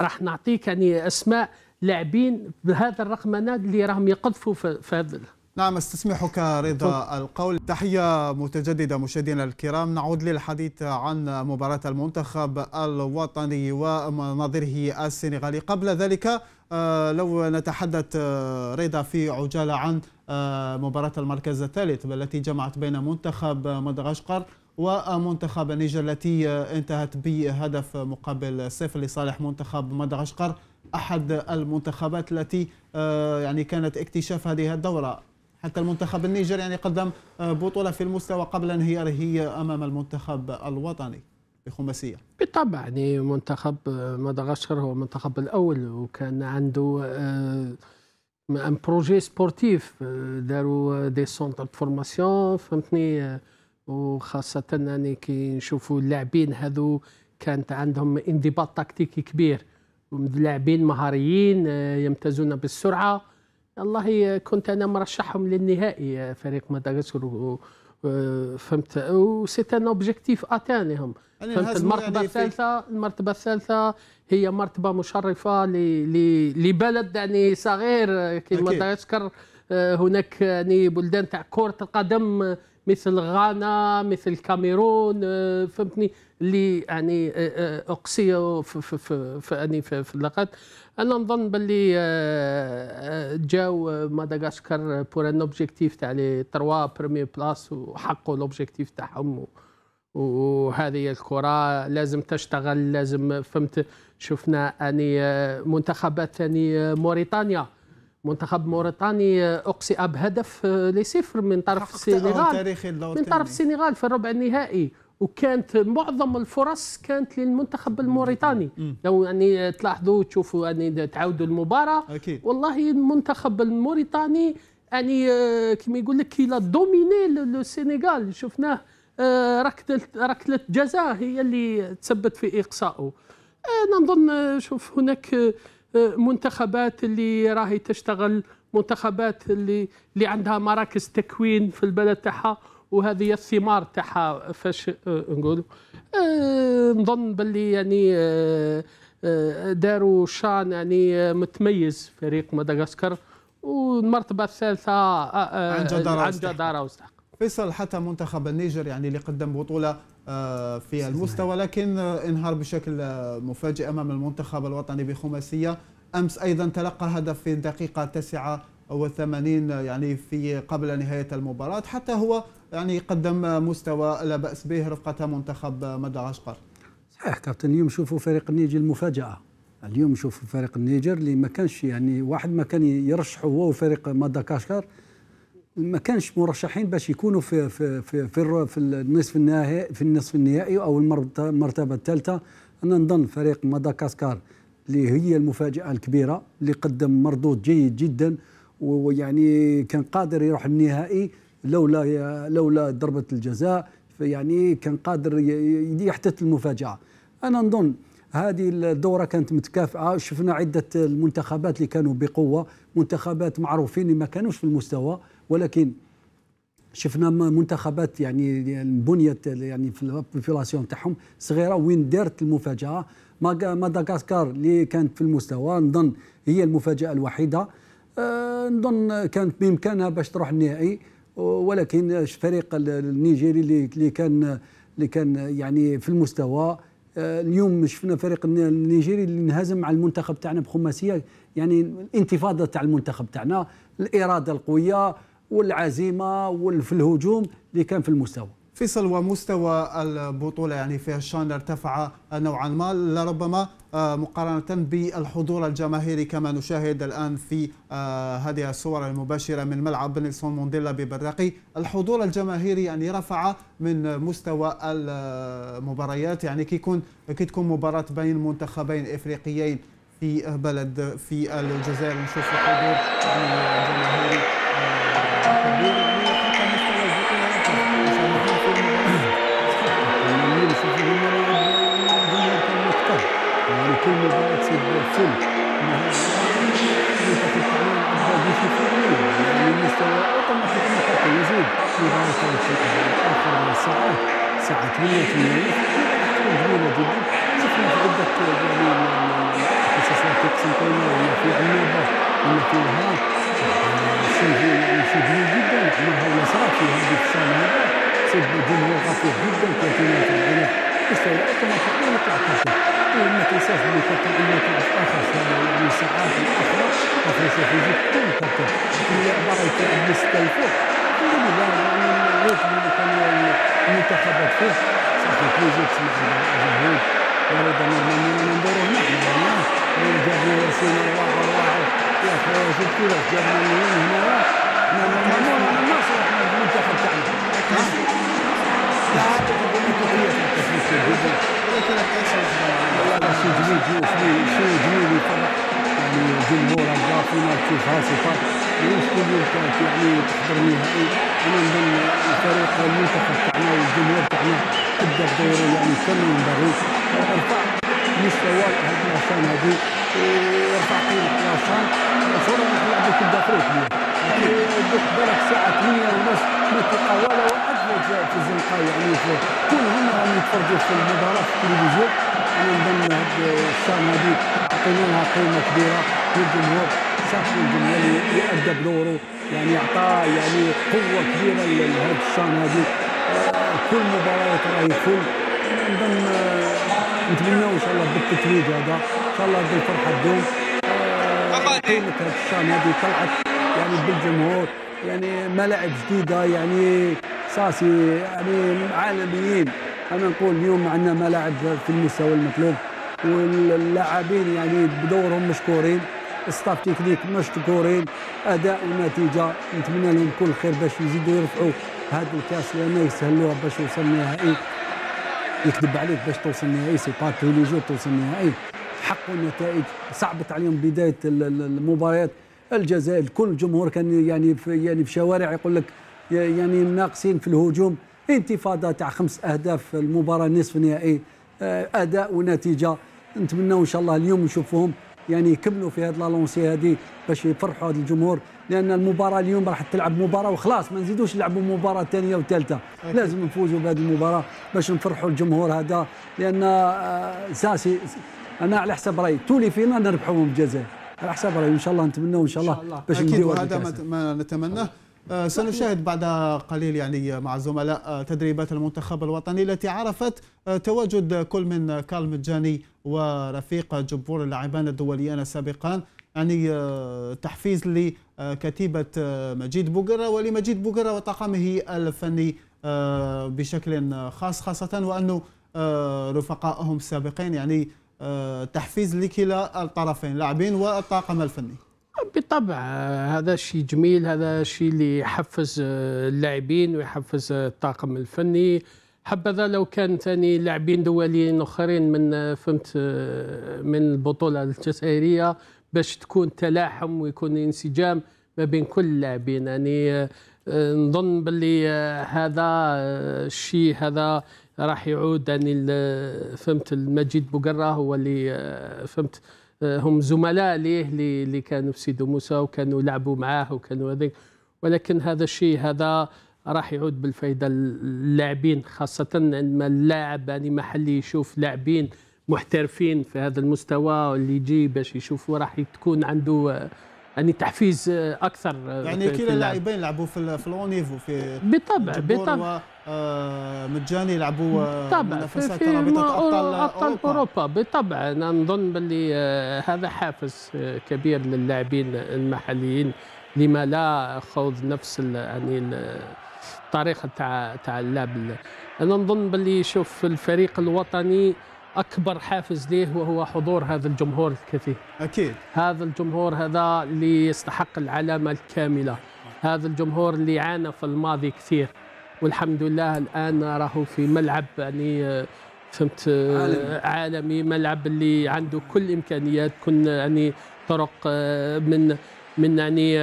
راح نعطيك يعني اسماء لاعبين بهذا الرقمنه اللي راهم يقذفوا في هذا نعم استسمحك رضا القول تحية متجددة مشاهدينا الكرام نعود للحديث عن مباراة المنتخب الوطني ومناظره السنغالي قبل ذلك آه، لو نتحدث آه، رضا في عجالة عن آه، مباراة المركز الثالث التي جمعت بين منتخب مدغشقر ومنتخب النيجر التي انتهت بهدف مقابل صفر لصالح منتخب مدغشقر أحد المنتخبات التي يعني كانت اكتشاف هذه الدورة حتى المنتخب النيجر يعني قدم بطولة في المستوى قبل انهياره أمام المنتخب الوطني بخماسيه بالطبع يعني منتخب آه، مدغشقر هو المنتخب الاول وكان عنده ان بروجي سبورتيف داروا دي سونتر فورماسيون فهمتني آه، وخاصه يعني كي نشوفوا اللاعبين هذو كانت عندهم انضباط تكتيكي كبير لاعبين مهاريين آه، يمتازون بالسرعه والله كنت انا مرشحهم للنهائي فريق مدغشقر آه، فهمت سي ان اوبجيكتيف اتانيهم فهمت المرتبه يعني الثالثه المرتبه الثالثه هي مرتبه مشرفه لبلد يعني صغير كما تذكر آه، هناك يعني بلدان تاع كره القدم مثل غانا مثل الكاميرون آه، فهمتني اللي يعني آه، آه، اقصي في في في يعني في, في انا نظن باللي آه، جاو مداغاسكر بور ان اوبجيكتيف تاع لي تروا برومي بلاس وحقوا لوبجيكتيف تاعهم وهذه الكره لازم تشتغل لازم فهمت شفنا اني يعني، منتخبات ثاني موريتانيا منتخب موريتاني اقصي بهدف لصفر من طرف السنغال من طرف السنغال في الربع النهائي وكانت معظم الفرص كانت للمنتخب الموريتاني لو يعني تلاحظوا تشوفوا يعني تعاودوا المباراه أكيد. والله المنتخب الموريتاني يعني آه، كما يقول لك كي لا دوميني لو سينيغال شفناه آه، ركله ركله جزاء هي اللي تسبت في اقصائه انا آه، نظن شوف هناك منتخبات اللي راهي تشتغل منتخبات اللي اللي عندها مراكز تكوين في البلد تاعها وهذه الثمار تاعها فاش آه، نقولوا آه، نظن باللي يعني آه، داروا شان يعني متميز فريق مدغشقر والمرتبه الثالثه عن جداره عن جداره واستحق فيصل حتى منتخب النيجر يعني اللي قدم بطوله في المستوى لكن انهار بشكل مفاجئ امام المنتخب الوطني بخماسيه امس ايضا تلقى هدف في الدقيقه التاسعه 80 يعني في قبل نهاية المباراة حتى هو يعني قدم مستوى لا بأس به رفقة منتخب مدغشقر صحيح كابتن اليوم شوفوا فريق النيجر المفاجأة اليوم شوفوا فريق النيجر اللي ما كانش يعني واحد ما كان يرشح هو وفريق مدغشقر ما كانش مرشحين باش يكونوا في في في في, في النصف النهائي في النصف النهائي او المرتبه الثالثه انا نظن فريق مدغشقر اللي هي المفاجاه الكبيره اللي قدم مردود جيد جدا ويعني كان قادر يروح النهائي لولا لولا ضربه الجزاء فيعني كان قادر يحدث المفاجاه انا نظن هذه الدورة كانت متكافئة شفنا عدة المنتخبات اللي كانوا بقوة منتخبات معروفين اللي ما كانوش في المستوى ولكن شفنا منتخبات يعني بنية يعني في الفيلاسيون تاعهم صغيرة وين دارت المفاجأة ماداغاسكار اللي كانت في المستوى نظن هي المفاجأة الوحيدة آه، نظن كانت بامكانها باش تروح النهائي ولكن الفريق النيجيري اللي كان اللي كان يعني في المستوى آه، اليوم شفنا فريق النيجيري اللي انهزم مع المنتخب تاعنا بخماسيه يعني الانتفاضه تاع المنتخب تاعنا الاراده القويه والعزيمه في الهجوم اللي كان في المستوى فيصل ومستوى البطولة يعني الشان ارتفع نوعا ما لربما آه، مقارنة بالحضور الجماهيري كما نشاهد الآن في آه، هذه الصور المباشرة من ملعب نيلسون مونديلا ببراقي الحضور الجماهيري يعني رفع من مستوى المباريات يعني كيكون كي تكون مباراة بين منتخبين إفريقيين في بلد في الجزائر نشوف الحضور الجماهيري يمثل في في شيء جميل جدا ما هو صار في هذه السنه هذا سبب جمهور خطير جدا كثيرا في العنب مستويات ومنطقيه تعطيك ما تنساش اللي كابتن عندنا تلعب اخر يعني ساعات الاخرى اخر يجيك كل كابتن اللي عباره يتلعب لسته الفوق الحمد لله يعني العيب اللي كان المنتخبات فيه صافي بليزير تسمع الجمهور هذا نورمالمون نديروه نحن يعني جابوا ياسين ارواح ارواح يا اخي شوف كيفاش جابوا هنا حنا نورمالمون الناس المنتخب تاعنا ساعات تكون كثير في التفليس ديالو ولكن كيصعب والله شي جميل شي جميل يفرح يعني جمهور هكا فينا تشوفها صفات مش كل يوم يعني تحضر نهائي انا نظن الفريق المنتخب تاعنا والجمهور تاعنا ادى بدوره يعني كامل باريس رفع مستوى هاد لاشان هادي ورفع قيمه لاشان صورة نلعبوا كدا فريق اليوم دوك بالك ساعه 8 ونص ما تلقى ولا واحد في الزنقه يعني كون هما راهم يتفرجوا في المباراه في التلفزيون انا يعني نظن هاد الشان هادي عطينا لها قيمه كبيره للجمهور صافي الجمهور اللي يؤدى بدوره يعني عطى يعني قوه كبيره لهاد الشان هادي آه، كل مباريات راهي فل نظن آه، نتمناو ان شاء الله بالتتويج هذا ان شاء الله بالفرحة الفرحه تدوم آه، قيمه هاد الشان هادي طلعت يعني بالجمهور يعني ملاعب جديده يعني ساسي يعني عالميين انا نقول اليوم عندنا ملاعب في المستوى المطلوب واللاعبين يعني بدورهم مشكورين ستاف تكنيك مشكورين اداء ونتيجه نتمنى لهم كل خير باش يزيدوا يرفعوا هذا الكاس لانه يستهلوها باش يوصل النهائي يكذب عليك باش توصل النهائي سي با توصل النهائي حققوا النتائج صعبت عليهم بدايه المباريات الجزائر كل الجمهور كان يعني في يعني في شوارع يقول لك يعني ناقصين في الهجوم انتفاضه تاع خمس اهداف المباراه نصف نهائي آه، اداء ونتيجه نتمنوا ان شاء الله اليوم نشوفوهم يعني يكملوا في هذه لالونسي هذه باش يفرحوا هذا الجمهور لان المباراه اليوم راح تلعب مباراه وخلاص ما نزيدوش نلعبوا مباراه ثانيه وثالثه لازم نفوزوا بهذه المباراه باش نفرحوا الجمهور هذا لان آه، ساسي انا على حسب رايي تولي فينا نربحوهم الجزائر على حساب رايي ان شاء الله نتمنى وان شاء الله باش نديروا هذا ما نتمناه سنشاهد بعد قليل يعني مع الزملاء آه، تدريبات المنتخب الوطني التي عرفت آه، تواجد كل من كارل مجاني ورفيق جبور اللاعبان الدوليان سابقا يعني آه، تحفيز لكتيبة مجيد بوغرة ولمجيد بوغرة وطاقمه الفني بشكل خاص خاصة وأنه رفقائهم السابقين يعني آه، تحفيز لكلا الطرفين لاعبين والطاقم الفني بالطبع آه، هذا شيء جميل هذا الشيء اللي يحفز آه، اللاعبين ويحفز الطاقم الفني حبذا لو كان ثاني لاعبين دوليين اخرين من فهمت من البطوله الجزائريه باش تكون تلاحم ويكون انسجام ما بين كل اللاعبين يعني نظن باللي هذا الشيء هذا راح يعود اني يعني فهمت المجيد بقره هو اللي آه، فهمت آه، هم زملاء ليه اللي كانوا في سيدو موسى وكانوا لعبوا معاه وكانوا هذيك ولكن هذا الشيء هذا راح يعود بالفائده للاعبين خاصه عندما اللاعب يعني محلي يشوف لاعبين محترفين في هذا المستوى اللي يجي باش يشوفوا راح تكون عنده آه، يعني تحفيز اكثر يعني كلا اللاعبين لعبوا في, في الاونيفو في بالطبع بالطبع آه، مجاني يلعبوا آه، طبعا في, ابطال ابطال اوروبا بالطبع انا نظن باللي آه، هذا حافز كبير للاعبين المحليين لما لا خوض نفس يعني الطريقه تاع تاع اللعب انا نظن باللي شوف الفريق الوطني اكبر حافز ليه وهو حضور هذا الجمهور الكثير اكيد هذا الجمهور هذا اللي يستحق العلامه الكامله هذا الجمهور اللي عانى في الماضي كثير والحمد لله الان راهو في ملعب يعني آه، فهمت آه، عالمي. عالمي ملعب اللي عنده كل الامكانيات كنا يعني طرق آه، من من يعني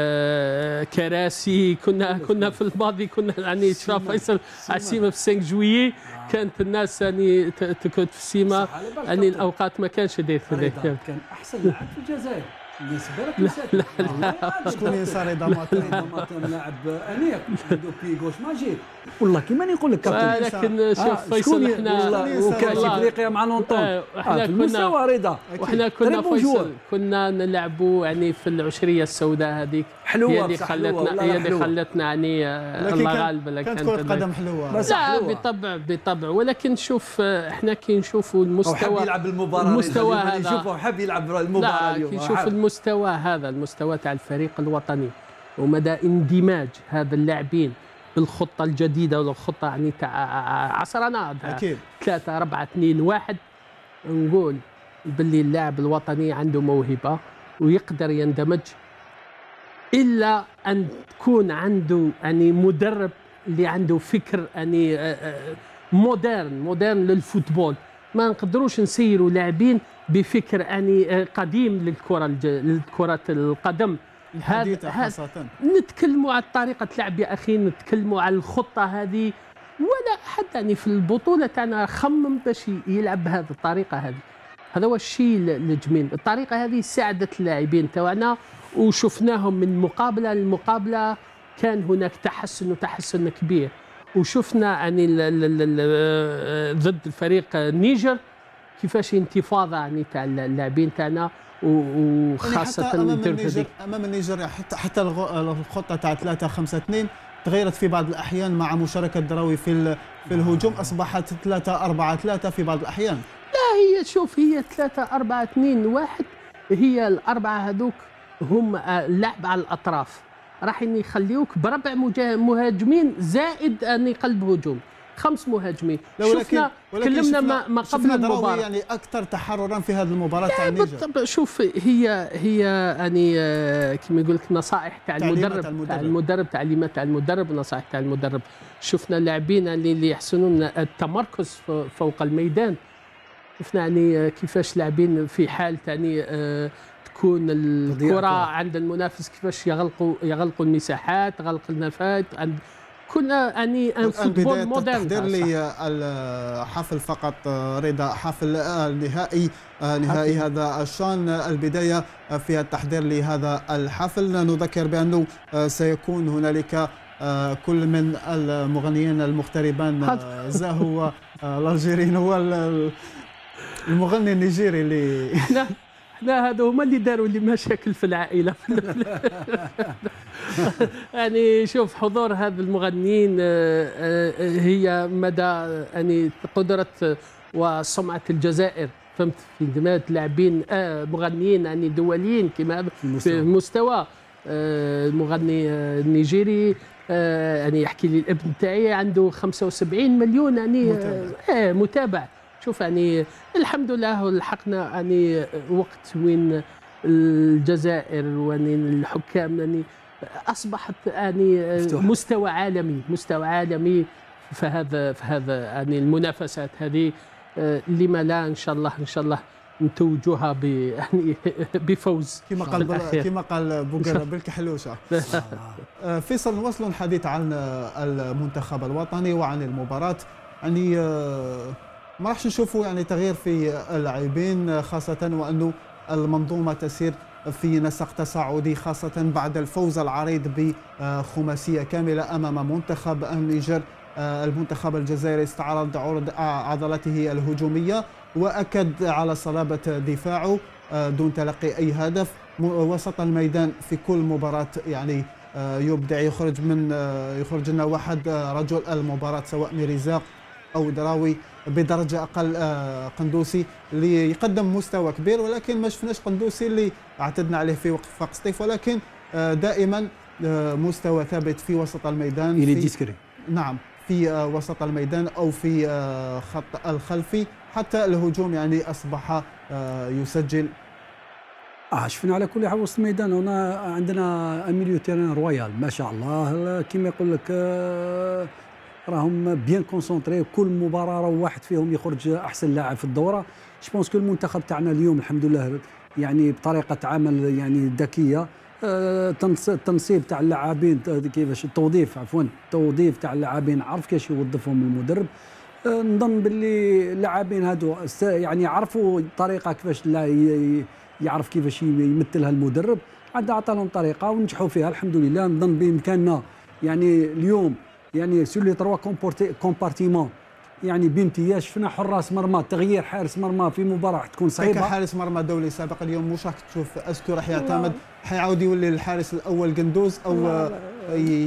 كراسي كنا كنا في الماضي كنا يعني تشرف فيصل عسيمه في 5 جويي نعم. كانت الناس يعني تكون في السيما يعني الاوقات ما كانش داير في كان احسن لاعب في الجزائر بالنسبه لك لا لا لا شكون لا لا لا لاعب انيق لا بي غوش ماجيك والله كيما نقول لك كابتن لكن شوف آه، فيصل احنا وكاس افريقيا مع لونطون آه، آه، احنا كنا رضا لا كنا فيصل كنا نلعبوا يعني في العشريه السوداء هذيك حلوه هي اللي خلتنا هي اللي خلتنا يعني الله غالب لك كانت كره قدم حلوه لا حلوة. بطبع بطبع ولكن شوف آه، احنا كي نشوفوا المستوى حاب يلعب المباراه المستوى هذا نشوفه حاب يلعب المباراه لا كي نشوف المستوى هذا المستوى تاع الفريق الوطني ومدى اندماج هذا اللاعبين بالخطه الجديده والخطه يعني تاع آه، آه، عصرنا اكيد 3 4 2 1 نقول باللي اللاعب الوطني عنده موهبه ويقدر يندمج الا ان تكون عنده يعني مدرب اللي عنده فكر اني يعني، آه، آه، مودرن مودرن للفوتبول ما نقدروش نسيروا لاعبين بفكر اني يعني، آه، قديم للكره للكره لكره القدم الحديثة خاصة نتكلموا على طريقة لعب يا أخي نتكلموا على الخطة هذه ولا حتى يعني في البطولة تاعنا خمم باش يلعب بهذه الطريقة هذه هذا هو الشيء الجميل الطريقة هذه ساعدت اللاعبين تاعنا وشفناهم من مقابله لمقابله كان هناك تحسن وتحسن كبير وشفنا يعني ضد الفريق النيجر كيفاش انتفاضه يعني تاع اللاعبين تاعنا وخاصه يعني امام النيجر امام النيجر يعني حتى حتى الخطه تاع 3 5 2 تغيرت في بعض الاحيان مع مشاركه دراوي في في الهجوم اصبحت 3 4 3 في بعض الاحيان لا هي شوف هي 3 4 2 1 هي الاربعه هذوك هم اللعب آه، على الاطراف راح يخليوك بربع مهاجمين زائد آه، ان يقلب هجوم خمس مهاجمين شفنا تكلمنا ما قبل شفنا المباراه يعني اكثر تحررا في هذه المباراه تاع النيجر شوف هي هي يعني آه، كما يقول لك نصائح تاع المدرب تاع المدرب تعليمات تاع المدرب نصائح تاع المدرب شفنا لاعبين يعني اللي يحسنون التمركز فوق الميدان شفنا يعني كيفاش لاعبين في حال يعني تكون الكره عند المنافس كيفاش يغلقوا يغلقوا المساحات غلق النفاذ عند كنا اني ان فوتبول مودرن تحضير لي الحفل فقط آه، رضا حفل آه، نهائي آه، نهائي هذا الشان البدايه في التحضير لهذا الحفل نذكر بانه سيكون هنالك كل من المغنيين المغتربان زاهو الالجيريين هو المغني النيجيري اللي نعم. لا هذو هما اللي داروا لي مشاكل في العائله يعني شوف حضور هذا المغنيين آه، آه، هي مدى يعني قدره وسمعه الجزائر فهمت في اندماج لاعبين آه، مغنيين يعني دوليين كما في مستوى المغني النيجيري يعني يحكي لي الابن تاعي عنده 75 مليون يعني متابع, متابع. شوف يعني الحمد لله لحقنا يعني وقت وين الجزائر وين الحكام يعني اصبحت يعني مفتوحة. مستوى عالمي مستوى عالمي في هذا في هذا يعني المنافسات هذه آه، لما لا ان شاء الله ان شاء الله نتوجوها ب يعني بفوز كما قال كما قال بوكرا بالكحلوشه آه. آه، فيصل نواصل الحديث عن المنتخب الوطني وعن المباراه يعني ما راحش نشوفوا يعني تغيير في اللاعبين خاصه وانه المنظومه تسير في نسق تصاعدي خاصة بعد الفوز العريض بخماسية كاملة أمام منتخب النيجر المنتخب الجزائري استعرض عرض عضلته الهجومية وأكد على صلابة دفاعه دون تلقي أي هدف وسط الميدان في كل مباراة يعني يبدع يخرج من يخرج لنا واحد رجل المباراة سواء ميريزاق أو دراوي بدرجه اقل آه، قندوسي اللي يقدم مستوى كبير ولكن ما شفناش قندوسي اللي اعتدنا عليه في فاق سطيف ولكن آه، دائما آه، مستوى ثابت في وسط الميدان يعني في ديسكري نعم في وسط الميدان او في خط الخلفي حتى الهجوم يعني اصبح يسجل اه شفنا على كل حال وسط الميدان هنا عندنا اميليو تيران رويال ما شاء الله كما يقول لك راهم بيان كونسونتري كل مباراه راه واحد فيهم يخرج احسن لاعب في الدوره جو بونس المنتخب تاعنا اليوم الحمد لله يعني بطريقه عمل يعني ذكيه التنصيب آه، تاع اللاعبين كيفاش التوظيف عفوا التوظيف تاع اللاعبين عرف كيفاش يوظفهم المدرب آه، نظن باللي اللاعبين هادو يعني عرفوا طريقه كيفاش لا يعرف كيفاش يمثلها المدرب عاد عطى لهم طريقه ونجحوا فيها الحمد لله نظن بامكاننا يعني اليوم يعني سور لي تروا كومبارتيمون يعني بامتياز شفنا حراس مرمى تغيير حارس مرمى في مباراه راح تكون طيب، صعيبه حارس مرمى دولي سابق اليوم مش راح تشوف اسكو راح يعتمد حيعاود يولي الحارس الاول قندوز او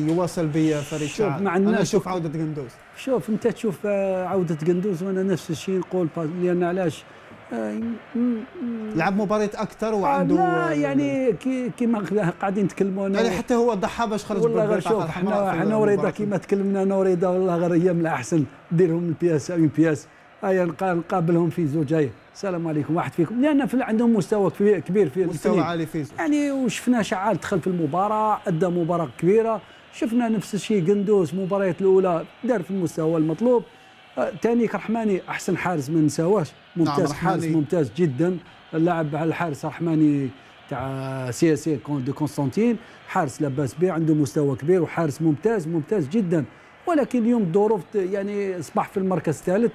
يواصل بفريق شوف مع انا اشوف عوده قندوز شوف انت تشوف عوده قندوز وانا نفس الشيء نقول لان علاش آه، لعب مباريات اكثر وعنده آه، لا يعني كيما قاعدين نتكلموا انا يعني حتى هو ضحى باش خرج والله غير شوف حنا حنا وريضه كيما تكلمنا انا وريضه والله غير هي من الاحسن ديرهم البياس اون بياس ايا نقابلهم في زوجايه السلام عليكم واحد فيكم لان في عندهم مستوى كبير في مستوى عالي في يعني وشفنا شعال دخل في المباراه ادى مباراه كبيره شفنا نفس الشيء قندوس مباريات الاولى دار في المستوى المطلوب تاني كرحماني احسن حارس ما نساوهش نعم، ممتاز نعم حارس ممتاز جدا اللاعب على الحارس رحماني تاع سي اس دو كونستانتين حارس لاباس به عنده مستوى كبير وحارس ممتاز ممتاز جدا ولكن اليوم الظروف يعني اصبح في المركز الثالث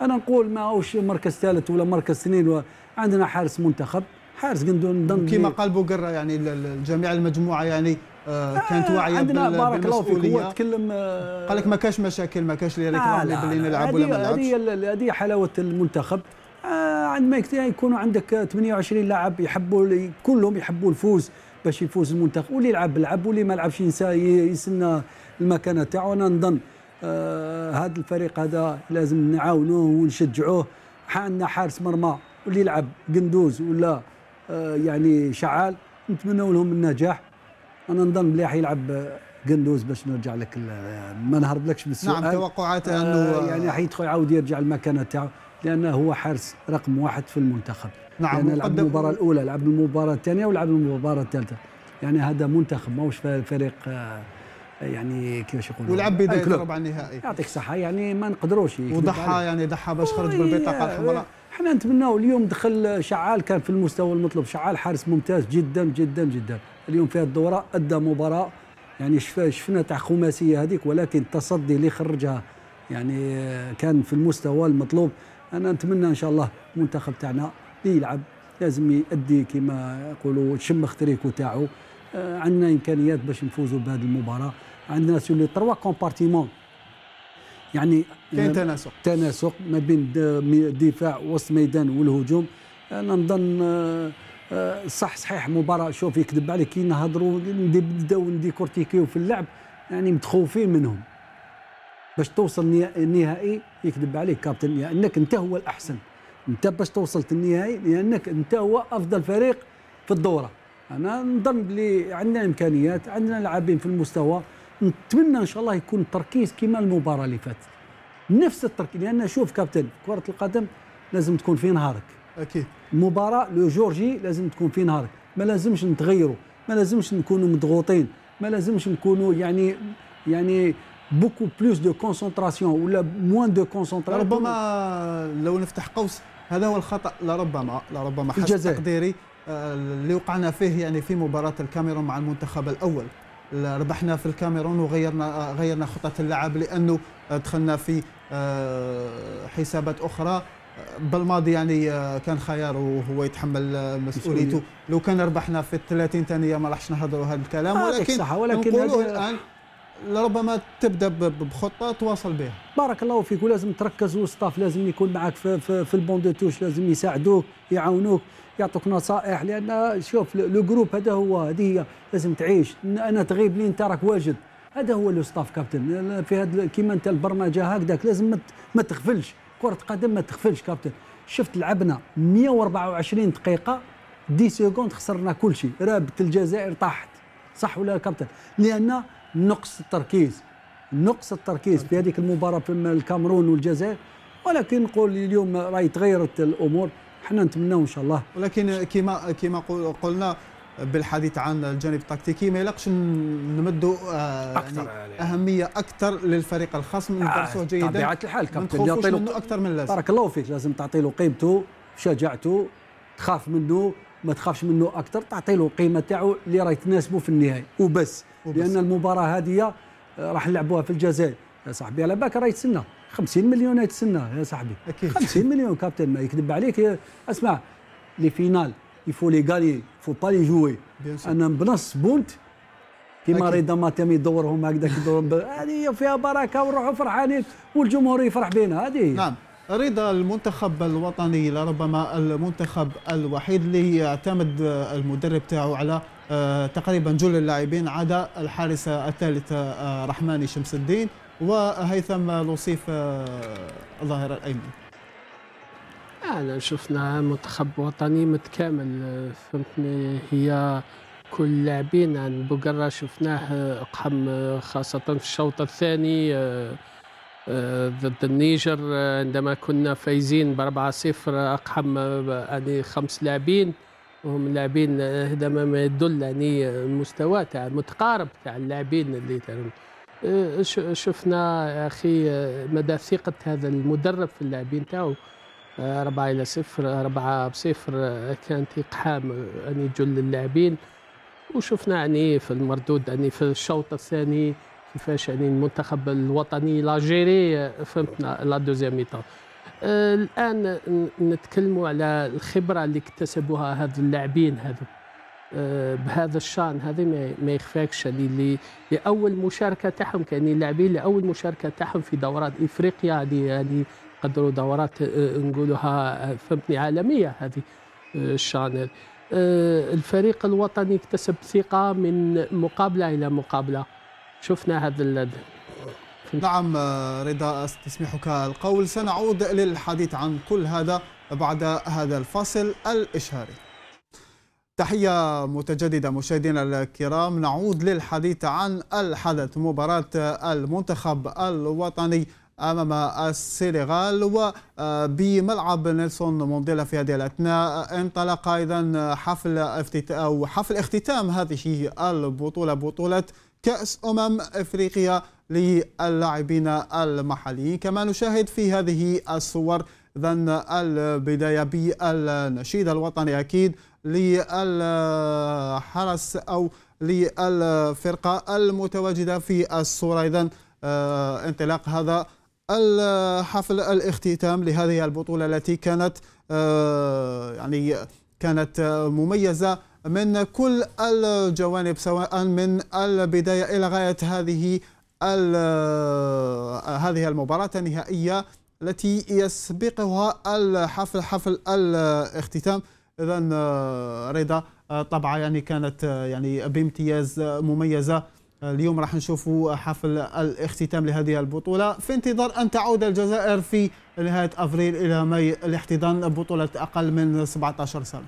انا نقول ماهوش مركز ثالث ولا مركز سنين عندنا حارس منتخب حارس نظن كما قال بوغرا يعني الجميع المجموعه يعني آه، كانت آه، واعيه عندنا بارك الله فيك هو تكلم آه، قال لك ما كاش مشاكل ما كاش اللي باللي نلعب ولا ما نلعبش هذه هذه حلاوه المنتخب عندما يكونوا عندك 28 لاعب يحبوا كلهم يحبوا الفوز باش يفوز المنتخب واللي يلعب يلعب واللي ما يلعبش ينسى يستنى المكانه تاعو انا نظن هذا الفريق هذا لازم نعاونوه ونشجعوه عندنا حارس مرمى واللي يلعب قندوز ولا يعني شعال نتمنوا لهم النجاح انا نظن مليح يلعب قندوز باش نرجع لك ما نهربلكش من السؤال نعم توقعاته آه، انه يعني حيدخل يعاود يرجع المكانه تاعو لانه هو حارس رقم واحد في المنتخب نعم لأنه لعب المباراه الاولى لعب المباراه الثانيه ولعب المباراه الثالثه يعني هذا منتخب ماهوش فريق آه، يعني كيفاش يقولوا ولعب بدايه ربع النهائي يعطيك الصحه يعني ما نقدروش وضحى يعني ضحى باش خرج بالبطاقه آه، الحمراء حنا نتمناو اليوم دخل شعال كان في المستوى المطلوب شعال حارس ممتاز جدا جدا جدا اليوم في الدورة أدى مباراة يعني شفنا تاع خماسية هذيك ولكن التصدي اللي خرجها يعني آه، كان في المستوى المطلوب أنا نتمنى إن شاء الله المنتخب تاعنا يلعب لازم يأدي كما يقولوا يشمخ تريكو تاعه آه، عندنا إمكانيات باش نفوزوا بهذه المباراة عندنا سولي تروا كومبارتيمون يعني كاين آه، تناسق تناسق ما بين الدفاع وسط ميدان والهجوم انا نظن آه، صح صحيح مباراه شوف يكذب عليك كي نهضروا نبداو نديكورتيكيو في اللعب يعني متخوفين منهم باش توصل النهائي يكذب عليك كابتن لانك انت هو الاحسن انت باش توصل النهائي لانك يعني انت هو افضل فريق في الدوره انا نظن بلي عندنا امكانيات عندنا لاعبين في المستوى نتمنى ان شاء الله يكون التركيز كما المباراه اللي فاتت نفس التركيز لان شوف كابتن كره القدم لازم تكون في نهارك اكيد المباراه لو جورجي لازم تكون في نهارك ما لازمش نتغيروا ما لازمش نكونوا مضغوطين ما لازمش نكونوا يعني يعني بوكو بلوس دو كونسونطراسيون ولا موان دو كونسونطراسيون ربما لو نفتح قوس هذا هو الخطا لربما لربما حسب تقديري آه، اللي وقعنا فيه يعني في مباراه الكاميرون مع المنتخب الاول ربحنا في الكاميرون وغيرنا غيرنا خطه اللعب لانه دخلنا في آه، حسابات اخرى بالماضي يعني آه، كان خيار وهو يتحمل آه، مسؤوليته لو كان ربحنا في 30 ثانيه ما راحش نهضروا هذا الكلام ولكن صح ولكن الان لربما تبدا بخطه تواصل بها بارك الله فيك ولازم تركز والستاف لازم يكون معك في, في, في البون دو توش لازم يساعدوك يعاونوك يعطوك نصائح لان شوف لو جروب هذا هو هذه هي لازم تعيش انا تغيب لي انت راك واجد هذا هو لو كابتن في هذا كيما انت البرمجه هكذاك لازم ما تغفلش كرة قدم ما تغفلش كابتن شفت لعبنا 124 دقيقة 10 سكوند خسرنا كل شيء رابط الجزائر طاحت صح ولا كابتن لأن نقص التركيز نقص التركيز في هذيك المباراة في الكاميرون والجزائر ولكن نقول اليوم راهي تغيرت الأمور حنا نتمناو ان شاء الله ولكن كما كما قلنا بالحديث عن الجانب التكتيكي ما يلقش نمدوا آه، يعني, اهميه اكثر للفريق الخصم ندرسوه آه، جيدا طبيعه الحال كابتن يعطي له اكثر من لازم بارك الله فيك لازم تعطي له قيمته شجاعته تخاف منه ما تخافش منه اكثر تعطي له القيمه تاعو اللي راهي تناسبه في النهايه وبس, وبس. لان المباراه هذه آه، راح نلعبوها في الجزائر يا صاحبي على بالك راه يتسنى 50 مليون يتسنى يا صاحبي أكيد. 50 مليون كابتن ما يكذب عليك اسمع لي فينال il faut les gagner il faut pas les jouer انا بنص بونت كيما رضا il يدورهم هكذا يدورهم هذه فيها بركه ونروحوا فرحانين والجمهور يفرح بينا هذه نعم رضا المنتخب الوطني لربما المنتخب الوحيد اللي يعتمد المدرب تاعو على آه، تقريبا جل اللاعبين عدا الحارس الثالث آه، رحماني شمس الدين وهيثم لوصيف آه، الظاهر الايمن أنا شفنا منتخب وطني متكامل فهمتني هي كل لاعبين عن بوقرة شفناه أقحم خاصة في الشوط الثاني آه، آه، ضد النيجر آه، عندما كنا فايزين بأربعة صفر أقحم يعني خمس لاعبين وهم لاعبين هذا ما يدل يعني المستوى تاع المتقارب تاع اللاعبين اللي تعلم. شفنا اخي مدى ثقه هذا المدرب في اللاعبين تاعو أربعة إلى صفر أربعة بصفر كانت إقحام يعني جل اللاعبين وشفنا يعني في المردود يعني في الشوط الثاني كيفاش يعني المنتخب الوطني الألجيري فهمتنا لا دوزيام ميطون آه، الآن نتكلموا على الخبرة اللي اكتسبوها هذ اللاعبين هذو آه، بهذا الشان هذه ما يخفاكش اللي لاول مشاركه تاعهم كان اللاعبين لاول مشاركه تاعهم في دورات افريقيا يعني قدروا دورات آه، نقولها آه، فهمتني عالميه هذه الشانل آه، الفريق الوطني اكتسب ثقه من مقابله الى مقابله شفنا هذا اللد. نعم رضا استسمحك القول سنعود للحديث عن كل هذا بعد هذا الفصل الإشهاري تحية متجددة مشاهدينا الكرام نعود للحديث عن الحدث مباراة المنتخب الوطني امام السنغال وبملعب آه، نيلسون مونديلا في هذه الاثناء انطلق ايضا حفل او حفل اختتام هذه البطوله بطوله كاس امم افريقيا للاعبين المحليين كما نشاهد في هذه الصور اذا البدايه بالنشيد الوطني اكيد للحرس او للفرقه المتواجده في الصوره اذا آه، انطلاق هذا الحفل الاختتام لهذه البطولة التي كانت آه، يعني كانت آه، مميزة من كل الجوانب سواء من البداية إلى غاية هذه آه، هذه المباراة النهائية التي يسبقها الحفل حفل الاختتام إذا رضا طبعا يعني كانت يعني بامتياز مميزة اليوم راح نشوفوا حفل الاختتام لهذه البطولة في انتظار أن تعود الجزائر في نهاية أفريل إلى ماي لاحتضان بطولة أقل من 17 سنة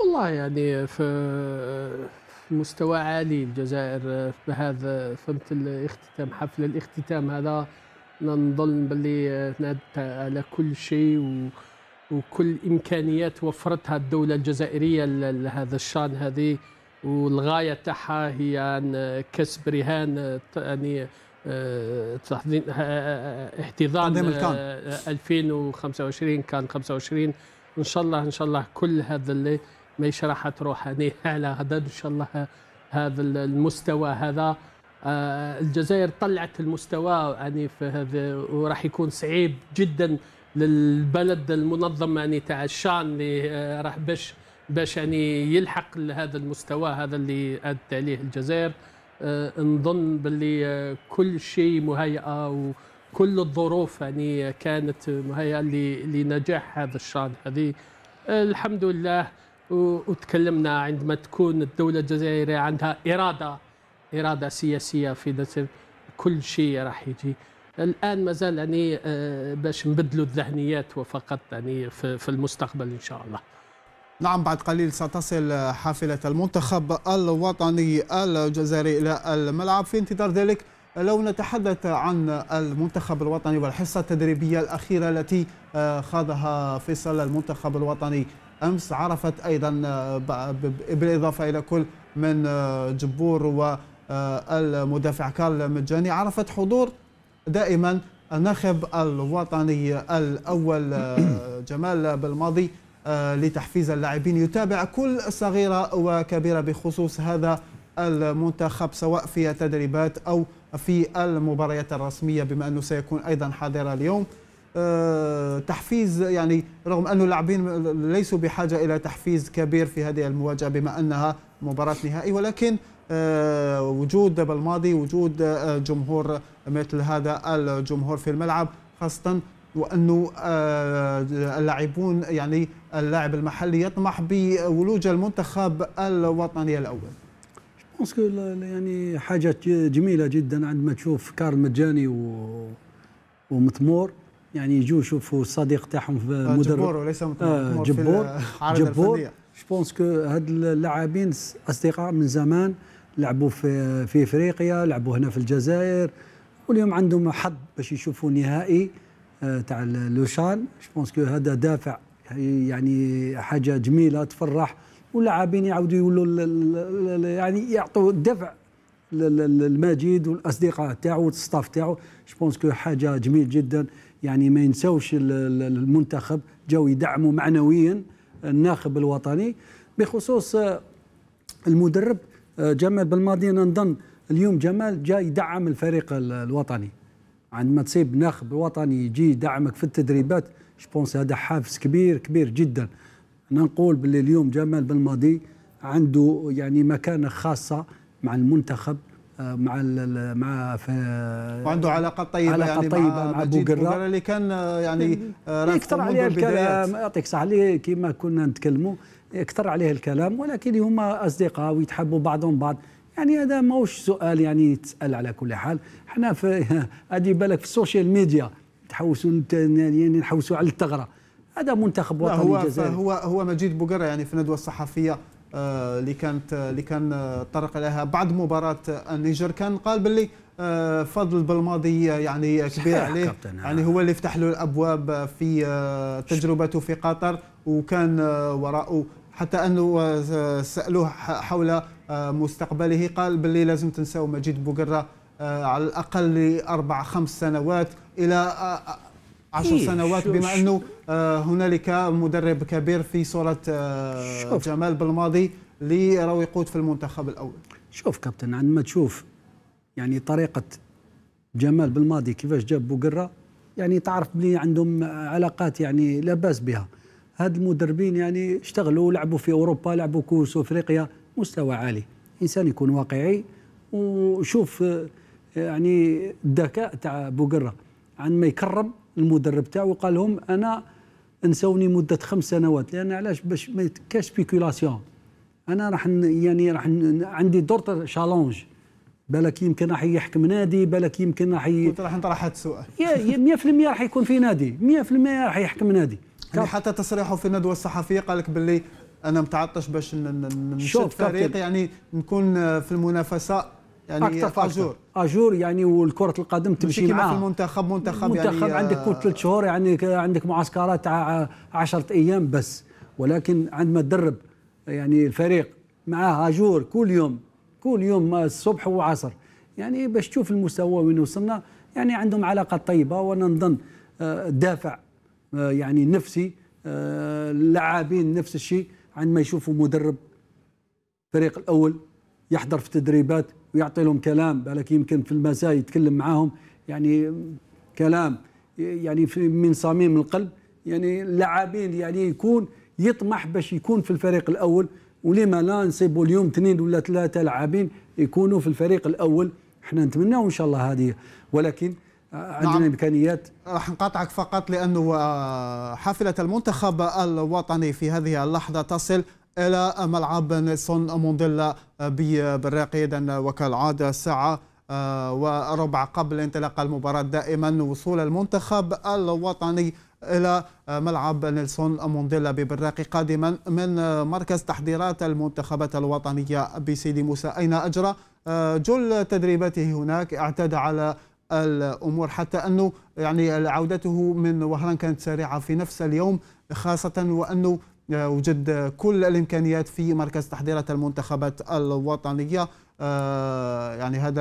والله يعني في مستوى عالي الجزائر بهذا فهمت الاختتام حفل الاختتام هذا نظن باللي نادت على كل شيء و وكل امكانيات وفرتها الدوله الجزائريه لهذا الشان هذه والغايه تاعها هي ان كسب رهان يعني آه، تحضين آه، آه، احتضان 2025 كان 25 ان شاء الله ان شاء الله كل هذا اللي ما راح تروح يعني على هذا ان شاء الله هذا المستوى هذا الجزائر طلعت المستوى يعني في هذا وراح يكون صعيب جدا للبلد المنظم يعني تاع الشان اللي راح باش باش يعني يلحق لهذا المستوى هذا اللي ادت عليه الجزائر أه نظن باللي آه، كل شيء مهيئه وكل الظروف يعني كانت مهيئه لنجاح هذا الشان هذه آه، الحمد لله وتكلمنا عندما تكون الدوله الجزائريه عندها اراده اراده سياسيه في كل شيء راح يجي الان مازال يعني آه، باش نبدلوا الذهنيات وفقط يعني في المستقبل ان شاء الله نعم بعد قليل ستصل حافلة المنتخب الوطني الجزائري إلى الملعب في انتظار ذلك لو نتحدث عن المنتخب الوطني والحصة التدريبية الأخيرة التي آه، خاضها فيصل المنتخب الوطني أمس عرفت أيضا آه، بالإضافة إلى كل من آه، جبور والمدافع كارل مجاني عرفت حضور دائما الناخب الوطني الأول جمال بالماضي آه، لتحفيز اللاعبين يتابع كل صغيرة وكبيرة بخصوص هذا المنتخب سواء في التدريبات أو في المباريات الرسمية بما أنه سيكون أيضا حاضرة اليوم آه، تحفيز يعني رغم أن اللاعبين ليسوا بحاجة إلى تحفيز كبير في هذه المواجهة بما أنها مباراة نهائي ولكن آه، وجود بالماضي وجود جمهور مثل هذا الجمهور في الملعب خاصة وانه آه، اللاعبون يعني اللاعب المحلي يطمح بولوج المنتخب الوطني الاول بونس يعني حاجه جميله جدا عندما تشوف كارل مجاني و... ومتمور يعني يجوا يشوفوا الصديق تاعهم في آه، مدرب جبور وليس متمور آه جبور جبور جو بونس هاد اللاعبين اصدقاء من زمان لعبوا في في افريقيا لعبوا هنا في الجزائر واليوم عندهم حظ باش يشوفوا نهائي آه، تاع لوشان جوبونس كو هذا دافع يعني حاجه جميله تفرح واللاعبين يعاودوا يولوا يعني يعطوا الدفع للمجيد والاصدقاء تاعو والستاف تاعو جوبونس كو حاجه جميل جدا يعني ما ينساوش المنتخب جاو يدعموا معنويا الناخب الوطني بخصوص آه، المدرب آه، جمال بالماضي نظن اليوم جمال جاي يدعم الفريق الوطني عندما تصيب ناخب وطني يجي يدعمك في التدريبات شبونس هذا حافز كبير كبير جدا انا نقول باللي اليوم جمال بالماضي عنده يعني مكانه خاصه مع المنتخب آه، مع مع وعنده علاقه طيبه يعني علاقة يعني طيبة مع, مع قره اللي كان آه، يعني اكثر آه، عليه الكلام يعطيك صح عليه كما كنا نتكلموا اكثر عليه الكلام ولكن هما اصدقاء ويتحبوا بعضهم بعض يعني هذا ماهوش سؤال يعني يتسال على كل حال حنا في هذه بالك في السوشيال ميديا تحوسوا يعني نحوسوا على الثغره هذا منتخب وطني جزائري هو هو مجيد بوقره يعني في الندوه الصحفيه آه، اللي كانت اللي كان آه، طرق لها بعد مباراه النيجر كان قال باللي آه، فضل بالماضي يعني كبير عليه يعني هو اللي فتح له الابواب في تجربته في قطر وكان وراءه حتى انه آه، سالوه حول آه، مستقبله قال باللي لازم تنساو مجيد بوقره آه، على الاقل لاربع خمس سنوات الى عشر إيه، سنوات بما انه هنالك مدرب كبير في صوره جمال بالماضي اللي راهو يقود في المنتخب الاول شوف كابتن عندما تشوف يعني طريقه جمال بالماضي كيفاش جاب بوقره يعني تعرف بلي عندهم علاقات يعني لا باس بها هاد المدربين يعني اشتغلوا لعبوا في اوروبا لعبوا كوس افريقيا مستوى عالي انسان يكون واقعي وشوف آه، يعني الذكاء تاع بوقره عن ما يكرم المدرب تاعو وقال لهم انا انسوني مده خمس سنوات لان علاش باش ما كاش سبيكولاسيون انا راح يعني راح عندي دور شالونج بالك يمكن راح يحكم نادي بالك يمكن راح قلت راح انطرحت سؤال 100% راح يكون في نادي 100% راح يحكم نادي يعني حتى تصريحه في الندوه الصحفيه قال لك باللي انا متعطش باش نشوف فريق يعني نكون في المنافسه يعني أكثر فأكثر. اجور اجور يعني والكره القدم تمشي معاه في المنتخب منتخب يعني، منتخب يعني عندك كل ثلاث شهور يعني عندك معسكرات تاع 10 ايام بس ولكن عندما تدرب يعني الفريق معاه اجور كل يوم كل يوم الصبح وعصر يعني باش تشوف المستوى وين وصلنا يعني عندهم علاقه طيبه وانا نظن آه، دافع آه، يعني نفسي اللاعبين آه، نفس الشيء عندما يشوفوا مدرب الفريق الاول يحضر في تدريبات ويعطي لهم كلام بالك يمكن في المساء يتكلم معاهم يعني كلام يعني من صميم القلب يعني اللاعبين يعني يكون يطمح باش يكون في الفريق الاول ولما لا نصيبوا اليوم اثنين ولا ثلاثه لاعبين يكونوا في الفريق الاول احنا نتمناو ان شاء الله هذه ولكن عندنا نعم. امكانيات راح نقاطعك فقط لانه حافله المنتخب الوطني في هذه اللحظه تصل الى ملعب نيلسون مونديلا بالراقي اذا وكالعاده ساعه آه، وربع قبل انطلاق المباراه دائما وصول المنتخب الوطني الى ملعب نيلسون مونديلا ببراقي قادما من مركز تحضيرات المنتخبات الوطنيه بسيدي موسى اين اجرى آه، جل تدريباته هناك اعتاد على الامور حتى انه يعني عودته من وهران كانت سريعه في نفس اليوم خاصه وانه وجد كل الامكانيات في مركز تحضيرات المنتخبات الوطنيه آه، يعني هذا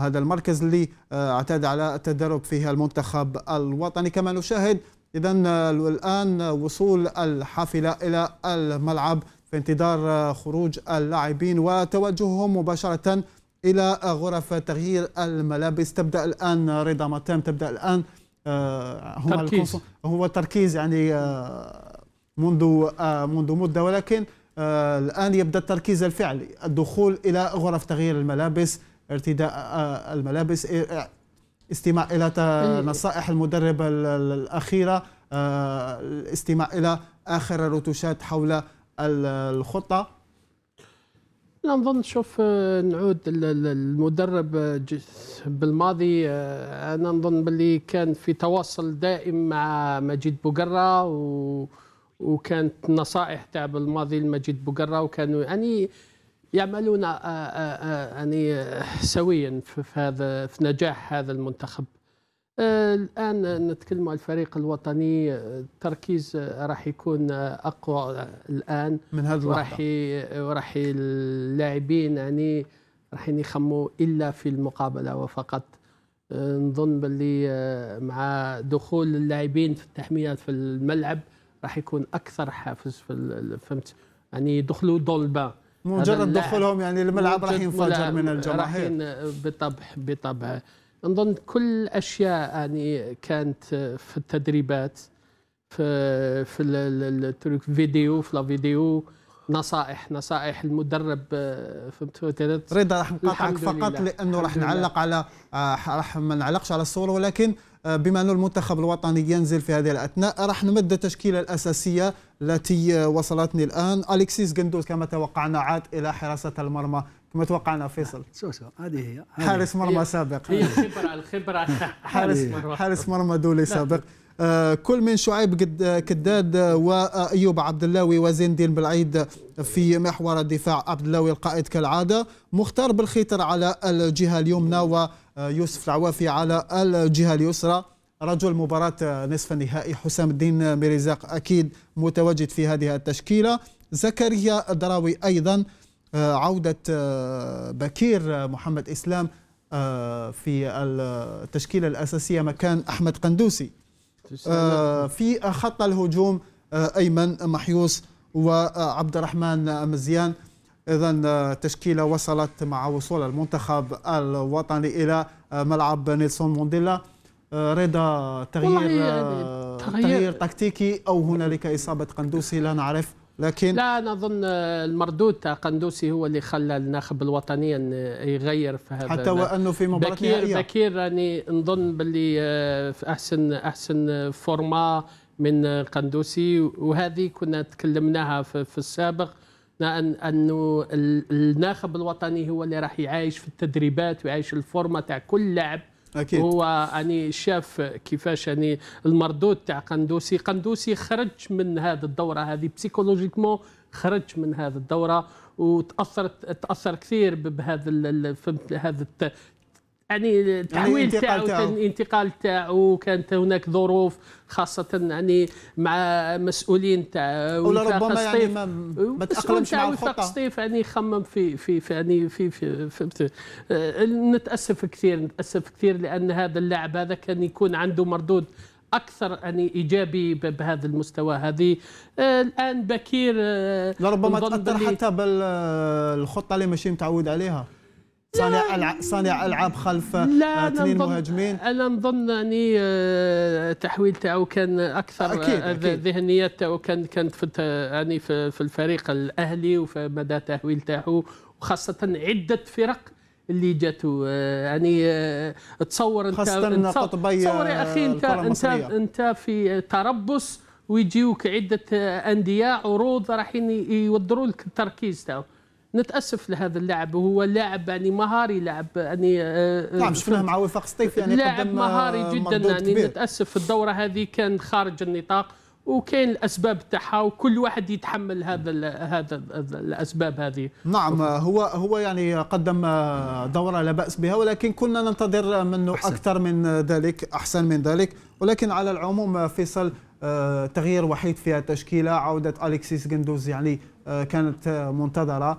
هذا المركز اللي آه، اعتاد على التدرب فيه المنتخب الوطني كما نشاهد اذا آه، الان وصول الحافله الى الملعب في انتظار خروج اللاعبين وتوجههم مباشره إلى غرف تغيير الملابس تبدأ الآن رضا متام تبدأ الآن هم آه، تركيز. هو التركيز يعني آه، منذ آه، منذ مدة ولكن الآن يبدأ التركيز الفعلي الدخول إلى غرف تغيير الملابس ارتداء الملابس استماع إلى نصائح المدرب الأخيرة الاستماع إلى آخر الرتوشات حول الخطة لا نظن شوف آه، نعود المدرب آه، بالماضي آه، انا نظن باللي كان في تواصل دائم مع مجيد بوقره و وكانت نصائح تاع بالماضي لمجيد بوقره وكانوا يعني يعملون يعني سويا في هذا في نجاح هذا المنتخب الان نتكلم على الفريق الوطني التركيز راح يكون اقوى الان من هذا وراح وراح اللاعبين يعني راح يخموا الا في المقابله وفقط نظن باللي مع دخول اللاعبين في التحميات في الملعب راح يكون اكثر حافز في فهمت يعني يدخلوا دول البان مجرد دخولهم يعني الملعب راح ينفجر من الجماهير بطبع بطبع نظن كل اشياء يعني كانت في التدريبات في في الترك فيديو في لا فيديو نصائح نصائح المدرب آه، فهمت رضا راح نقاطعك فقط لله. لانه راح نعلق على آه، راح ما نعلقش على الصوره ولكن آه، بما أن المنتخب الوطني ينزل في هذه الأثناء راح نمد التشكيلة الأساسية التي وصلتني الآن أليكسيس جندوز كما توقعنا عاد إلى حراسة المرمى كما توقعنا فيصل سو سو هذه هي حارس مرمى سابق هي الخبره الخبره حارس مرمى حارس مرمى دولي سابق آه، كل من شعيب كداد وايوب عبد اللاوي وزين الدين بالعيد في محور الدفاع عبد اللاوي القائد كالعاده مختار بالخيطر على الجهه اليمنى ويوسف آه، العوافي على الجهه اليسرى رجل مباراة آه، نصف النهائي حسام الدين ميرزاق أكيد متواجد في هذه التشكيلة زكريا الدراوي أيضا آه، عودة آه، بكير آه، محمد إسلام في التشكيلة الأساسية مكان أحمد قندوسي في خط الهجوم أيمن محيوس وعبد الرحمن مزيان إذا التشكيلة وصلت مع وصول المنتخب الوطني إلى ملعب نيلسون مونديلا رضا تغيير تغيير تكتيكي أو هنالك إصابة قندوسي لا نعرف لكن لا انا اظن المردود تاع قندوسي هو اللي خلى الناخب الوطني يغير في هذا حتى وانه في مباراه بكير نهائية. بكير راني نظن باللي آه، في احسن احسن فورما من قندوسي وهذه كنا تكلمناها في, السابق أن انه الناخب الوطني هو اللي راح يعايش في التدريبات ويعايش الفورمه تاع كل لاعب اكيد هو اني شاف كيفاش اني المردود تاع قندوسي قندوسي خرج من هذه الدوره هذه بسيكولوجيكمون خرج من هذه الدوره وتاثرت تاثر كثير بهذا هذا يعني التحويل يعني تاعو كان الانتقال تاعو كانت هناك ظروف خاصه يعني مع مسؤولين تاع ولربما يعني ما, ما تاقلمش مع الخطه سطيف يعني خمم في في يعني في, في, في, في نتاسف كثير نتاسف كثير لان هذا اللاعب هذا كان يكون عنده مردود اكثر يعني ايجابي بهذا المستوى هذه آه الان بكير آه لربما تاثر حتى بالخطه اللي ماشي متعود عليها صانع العاب صانع العاب خلف آه، لا اثنين مهاجمين انا نظن اني التحويل آه، تاعو كان اكثر آه، أكيد ذهنيات تاعو كان كانت في يعني في الفريق الاهلي وفي مدى التحويل تاعو وخاصه عده فرق اللي جاتو يعني تصور انت تصور يا اخي انت انت انت في تربص ويجيوك عده انديه عروض رايحين يودروا لك التركيز تاعو نتاسف لهذا اللاعب وهو لاعب يعني مهاري لاعب يعني آه، آه، نعم شفناه مع وفاق سطيف يعني لاعب آه، مهاري جدا يعني نتاسف الدوره هذه كان خارج النطاق وكاين الاسباب تاعها وكل واحد يتحمل هذا الـ هذا الـ الاسباب هذه نعم هو هو يعني قدم دوره لا باس بها ولكن كنا ننتظر منه أحسن. اكثر من ذلك احسن من ذلك ولكن على العموم فيصل تغيير وحيد في التشكيله عوده اليكسيس جندوز يعني كانت منتظره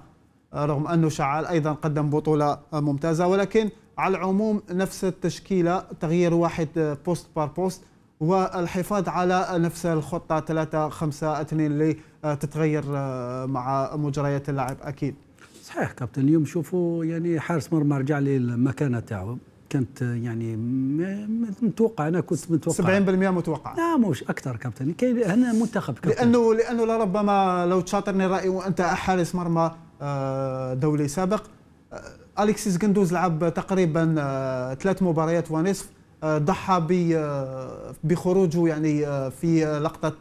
آه، رغم أنه شعال أيضا قدم بطولة آه، ممتازة ولكن على العموم نفس التشكيلة تغيير واحد بوست بار بوست والحفاظ على نفس الخطة 3 5 2 اللي تتغير آه، مع مجريات اللعب أكيد صحيح كابتن اليوم شوفوا يعني حارس مرمى رجع للمكانة تاعو كانت يعني متوقع انا كنت متوقع 70% متوقع لا مش اكثر كابتن كاين هنا منتخب كابتن لانه لانه لربما لو تشاطرني الراي وانت حارس مرمى آه، دولي سابق آه، اليكسيس جندوز لعب تقريبا آه، ثلاث مباريات ونصف ضحى بخروجه يعني في لقطه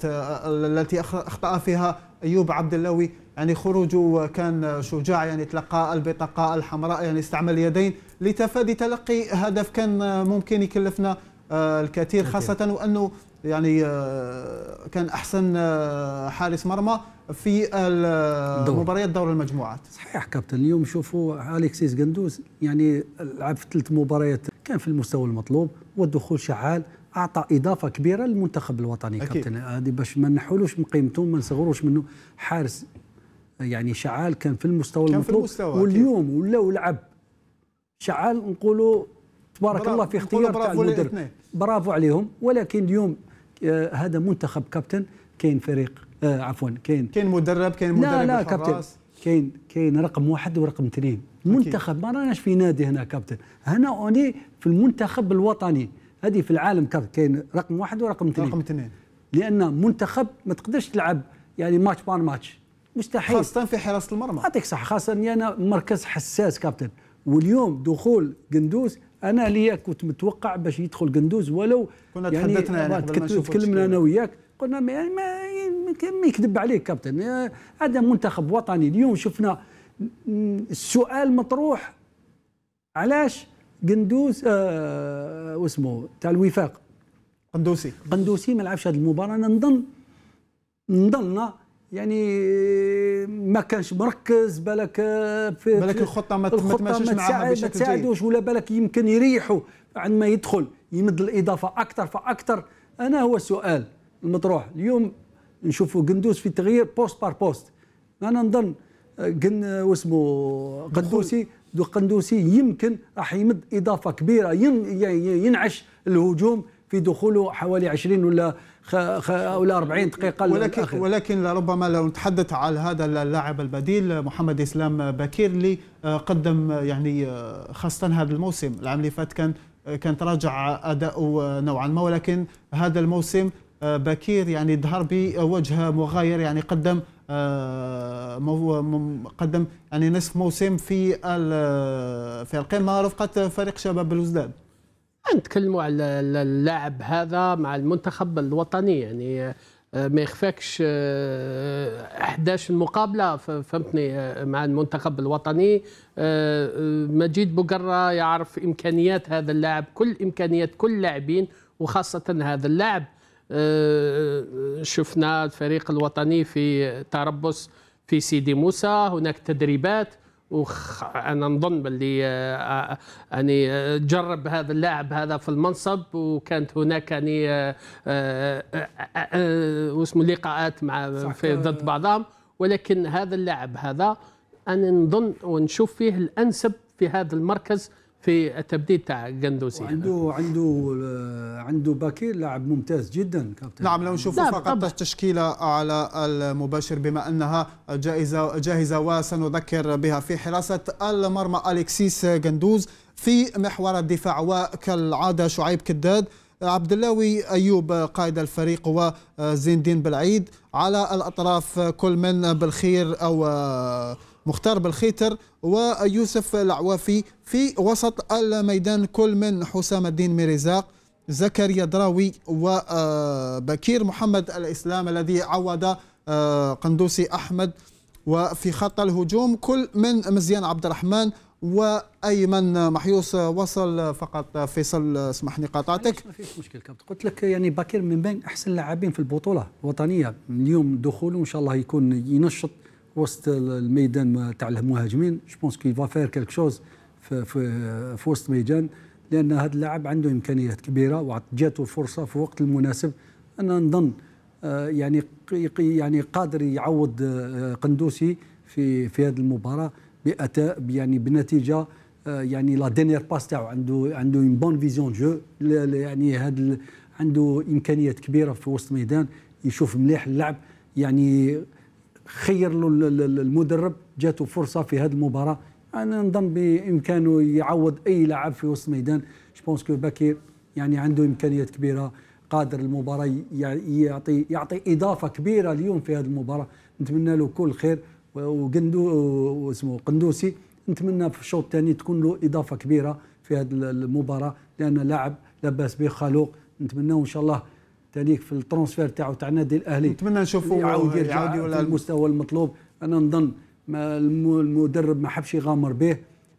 التي اخطا فيها ايوب عبد اللوي يعني خروجه كان شجاع يعني تلقى البطاقه الحمراء يعني استعمل اليدين لتفادي تلقي هدف كان ممكن يكلفنا الكثير خاصه وانه يعني آه، كان احسن آه، حارس مرمى في آه، مباريات دور المجموعات صحيح كابتن اليوم شوفوا اليكسيس قندوز يعني لعب في ثلاث مباريات كان في المستوى المطلوب والدخول شعال اعطى اضافه كبيره للمنتخب الوطني أكيد. كابتن هذه باش ما نحولوش من قيمته ما نصغروش منه حارس يعني شعال كان في المستوى كان المطلوب في المستوى واليوم ولا لعب شعال نقولوا تبارك الله في اختيار تاع المدرب برافو عليهم ولكن اليوم آه، هذا منتخب كابتن كاين فريق آه عفوا كاين كاين مدرب كاين مدرب لا لا كابتن كاين كاين رقم واحد ورقم اثنين منتخب ما راناش في نادي هنا كابتن هنا اوني في المنتخب الوطني هذه في العالم كابتن كاين رقم واحد ورقم اثنين رقم اثنين لان منتخب ما تقدرش تلعب يعني ماتش بار ماتش مستحيل خاصه في حراسه المرمى يعطيك صح خاصه انا مركز حساس كابتن واليوم دخول قندوز انا ليا كنت متوقع باش يدخل قندوز ولو كنا يعني تحدثنا يعني تكلمنا انا وياك قلنا ما يعني ما يكذب عليك كابتن هذا منتخب وطني اليوم شفنا السؤال مطروح علاش قندوز آه واسمه آه، تاع الوفاق قندوسي قندوسي ما لعبش هذه المباراه انا نظن نظن يعني ما كانش مركز بالك آه، في بالك الخطه ما تماشاش معاها بشكل جيد ما تساعدوش ولا بالك يمكن يريحوا عند ما يدخل يمد الاضافه اكثر فاكثر انا هو السؤال المطروح اليوم نشوفوا قندوز في تغيير بوست بار بوست انا نظن آه، قن واسمه آه، قندوسي دو قندوسي يمكن راح يمد اضافه كبيره ينعش الهجوم في دخوله حوالي 20 ولا ولا 40 دقيقه ولكن للأخر. ولكن ربما لو نتحدث على هذا اللاعب البديل محمد اسلام بكير اللي آه، قدم آه، يعني آه، خاصه هذا الموسم العام اللي فات كان كان تراجع اداؤه نوعا ما ولكن هذا الموسم بكير يعني ظهر بوجه مغاير يعني قدم قدم يعني نصف موسم في في القمه رفقه فريق شباب الوزداد نتكلموا على اللاعب هذا مع المنتخب الوطني يعني آه، ما يخفاكش 11 آه، مقابله فهمتني آه، مع المنتخب الوطني مجيد بقره يعرف امكانيات هذا اللاعب كل امكانيات كل لاعبين وخاصه هذا اللاعب شفنا الفريق الوطني في تربص في سيدي موسى هناك تدريبات وخ انا نظن باللي يعني آه، آه، آه، جرب هذا اللاعب هذا في المنصب وكانت هناك يعني واسمه لقاءات مع في ضد بعضهم ولكن هذا اللاعب هذا انا نظن ونشوف فيه الانسب في هذا المركز في التبديل تاع جندوسي عنده عنده آه، عنده باكير لاعب ممتاز جدا كابتن نعم لو نشوف نعم، فقط التشكيله على المباشر بما انها جاهزه جاهزه وسنذكر بها في حراسه المرمى الكسيس جندوز في محور الدفاع وكالعاده شعيب كداد عبد اللاوي ايوب قائد الفريق وزين الدين بالعيد على الاطراف كل من بالخير او مختار بالخيتر ويوسف العوافي في وسط الميدان كل من حسام الدين ميرزاق زكريا دراوي وبكير آه، محمد الإسلام الذي عوض آه، قندوسي أحمد وفي خط الهجوم كل من مزيان عبد الرحمن وايمن محيوس وصل فقط فيصل اسمحني قاطعتك ما فيش مشكل كابتن قلت لك يعني باكر من بين احسن لاعبين في البطوله الوطنيه اليوم دخوله ان شاء الله يكون ينشط وسط الميدان تاع المهاجمين جو بونس كي فا فير كيلك شوز في, في, في وسط الميدان لان هذا اللاعب عنده امكانيات كبيره وجاته الفرصه في الوقت المناسب انا نظن آه، يعني يعني قادر يعوض آه، قندوسي في في هذه المباراه بأتاء يعني بنتيجه آه، يعني لا دينيير باس تاعو عنده عنده اون بون فيزيون جو يعني هذا عنده امكانيات كبيره في وسط الميدان يشوف مليح اللعب يعني خير له المدرب جاته فرصه في هذه المباراه انا نظن بامكانه يعوض اي لاعب في وسط الميدان جو بونس كو بكير يعني عنده امكانيات كبيره قادر المباراه يعطي يعطي اضافه كبيره اليوم في هذه المباراه نتمنى له كل خير وقندو واسمه قندوسي نتمنى في الشوط الثاني تكون له اضافه كبيره في هذه المباراه لان لاعب لاباس به خلوق نتمنى ان شاء الله تانيك في الترانسفير تاعو تاع النادي الاهلي نتمنى نشوفو يعاود يرجع للمستوى المطلوب انا نظن ما المدرب ما حبش يغامر به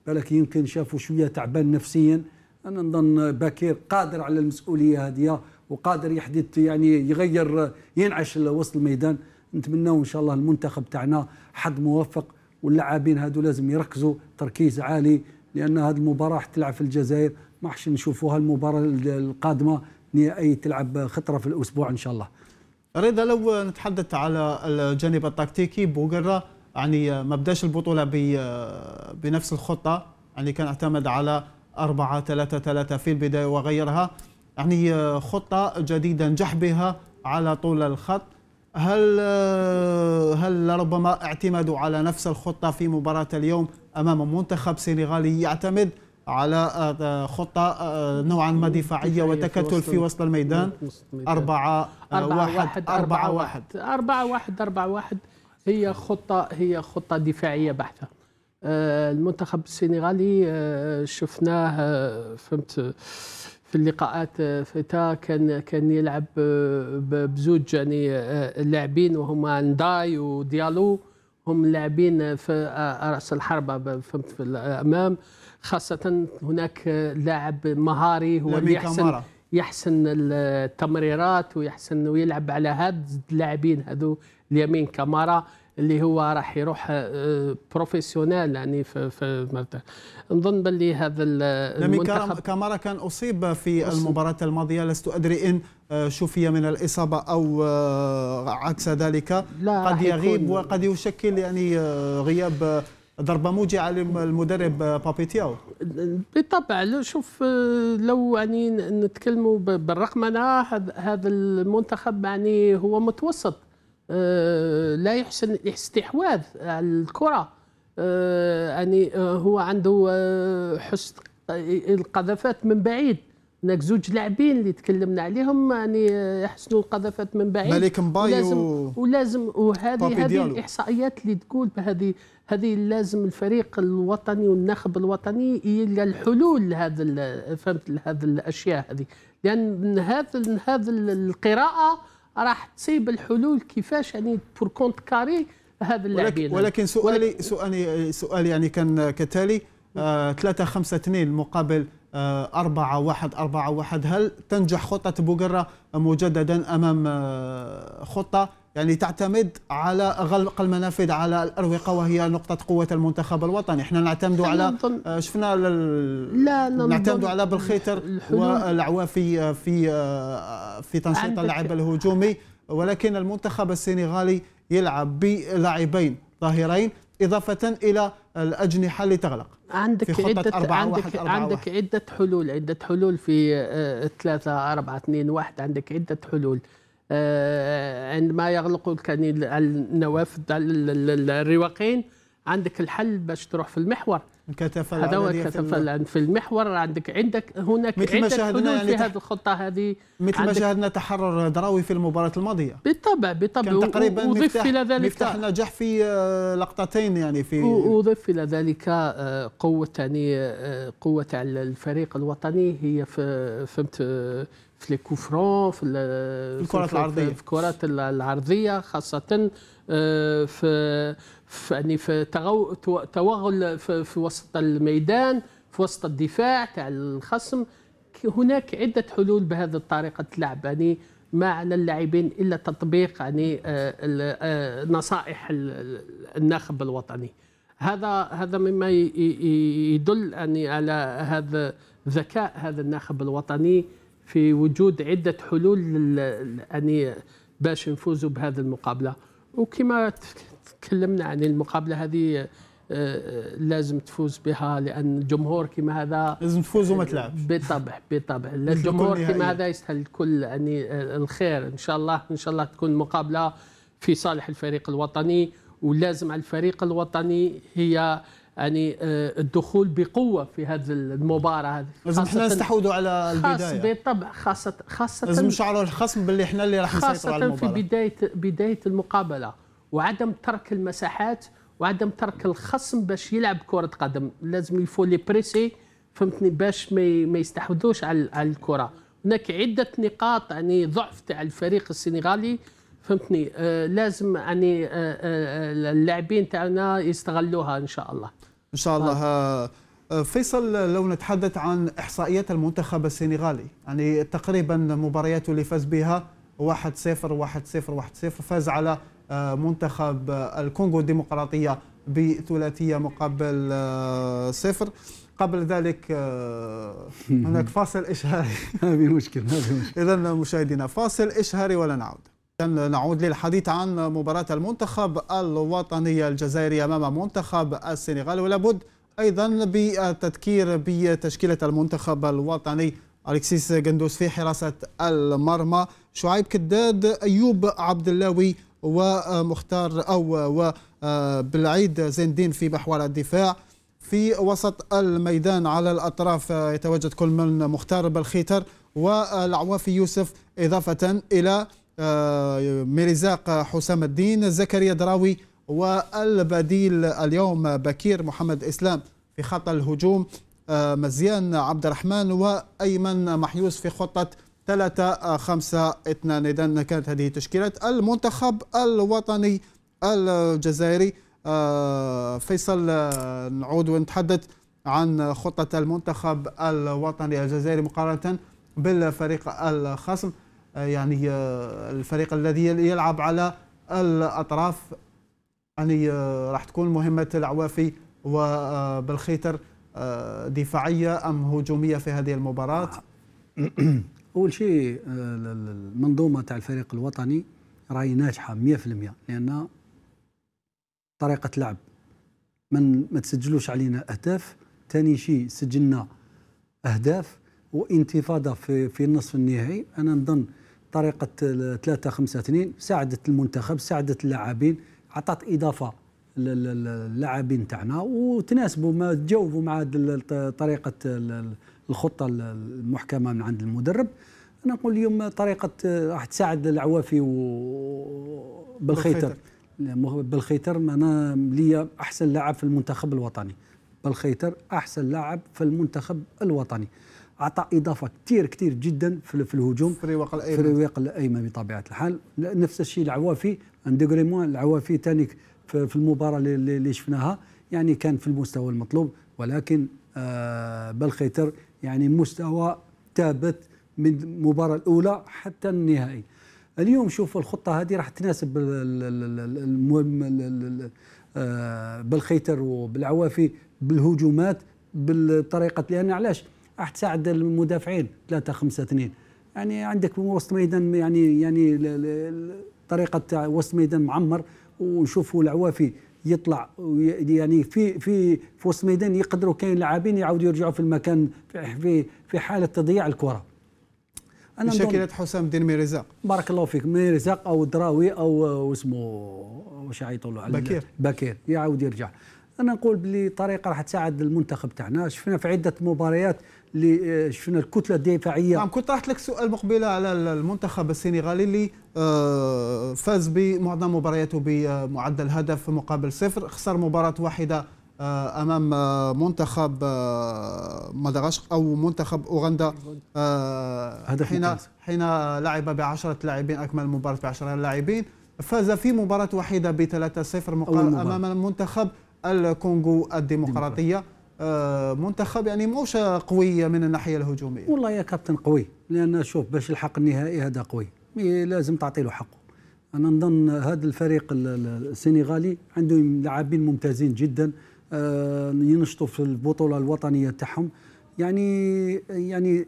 بالك يمكن شافوا شويه تعبان نفسيا انا نظن باكير قادر على المسؤوليه هذه وقادر يحدث يعني يغير ينعش وسط الميدان نتمنى ان شاء الله المنتخب تاعنا حد موفق واللاعبين هذو لازم يركزوا تركيز عالي لان هذه المباراه راح تلعب في الجزائر ما حش نشوفوها المباراه القادمه نهائي تلعب خطرة في الأسبوع إن شاء الله رضا لو نتحدث على الجانب التكتيكي بوغرا يعني ما بداش البطولة بنفس الخطة يعني كان اعتمد على 4 3 3 في البداية وغيرها يعني خطة جديدة نجح بها على طول الخط هل هل ربما اعتمدوا على نفس الخطة في مباراة اليوم أمام منتخب سنغالي يعتمد على آه، آه، خطة آه، نوعا ما نعم، دفاعية وتكتل في وسط الميدان أربعة واحد أربعة واحد أربعة واحد أربعة واحد هي خطة هي خطة دفاعية بحتة المنتخب السنغالي شفناه فهمت في اللقاءات فتا كان كان يلعب بزوج يعني اللاعبين وهما نداي وديالو هم لاعبين في راس الحربه فهمت في الامام خاصة هناك لاعب مهاري هو اللي يحسن يحسن التمريرات ويحسن ويلعب على هاد اللاعبين هذو اليمين كمارا اللي هو راح يروح بروفيسيونيل آه، يعني في في نظن باللي هذا المنتخب كمارا كان اصيب في المباراه الماضيه لست ادري ان آه، شفي من الاصابه او آه، عكس ذلك لا قد يغيب وقد يشكل يعني غياب ضربه موجعه للمدرب بابيتياو بالطبع شوف لو يعني نتكلموا بالرقمنه هذا المنتخب يعني هو متوسط آه، لا يحسن الاستحواذ على الكره آه، يعني آه، هو عنده حسن القذفات من بعيد هناك زوج لاعبين اللي تكلمنا عليهم يعني يحسنوا القذفات من بعيد ملك مباي ولازم, ولازم وهذه هذه الاحصائيات اللي تقول بهذه هذه لازم الفريق الوطني والنخب الوطني يلقى الحلول لهذا فهمت لهذا الاشياء هذه لان هذا هذا القراءه راح تصيب الحلول كيفاش يعني بور كونت كاري هذا اللاعبين ولكن سؤالي سؤالي سؤالي يعني كان كتالي 3 5 2 مقابل 4 1 4 1 هل تنجح خطة بوغرا مجددا أمام آه، خطة يعني تعتمد على غلق المنافذ على الاروقه وهي نقطه قوه المنتخب الوطني احنا نعتمد على آه، شفنا لل... لا نعتمد على بالخيتر الحلول... والعوافي في في آه، تنشيط اللعب الهجومي ولكن المنتخب السنغالي يلعب بلاعبين ظاهرين اضافه الى الاجنحه اللي تغلق عندك في خطة عدة 4 عندك واحد أربعة عندك واحد. عدة حلول عدة حلول في 3 4 2 1 عندك عدة حلول آه، عندما يغلق الكنين النوافذ الرواقين عندك الحل باش تروح في المحور الكثافة هذا هو في المحور عندك عندك هناك مثل ما شاهدنا يعني في هذه الخطه هذه مثل ما شاهدنا تحرر دراوي في المباراه الماضيه بالطبع بالطبع كان تقريبا وضيف الى ذلك مفتاح نجاح في آه، لقطتين يعني في وضيف الى ذلك آه، قوه يعني قوه على الفريق الوطني هي فهمت في لي كوفرون في الكرات العرضيه في الكرات العرضيه خاصه euh, في في يعني في توغل في, في وسط الميدان في وسط الدفاع تاع الخصم هناك عده حلول بهذه الطريقه اللعب يعني ما على اللاعبين الا تطبيق يعني آه، آه، نصائح الناخب الوطني هذا هذا مما يدل يعني على هذا ذكاء هذا الناخب الوطني في وجود عده حلول يعني باش نفوزوا بهذه المقابله وكما تكلمنا عن المقابله هذه آه، آه، لازم تفوز بها لان الجمهور كما هذا لازم تفوز وما تلعبش بالطبع بالطبع الجمهور كما هذا يستاهل الكل يعني آه، الخير ان شاء الله ان شاء الله تكون مقابله في صالح الفريق الوطني ولازم على الفريق الوطني هي يعني آه، الدخول بقوه في هذه المباراه هذه لازم احنا نستحوذوا على البدايه خاص بالطبع خاصه خاصه لازم نشعروا الخصم باللي احنا اللي راح نسيطر على المباراه في بدايه بدايه المقابله وعدم ترك المساحات وعدم ترك الخصم باش يلعب كره قدم لازم يفو لي بريسي فهمتني باش ما يستحوذوش على الكره هناك عده نقاط يعني ضعف تاع الفريق السنغالي فهمتني آه لازم يعني آه آه, آه، اللاعبين تاعنا يستغلوها ان شاء الله ان شاء الله طيب. آه، آه، فيصل لو نتحدث عن احصائيات المنتخب السنغالي يعني تقريبا مبارياته اللي فاز بها 1 0 1 0 1 0 فاز على آه، منتخب الكونغو الديمقراطيه بثلاثيه مقابل صفر قبل ذلك هناك فاصل اشهاري هذه مشكله هذه مشكله اذا مشاهدينا فاصل اشهاري ولا نعود نعود للحديث عن مباراة المنتخب الوطني الجزائري أمام منتخب السنغال ولابد أيضا بالتذكير بتشكيلة المنتخب الوطني أليكسيس جندوس في حراسة المرمى شعيب كداد أيوب عبد اللاوي ومختار أو وبالعيد زين الدين في محور الدفاع في وسط الميدان على الأطراف يتواجد كل من مختار بالخيتر والعوافي يوسف إضافة إلى آه، ميرزاق حسام الدين زكريا دراوي والبديل اليوم بكير محمد إسلام في خط الهجوم آه، مزيان عبد الرحمن وأيمن محيوس في خطة 3 5 2 إذا كانت هذه تشكيلة المنتخب الوطني الجزائري آه، فيصل نعود ونتحدث عن خطة المنتخب الوطني الجزائري مقارنة بالفريق الخصم آه، يعني الفريق الذي يلعب على الاطراف يعني آه، راح تكون مهمه العوافي وبالخيتر آه، دفاعيه ام هجوميه في هذه المباراه؟ اول شيء المنظومه تاع الفريق الوطني راهي ناجحه 100% لان طريقه لعب من ما تسجلوش علينا اهداف ثاني شيء سجلنا اهداف وانتفاضه في في النصف النهائي انا نظن طريقه 3 5 2 ساعدت المنتخب ساعدت اللاعبين عطات اضافه للاعبين تاعنا وتناسبوا ما تجاوبوا مع طريقه الخطه المحكمه من عند المدرب انا نقول اليوم طريقه راح تساعد العوافي بالخيتر بالخيتر انا ليا احسن لاعب في المنتخب الوطني بالخيتر احسن لاعب في المنتخب الوطني اعطى اضافه كثير كثير جدا في الهجوم في الرواق الايمن في الرواق الايمن بطبيعه الحال نفس الشيء العوافي ان العوافي ثاني في المباراه اللي شفناها يعني كان في المستوى المطلوب ولكن آه بالخيتر يعني مستوى ثابت من المباراه الاولى حتى النهائي اليوم شوف الخطه هذه راح تناسب بالخيتر آه، وبالعوافي بالهجومات بالطريقه لان علاش راح تساعد المدافعين 3 5 2 يعني عندك وسط ميدان يعني يعني طريقه تاع وسط ميدان معمر ونشوفوا العوافي يطلع يعني في في في وسط ميدان يقدروا كاين لاعبين يعاودوا يرجعوا في المكان في في حاله تضييع الكره انا مشكله حسام الدين ميرزاق بارك الله فيك ميرزاق او دراوي او واسمه واش يعيطوا له بكير بكير يعاود يرجع انا نقول بلي طريقه راح تساعد المنتخب تاعنا شفنا في عده مباريات اللي آه، شفنا الكتله الدفاعيه نعم كنت طرحت لك سؤال مقبله على المنتخب السنغالي اللي آه، فاز بمعظم مبارياته بمعدل هدف مقابل صفر خسر مباراه واحده آه، امام منتخب مدغشقر او منتخب اوغندا حين حين لعب بعشره لاعبين اكمل المباراه بعشره لاعبين فاز في مباراه واحده ب 3-0 امام منتخب الكونغو الديمقراطيه آه، منتخب يعني موش قويه من الناحيه الهجوميه والله يا كابتن قوي لان شوف باش يلحق النهائي هذا قوي لازم تعطي له حقه انا نظن هذا الفريق السنغالي عنده لاعبين ممتازين جدا آه، ينشطوا في البطوله الوطنيه تاعهم يعني يعني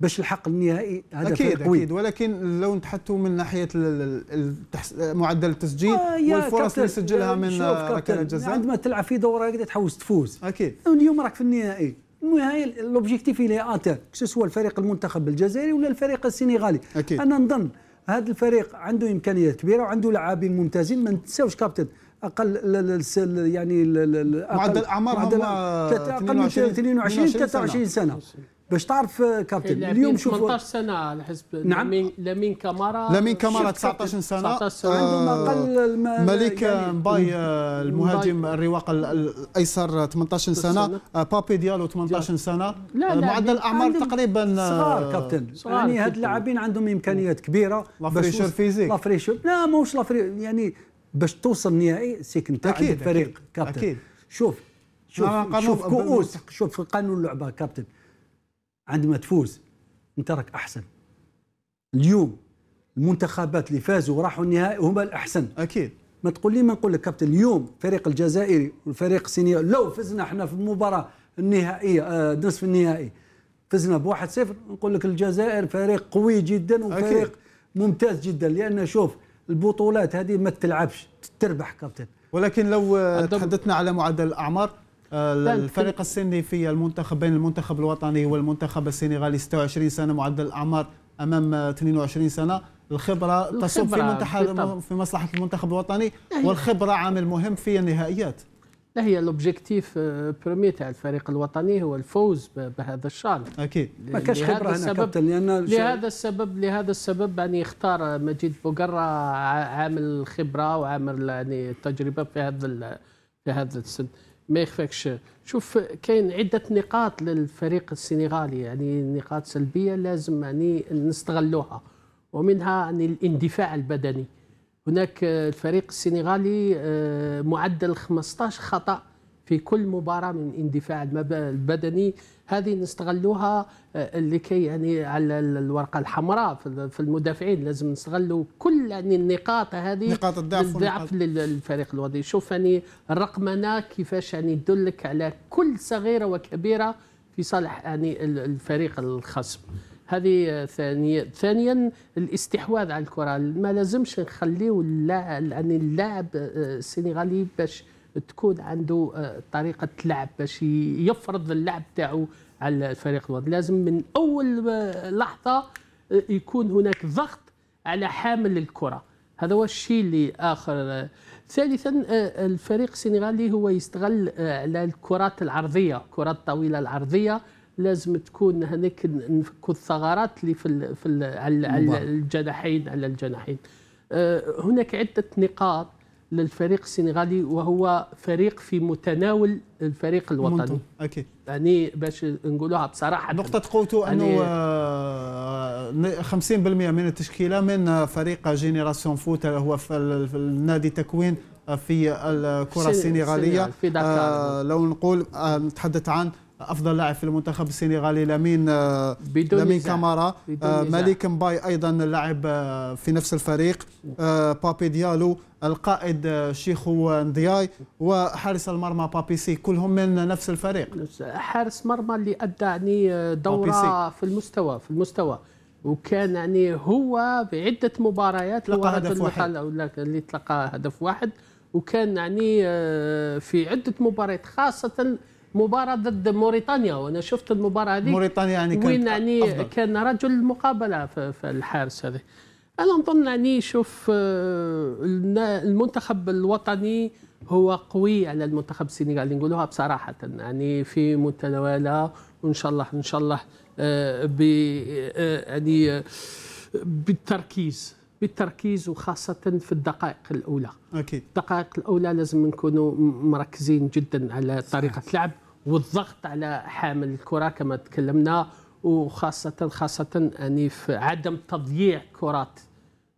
باش الحق النهائي هذا اكيد قوي. اكيد ولكن لو نتحدثوا من ناحيه معدل التسجيل آه والفرص اللي سجلها من ركله الجزاء عندما تلعب في دوره هكذا تحوس تفوز اكيد اليوم راك في النهائي النهائي لوبجيكتيف اللي اتان سواء الفريق المنتخب الجزائري ولا الفريق السنغالي أكيد. انا نظن هذا الفريق عنده امكانيات كبيره وعنده لاعبين ممتازين ما تنساوش كابتن اقل يعني معدل اعمارهم آه، اقل 22 23 23 سنه, سنة. باش تعرف آه، كابتن اليوم شوف 18 سنه على حسب نعم لامين, لامين كامارا لامين كامارا 19 سنه 19 سنه آه، عندهم اقل آه، مليك يعني مباي المهاجم الرواق الايسر 18 سنه بابي ديالو 18 سنه لا لا معدل الاعمار تقريبا صغار كابتن صغار يعني هاد اللاعبين عندهم امكانيات كبيره لافريشور فيزيك لافريشور لا ماهوش لافري يعني باش توصل نهائي سيك انت الفريق كابتن اكيد شوف شوف شوف كؤوس شوف قانون اللعبه كابتن عندما تفوز انت راك احسن اليوم المنتخبات اللي فازوا وراحوا النهائي هما الاحسن اكيد ما تقول لي ما نقول لك كابتن اليوم الفريق الجزائري والفريق الصيني لو فزنا احنا في المباراه النهائيه آه، نصف النهائي فزنا بواحد صفر نقول لك الجزائر فريق قوي جدا وفريق أكيد. ممتاز جدا لان شوف البطولات هذه ما تلعبش تربح كابتن ولكن لو تحدثنا على معدل الاعمار طيب، الفريق السني في المنتخب بين المنتخب الوطني والمنتخب السنغالي 26 سنه معدل الاعمار امام 22 سنه الخبره, الخبرة تصب في منتخب في مصلحه المنتخب الوطني والخبره عامل مهم في النهائيات لا هي لوبجيكتيف برومي آه، تاع الفريق الوطني هو الفوز بهذا الشان اكيد ما كاش خبره هنا كابتن لان لهذا السبب لهذا السبب يعني اختار مجيد بوغرا عامل الخبره وعامل يعني التجربه في هذا في هذا السن ما يخفاكش شوف كاين عده نقاط للفريق السنغالي يعني نقاط سلبيه لازم يعني نستغلوها ومنها يعني الاندفاع البدني هناك الفريق السنغالي آه، معدل 15 خطا في كل مباراه من الاندفاع البدني هذه نستغلوها آه، لكي يعني على الورقه الحمراء في المدافعين لازم نستغلوا كل يعني النقاط هذه نقاط الضعف الضعف للفريق الوطني شوف يعني الرقمنه كيفاش يعني تدلك على كل صغيره وكبيره في صالح يعني الفريق الخصم هذه ثانيا ثانيا الاستحواذ على الكره ما لازمش نخليو اللاعب يعني اللاعب آه، السنغالي باش تكون عنده آه، طريقه لعب باش يفرض اللعب تاعو على الفريق الوطني لازم من اول آه، لحظه آه، يكون هناك ضغط على حامل الكره هذا هو الشيء اللي اخر ثالثا الفريق السنغالي هو يستغل على الكرات العرضيه كرات طويله العرضيه لازم تكون هناك نفكوا الثغرات اللي في في على الجناحين على الجناحين هناك عده نقاط للفريق السنغالي وهو فريق في متناول الفريق الوطني اكيد يعني باش نقولوها بصراحه نقطه قوته انه يعني 50% آه، من التشكيله من فريق جينيراسيون فوت هو في النادي تكوين في الكره السنغاليه آه لو نقول آه، نتحدث عن افضل لاعب في المنتخب السنغالي لامين آه، بدون لامين كامارا آه، ملك مباي ايضا لاعب آه، في نفس الفريق بابي ديالو القائد شيخو ندياي وحارس المرمى بابيسي كلهم من نفس الفريق حارس مرمى اللي ادى يعني دوره في المستوى في المستوى وكان يعني هو بعده مباريات تلقى هدف واحد اللي تلقى هدف واحد وكان يعني في عده مباريات خاصه مباراه ضد موريتانيا وانا شفت المباراه هذه موريتانيا يعني كانت وين يعني أفضل. كان رجل المقابله في, الحارس هذا انا نظن يعني شوف آه، المنتخب الوطني هو قوي على المنتخب السنغالي نقولوها بصراحه يعني في متناوله وان شاء الله ان شاء الله آه، ب آه، يعني بالتركيز بالتركيز وخاصة في الدقائق الأولى أكيد الدقائق الأولى لازم نكونوا مركزين جدا على طريقة لعب والضغط على حامل الكره كما تكلمنا وخاصه خاصه يعني في عدم تضييع كرات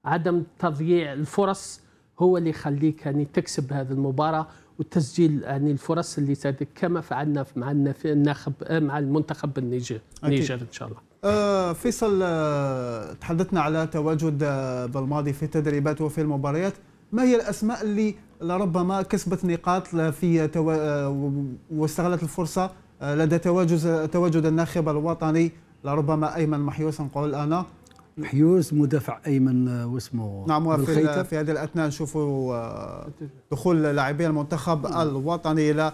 عدم تضييع الفرص هو اللي يخليك يعني تكسب هذه المباراه وتسجيل يعني الفرص اللي تاتيك كما فعلنا مع الناخب مع المنتخب النيجر النيجر ان شاء الله آه فيصل آه تحدثنا على تواجد آه بالماضي في التدريبات وفي المباريات ما هي الأسماء اللي لربما كسبت نقاط في تو... آه، واستغلت الفرصة آه، لدى تواجد تواجد الناخب الوطني لربما أيمن محيوس نقول أنا محيوس مدافع ايمن آه، واسمه نعم وفي في هذه الاثناء نشوفوا دخول لاعبي المنتخب نعم. الوطني الى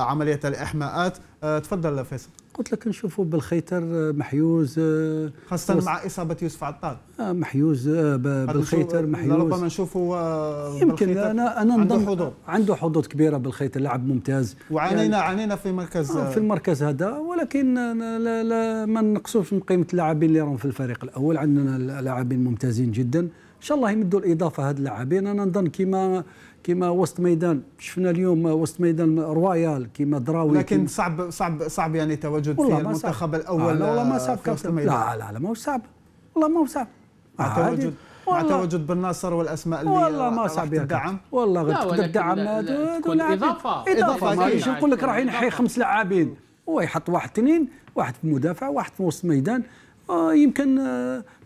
عمليه الاحماءات تفضل فيصل قلت لك نشوفوا بالخيتر آه، محيوز آه، خاصة مع إصابة يوسف عطال آه، محيوز بالخيتر محيوز ربما نشوفوا يمكن أنا أنا عنده حظوظ عنده حظوظ كبيرة بالخيتر لاعب ممتاز وعانينا يعني عانينا في مركز في المركز هذا ولكن لا لا ما نقصوش من قيمة اللاعبين اللي راهم في الفريق الأول عندنا لاعبين ممتازين جدا ان شاء الله يمدوا الاضافه هاد اللاعبين انا نظن كيما كما وسط ميدان شفنا اليوم وسط ميدان رويال كما دراوي لكن صعب صعب صعب يعني تواجد في المنتخب آه، الاول لا والله ما آه، صعب لا لا لا ما هو صعب والله ما هو صعب مع تواجد مع تواجد بن ناصر والاسماء اللي والله ما صعب الدعم والله غير تقدر تدعم اضافه اضافه ماهيش نقول لك راح ينحي خمس لاعبين هو يحط واحد اثنين واحد في المدافع واحد في وسط ميدان آه، يمكن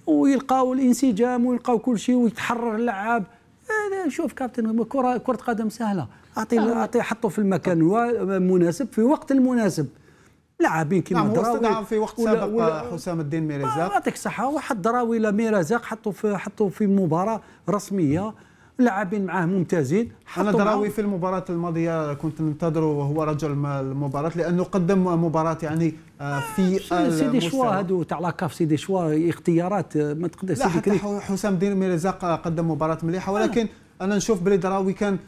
ويلقاو الانسجام ويلقاو كل شيء ويتحرر اللعاب شوف كابتن كره كره قدم سهله اعطي اعطي حطه في المكان المناسب في وقت المناسب لاعبين كيما نعم دراوي في وقت ولا سابق ولا حسام الدين ميرزاق آه، يعطيك الصحه وحط دراوي لا ميرزاق حطوا في حطوا في مباراه رسميه لاعبين معاه ممتازين انا دراوي في المباراه الماضيه كنت ننتظره وهو رجل المباراه لانه قدم مباراه يعني آه، آه، في سيدي شوا هادو تاع لاكاف سيدي شوا اختيارات آه، ما تقدرش لا حتى حسام دين ميرزاق قدم مباراه مليحه ولكن آه. انا نشوف بلي دراوي كان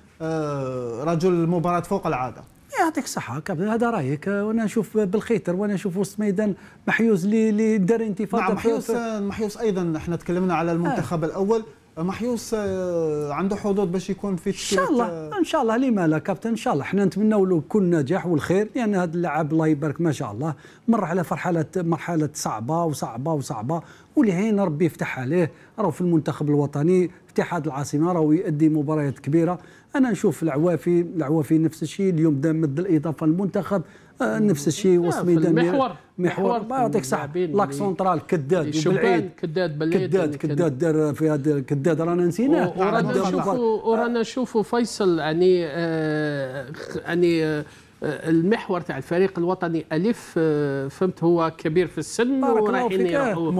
رجل المباراه فوق العاده إيه، يعطيك صحة هذا رايك وانا نشوف بالخيطر وانا نشوف وسط ميدان محيوس اللي دار انتفاضه محيوس نعم، محيوس ايضا احنا تكلمنا على المنتخب آه. الاول محيوس آه، عنده حظوظ باش يكون في ان شاء الله ان شاء الله لما لا كابتن ان شاء الله حنا نتمنوا له كل نجاح والخير لان هذا اللاعب الله يبارك ما شاء الله مر على مرحله مرحله صعبه وصعبه وصعبه ولهين ربي يفتح عليه راه في المنتخب الوطني اتحاد العاصمه راهو يؤدي مباريات كبيره انا نشوف العوافي العوافي نفس الشيء اليوم مد الاضافه للمنتخب آه، نفس الشيء وسط ميدان محور محور الله يعطيك صح لاك سونترال كداد بالعيد كداد بالعيد كداد كداد دار في هذا كداد رانا نسيناه ورانا نشوفوا ورانا نشوفوا فيصل يعني آه يعني آه آه، المحور تاع الفريق الوطني الف آه، فهمت هو كبير في السن ورايحين آه،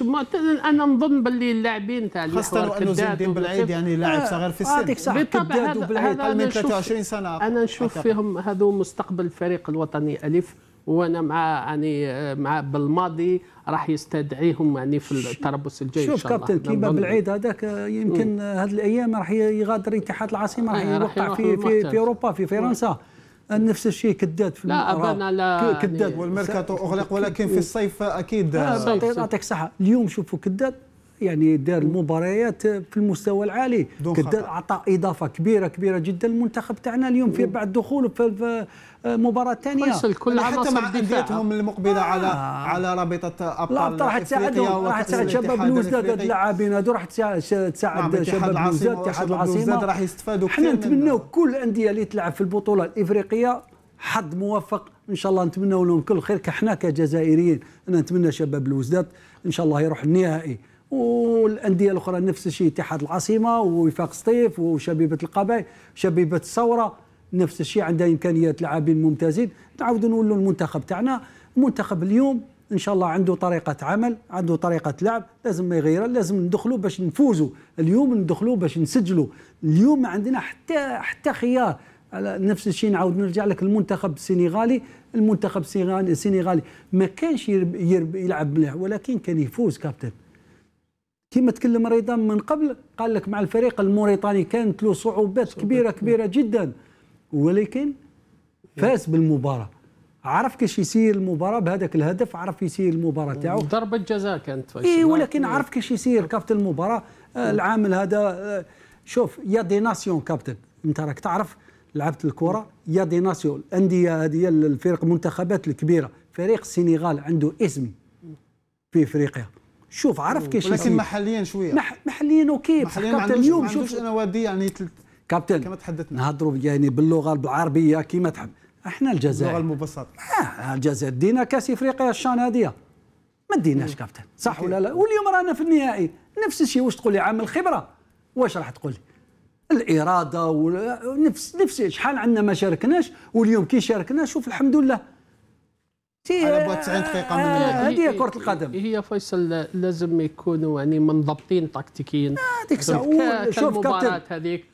مهتز انا نظن باللي اللاعبين تاع خاصه انه زين الدين بالعيد يعني لاعب صغير في السن يعطيك هذا هذا وبالعيد قل من 23 سنه انا نشوف فيهم هذو مستقبل الفريق الوطني الف وانا مع يعني مع بالماضي راح يستدعيهم يعني في التربص الجاي شوف كابتن كيما بالعيد هذاك يمكن هذه الايام راح يغادر اتحاد العاصمه راح يوقع في في, في اوروبا في فرنسا مم. نفس الشيء كداد في لا لا كداد يعني والميركاتو اغلق ولكن في الصيف اكيد يعطيك صحه اليوم شوفوا كداد يعني دار المباريات في المستوى العالي كداد اعطى اضافه كبيره كبيره جدا المنتخب تاعنا اليوم في بعد دخوله في مباراه ثانيه بس الكل يعني حتى مع انديتهم المقبله آه. على على رابطه ابطال راح تساعدهم راح تساعد شباب بلوزداد هاد اللاعبين هادو راح تساعد شباب بلوزداد اتحاد العاصمه راح يستفادوا حنا نتمناو كل الانديه اللي تلعب في البطوله الافريقيه حظ موفق ان شاء الله نتمناو لهم كل خير كحنا كجزائريين انا نتمنى شباب بلوزداد ان شاء الله يروح النهائي والانديه الاخرى نفس الشيء اتحاد العاصمه ووفاق سطيف وشبيبه القبائل شبيبه الثوره نفس الشيء عندها امكانيات لاعبين ممتازين نعاودوا نقولوا المنتخب تاعنا المنتخب اليوم ان شاء الله عنده طريقه عمل عنده طريقه لعب لازم ما يغيرها لازم ندخلوا باش نفوزوا اليوم ندخلوا باش نسجلوا اليوم ما عندنا حتى حتى خيار على نفس الشيء نعاود نرجع لك المنتخب السنغالي المنتخب السنغالي ما كانش يرب يرب يلعب مليح ولكن كان يفوز كابتن كما تكلم رضا من قبل قال لك مع الفريق الموريتاني كانت له صعوبات كبيره كبيره جدا ولكن فاز بالمباراه عرف كيفاش يسير المباراه بهذاك الهدف عرف يسير المباراه تاعو ضربه جزاء كانت اي ولكن إيه. عرف كيفاش يسير كابتن المباراه آه، العامل هذا آه، شوف يا دي ناسيون كابتن انت راك تعرف لعبت الكره يا دي ناسيون الانديه هذه الفرق المنتخبات الكبيره فريق السنغال عنده اسم في افريقيا شوف عرف كيفاش ولكن محليا شويه مح محليا اوكي محليا اليوم شوف انا وادي يعني كابتن كما تحدثنا نهضروا يعني باللغه العربيه كما تحب احنا الجزائر اللغه المبسطه آه الجزائر دينا كاس افريقيا الشان هذه ما ديناش كابتن صح ولا لا واليوم رانا في النهائي نفس الشيء واش تقول لي عامل الخبره واش راح تقول لي الاراده ونفس نفس شحال عندنا ما شاركناش واليوم كي شاركنا شوف الحمد لله على بعد 90 دقيقه من آه، هذه هي كره القدم هي فيصل لازم يكونوا يعني منضبطين تكتيكيا آه، هذيك شوف كابتن هذيك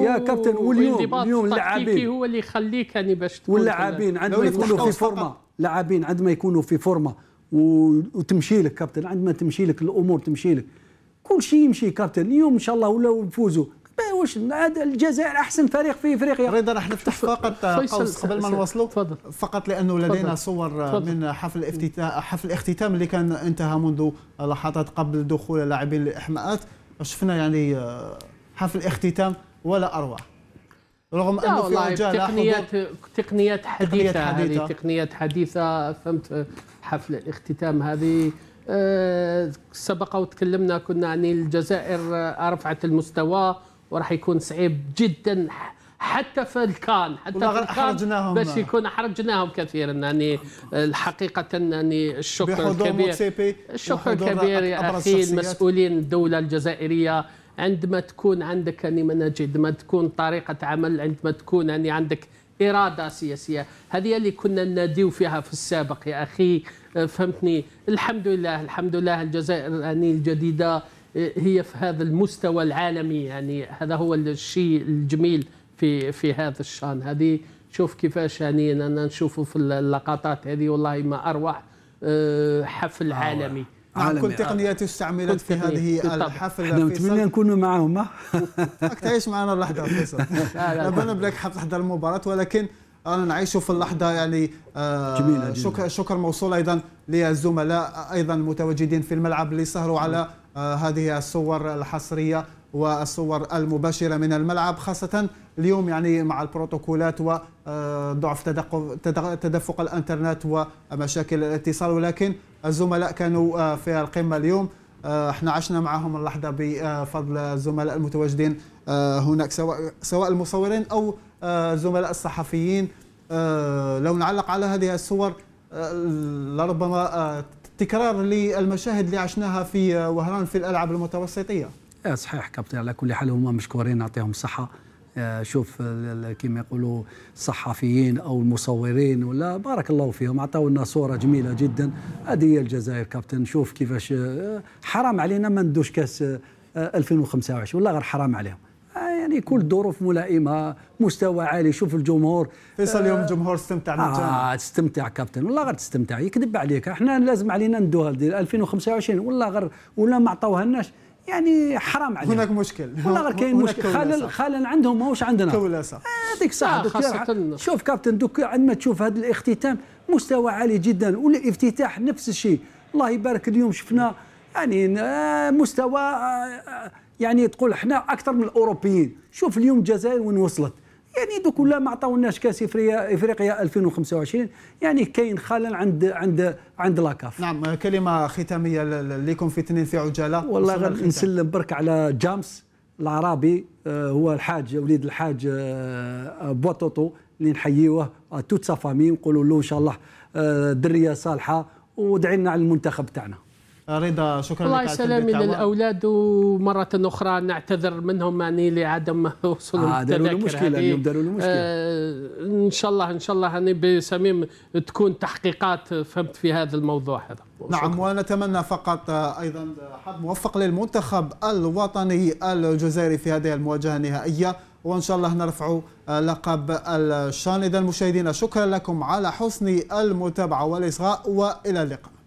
يا كابتن واليوم اليوم اللاعبين هو اللي يخليك يعني باش واللاعبين عندما يكونوا في فورمه لاعبين عندما يكونوا في فورمه وتمشي لك كابتن عندما تمشي لك الامور تمشي لك كل شيء يمشي كابتن اليوم ان شاء الله ولو نفوزوا واش هذا الجزائر احسن فريق في افريقيا رضا راح نفتح فقط قوس قبل ما نوصلوا فقط لانه لدينا صور من حفل افتتاح حفل الاختتام اللي كان انتهى منذ لحظات قبل دخول اللاعبين للاحماءات شفنا يعني آه، حفل اختتام ولا اروع رغم انه في تقنيات تقنيات حديثه, تقنيات حديثة. هذه تقنيات حديثه فهمت حفل الاختتام هذه آه، سبق وتكلمنا كنا عن الجزائر آه، رفعت المستوى وراح يكون صعيب جدا حتى في الكان حتى في الكان باش يكون احرجناهم كثيرا يعني الحقيقه اني يعني الشكر الكبير الشكر الكبير يا اخي المسؤولين الدوله الجزائريه عندما تكون عندك يعني منهج عندما تكون طريقه عمل عندما تكون يعني عندك اراده سياسيه هذه اللي كنا نناديو فيها في السابق يا اخي آه، فهمتني الحمد لله الحمد لله الجزائر يعني الجديده هي في هذا المستوى العالمي يعني هذا هو الشيء الجميل في في هذا الشان هذه شوف كيفاش يعني انا نشوفه في اللقطات هذه والله ما اروع آه، حفل عالمي نعم، عالمي كل تقنيات استعملت في هذه الحفله احنا نتمنى نكونوا معاهم تعيش معنا اللحظه فيصل ربنا بلاك حفل حضر المباراه ولكن انا نعيش في اللحظه يعني آه، جميلة شكر جميلة. شكر موصول ايضا للزملاء ايضا المتواجدين في الملعب اللي سهروا على نعم. آه، هذه الصور الحصرية والصور المباشرة من الملعب خاصة اليوم يعني مع البروتوكولات وضعف آه، تدفق الانترنت ومشاكل الاتصال ولكن الزملاء كانوا آه، في القمة اليوم احنا عشنا معهم اللحظة بفضل الزملاء المتواجدين هناك سواء سواء المصورين أو الزملاء الصحفيين لو نعلق على هذه الصور لربما تكرار للمشاهد اللي عشناها في وهران في الالعاب المتوسطيه آه، صحيح كابتن على كل حال هما مشكورين نعطيهم الصحه آه، شوف آه، كما يقولوا الصحفيين او المصورين ولا بارك الله فيهم عطاونا صوره جميله جدا هذه هي الجزائر كابتن شوف كيفاش حرام علينا ما ندوش كاس 2025 والله غير حرام عليهم آه، يعني كل ظروف ملائمه مستوى عالي شوف الجمهور فيصل اليوم آه الجمهور استمتع بالجامعة. اه تستمتع كابتن والله غير تستمتع يكذب عليك احنا لازم علينا ندوها 2025 والله غير ولا ما عطاوها لناش يعني حرام عليك هناك مشكل والله غير كاين مشكل خلل خلل عندهم ماهوش عندنا كولاسه آه، هذيك صح آه، شوف كابتن دوك عندما تشوف هذا الاختتام مستوى عالي جدا والافتتاح نفس الشيء الله يبارك اليوم شفنا يعني مستوى يعني تقول احنا اكثر من الاوروبيين شوف اليوم الجزائر وين وصلت يعني دوك ولا ما عطاوناش كاس افريقيا افريقيا 2025 يعني كاين خلل عند عند عند لاكاف نعم كلمه ختاميه لكم في اثنين في عجاله والله غير نسلم برك على جامس العربي آه، هو الحاج وليد الحاج آه، آه، بوطوطو اللي نحييوه توت سا فامي ونقولوا له ان شاء الله دريه صالحه ودعينا لنا على المنتخب تاعنا رضا شكرا لك الله يسلم للاولاد ومره اخرى نعتذر منهم يعني لعدم وصولهم آه داروا له اليوم داروا له مشكله آه ان شاء الله ان شاء الله يعني بسميم تكون تحقيقات فهمت في هذا الموضوع هذا نعم ونتمنى فقط آه، ايضا آه، حظ موفق للمنتخب الوطني الجزائري في هذه المواجهه النهائيه وان شاء الله نرفع آه، لقب الشان اذا المشاهدين شكرا لكم على حسن المتابعه والاصغاء والى اللقاء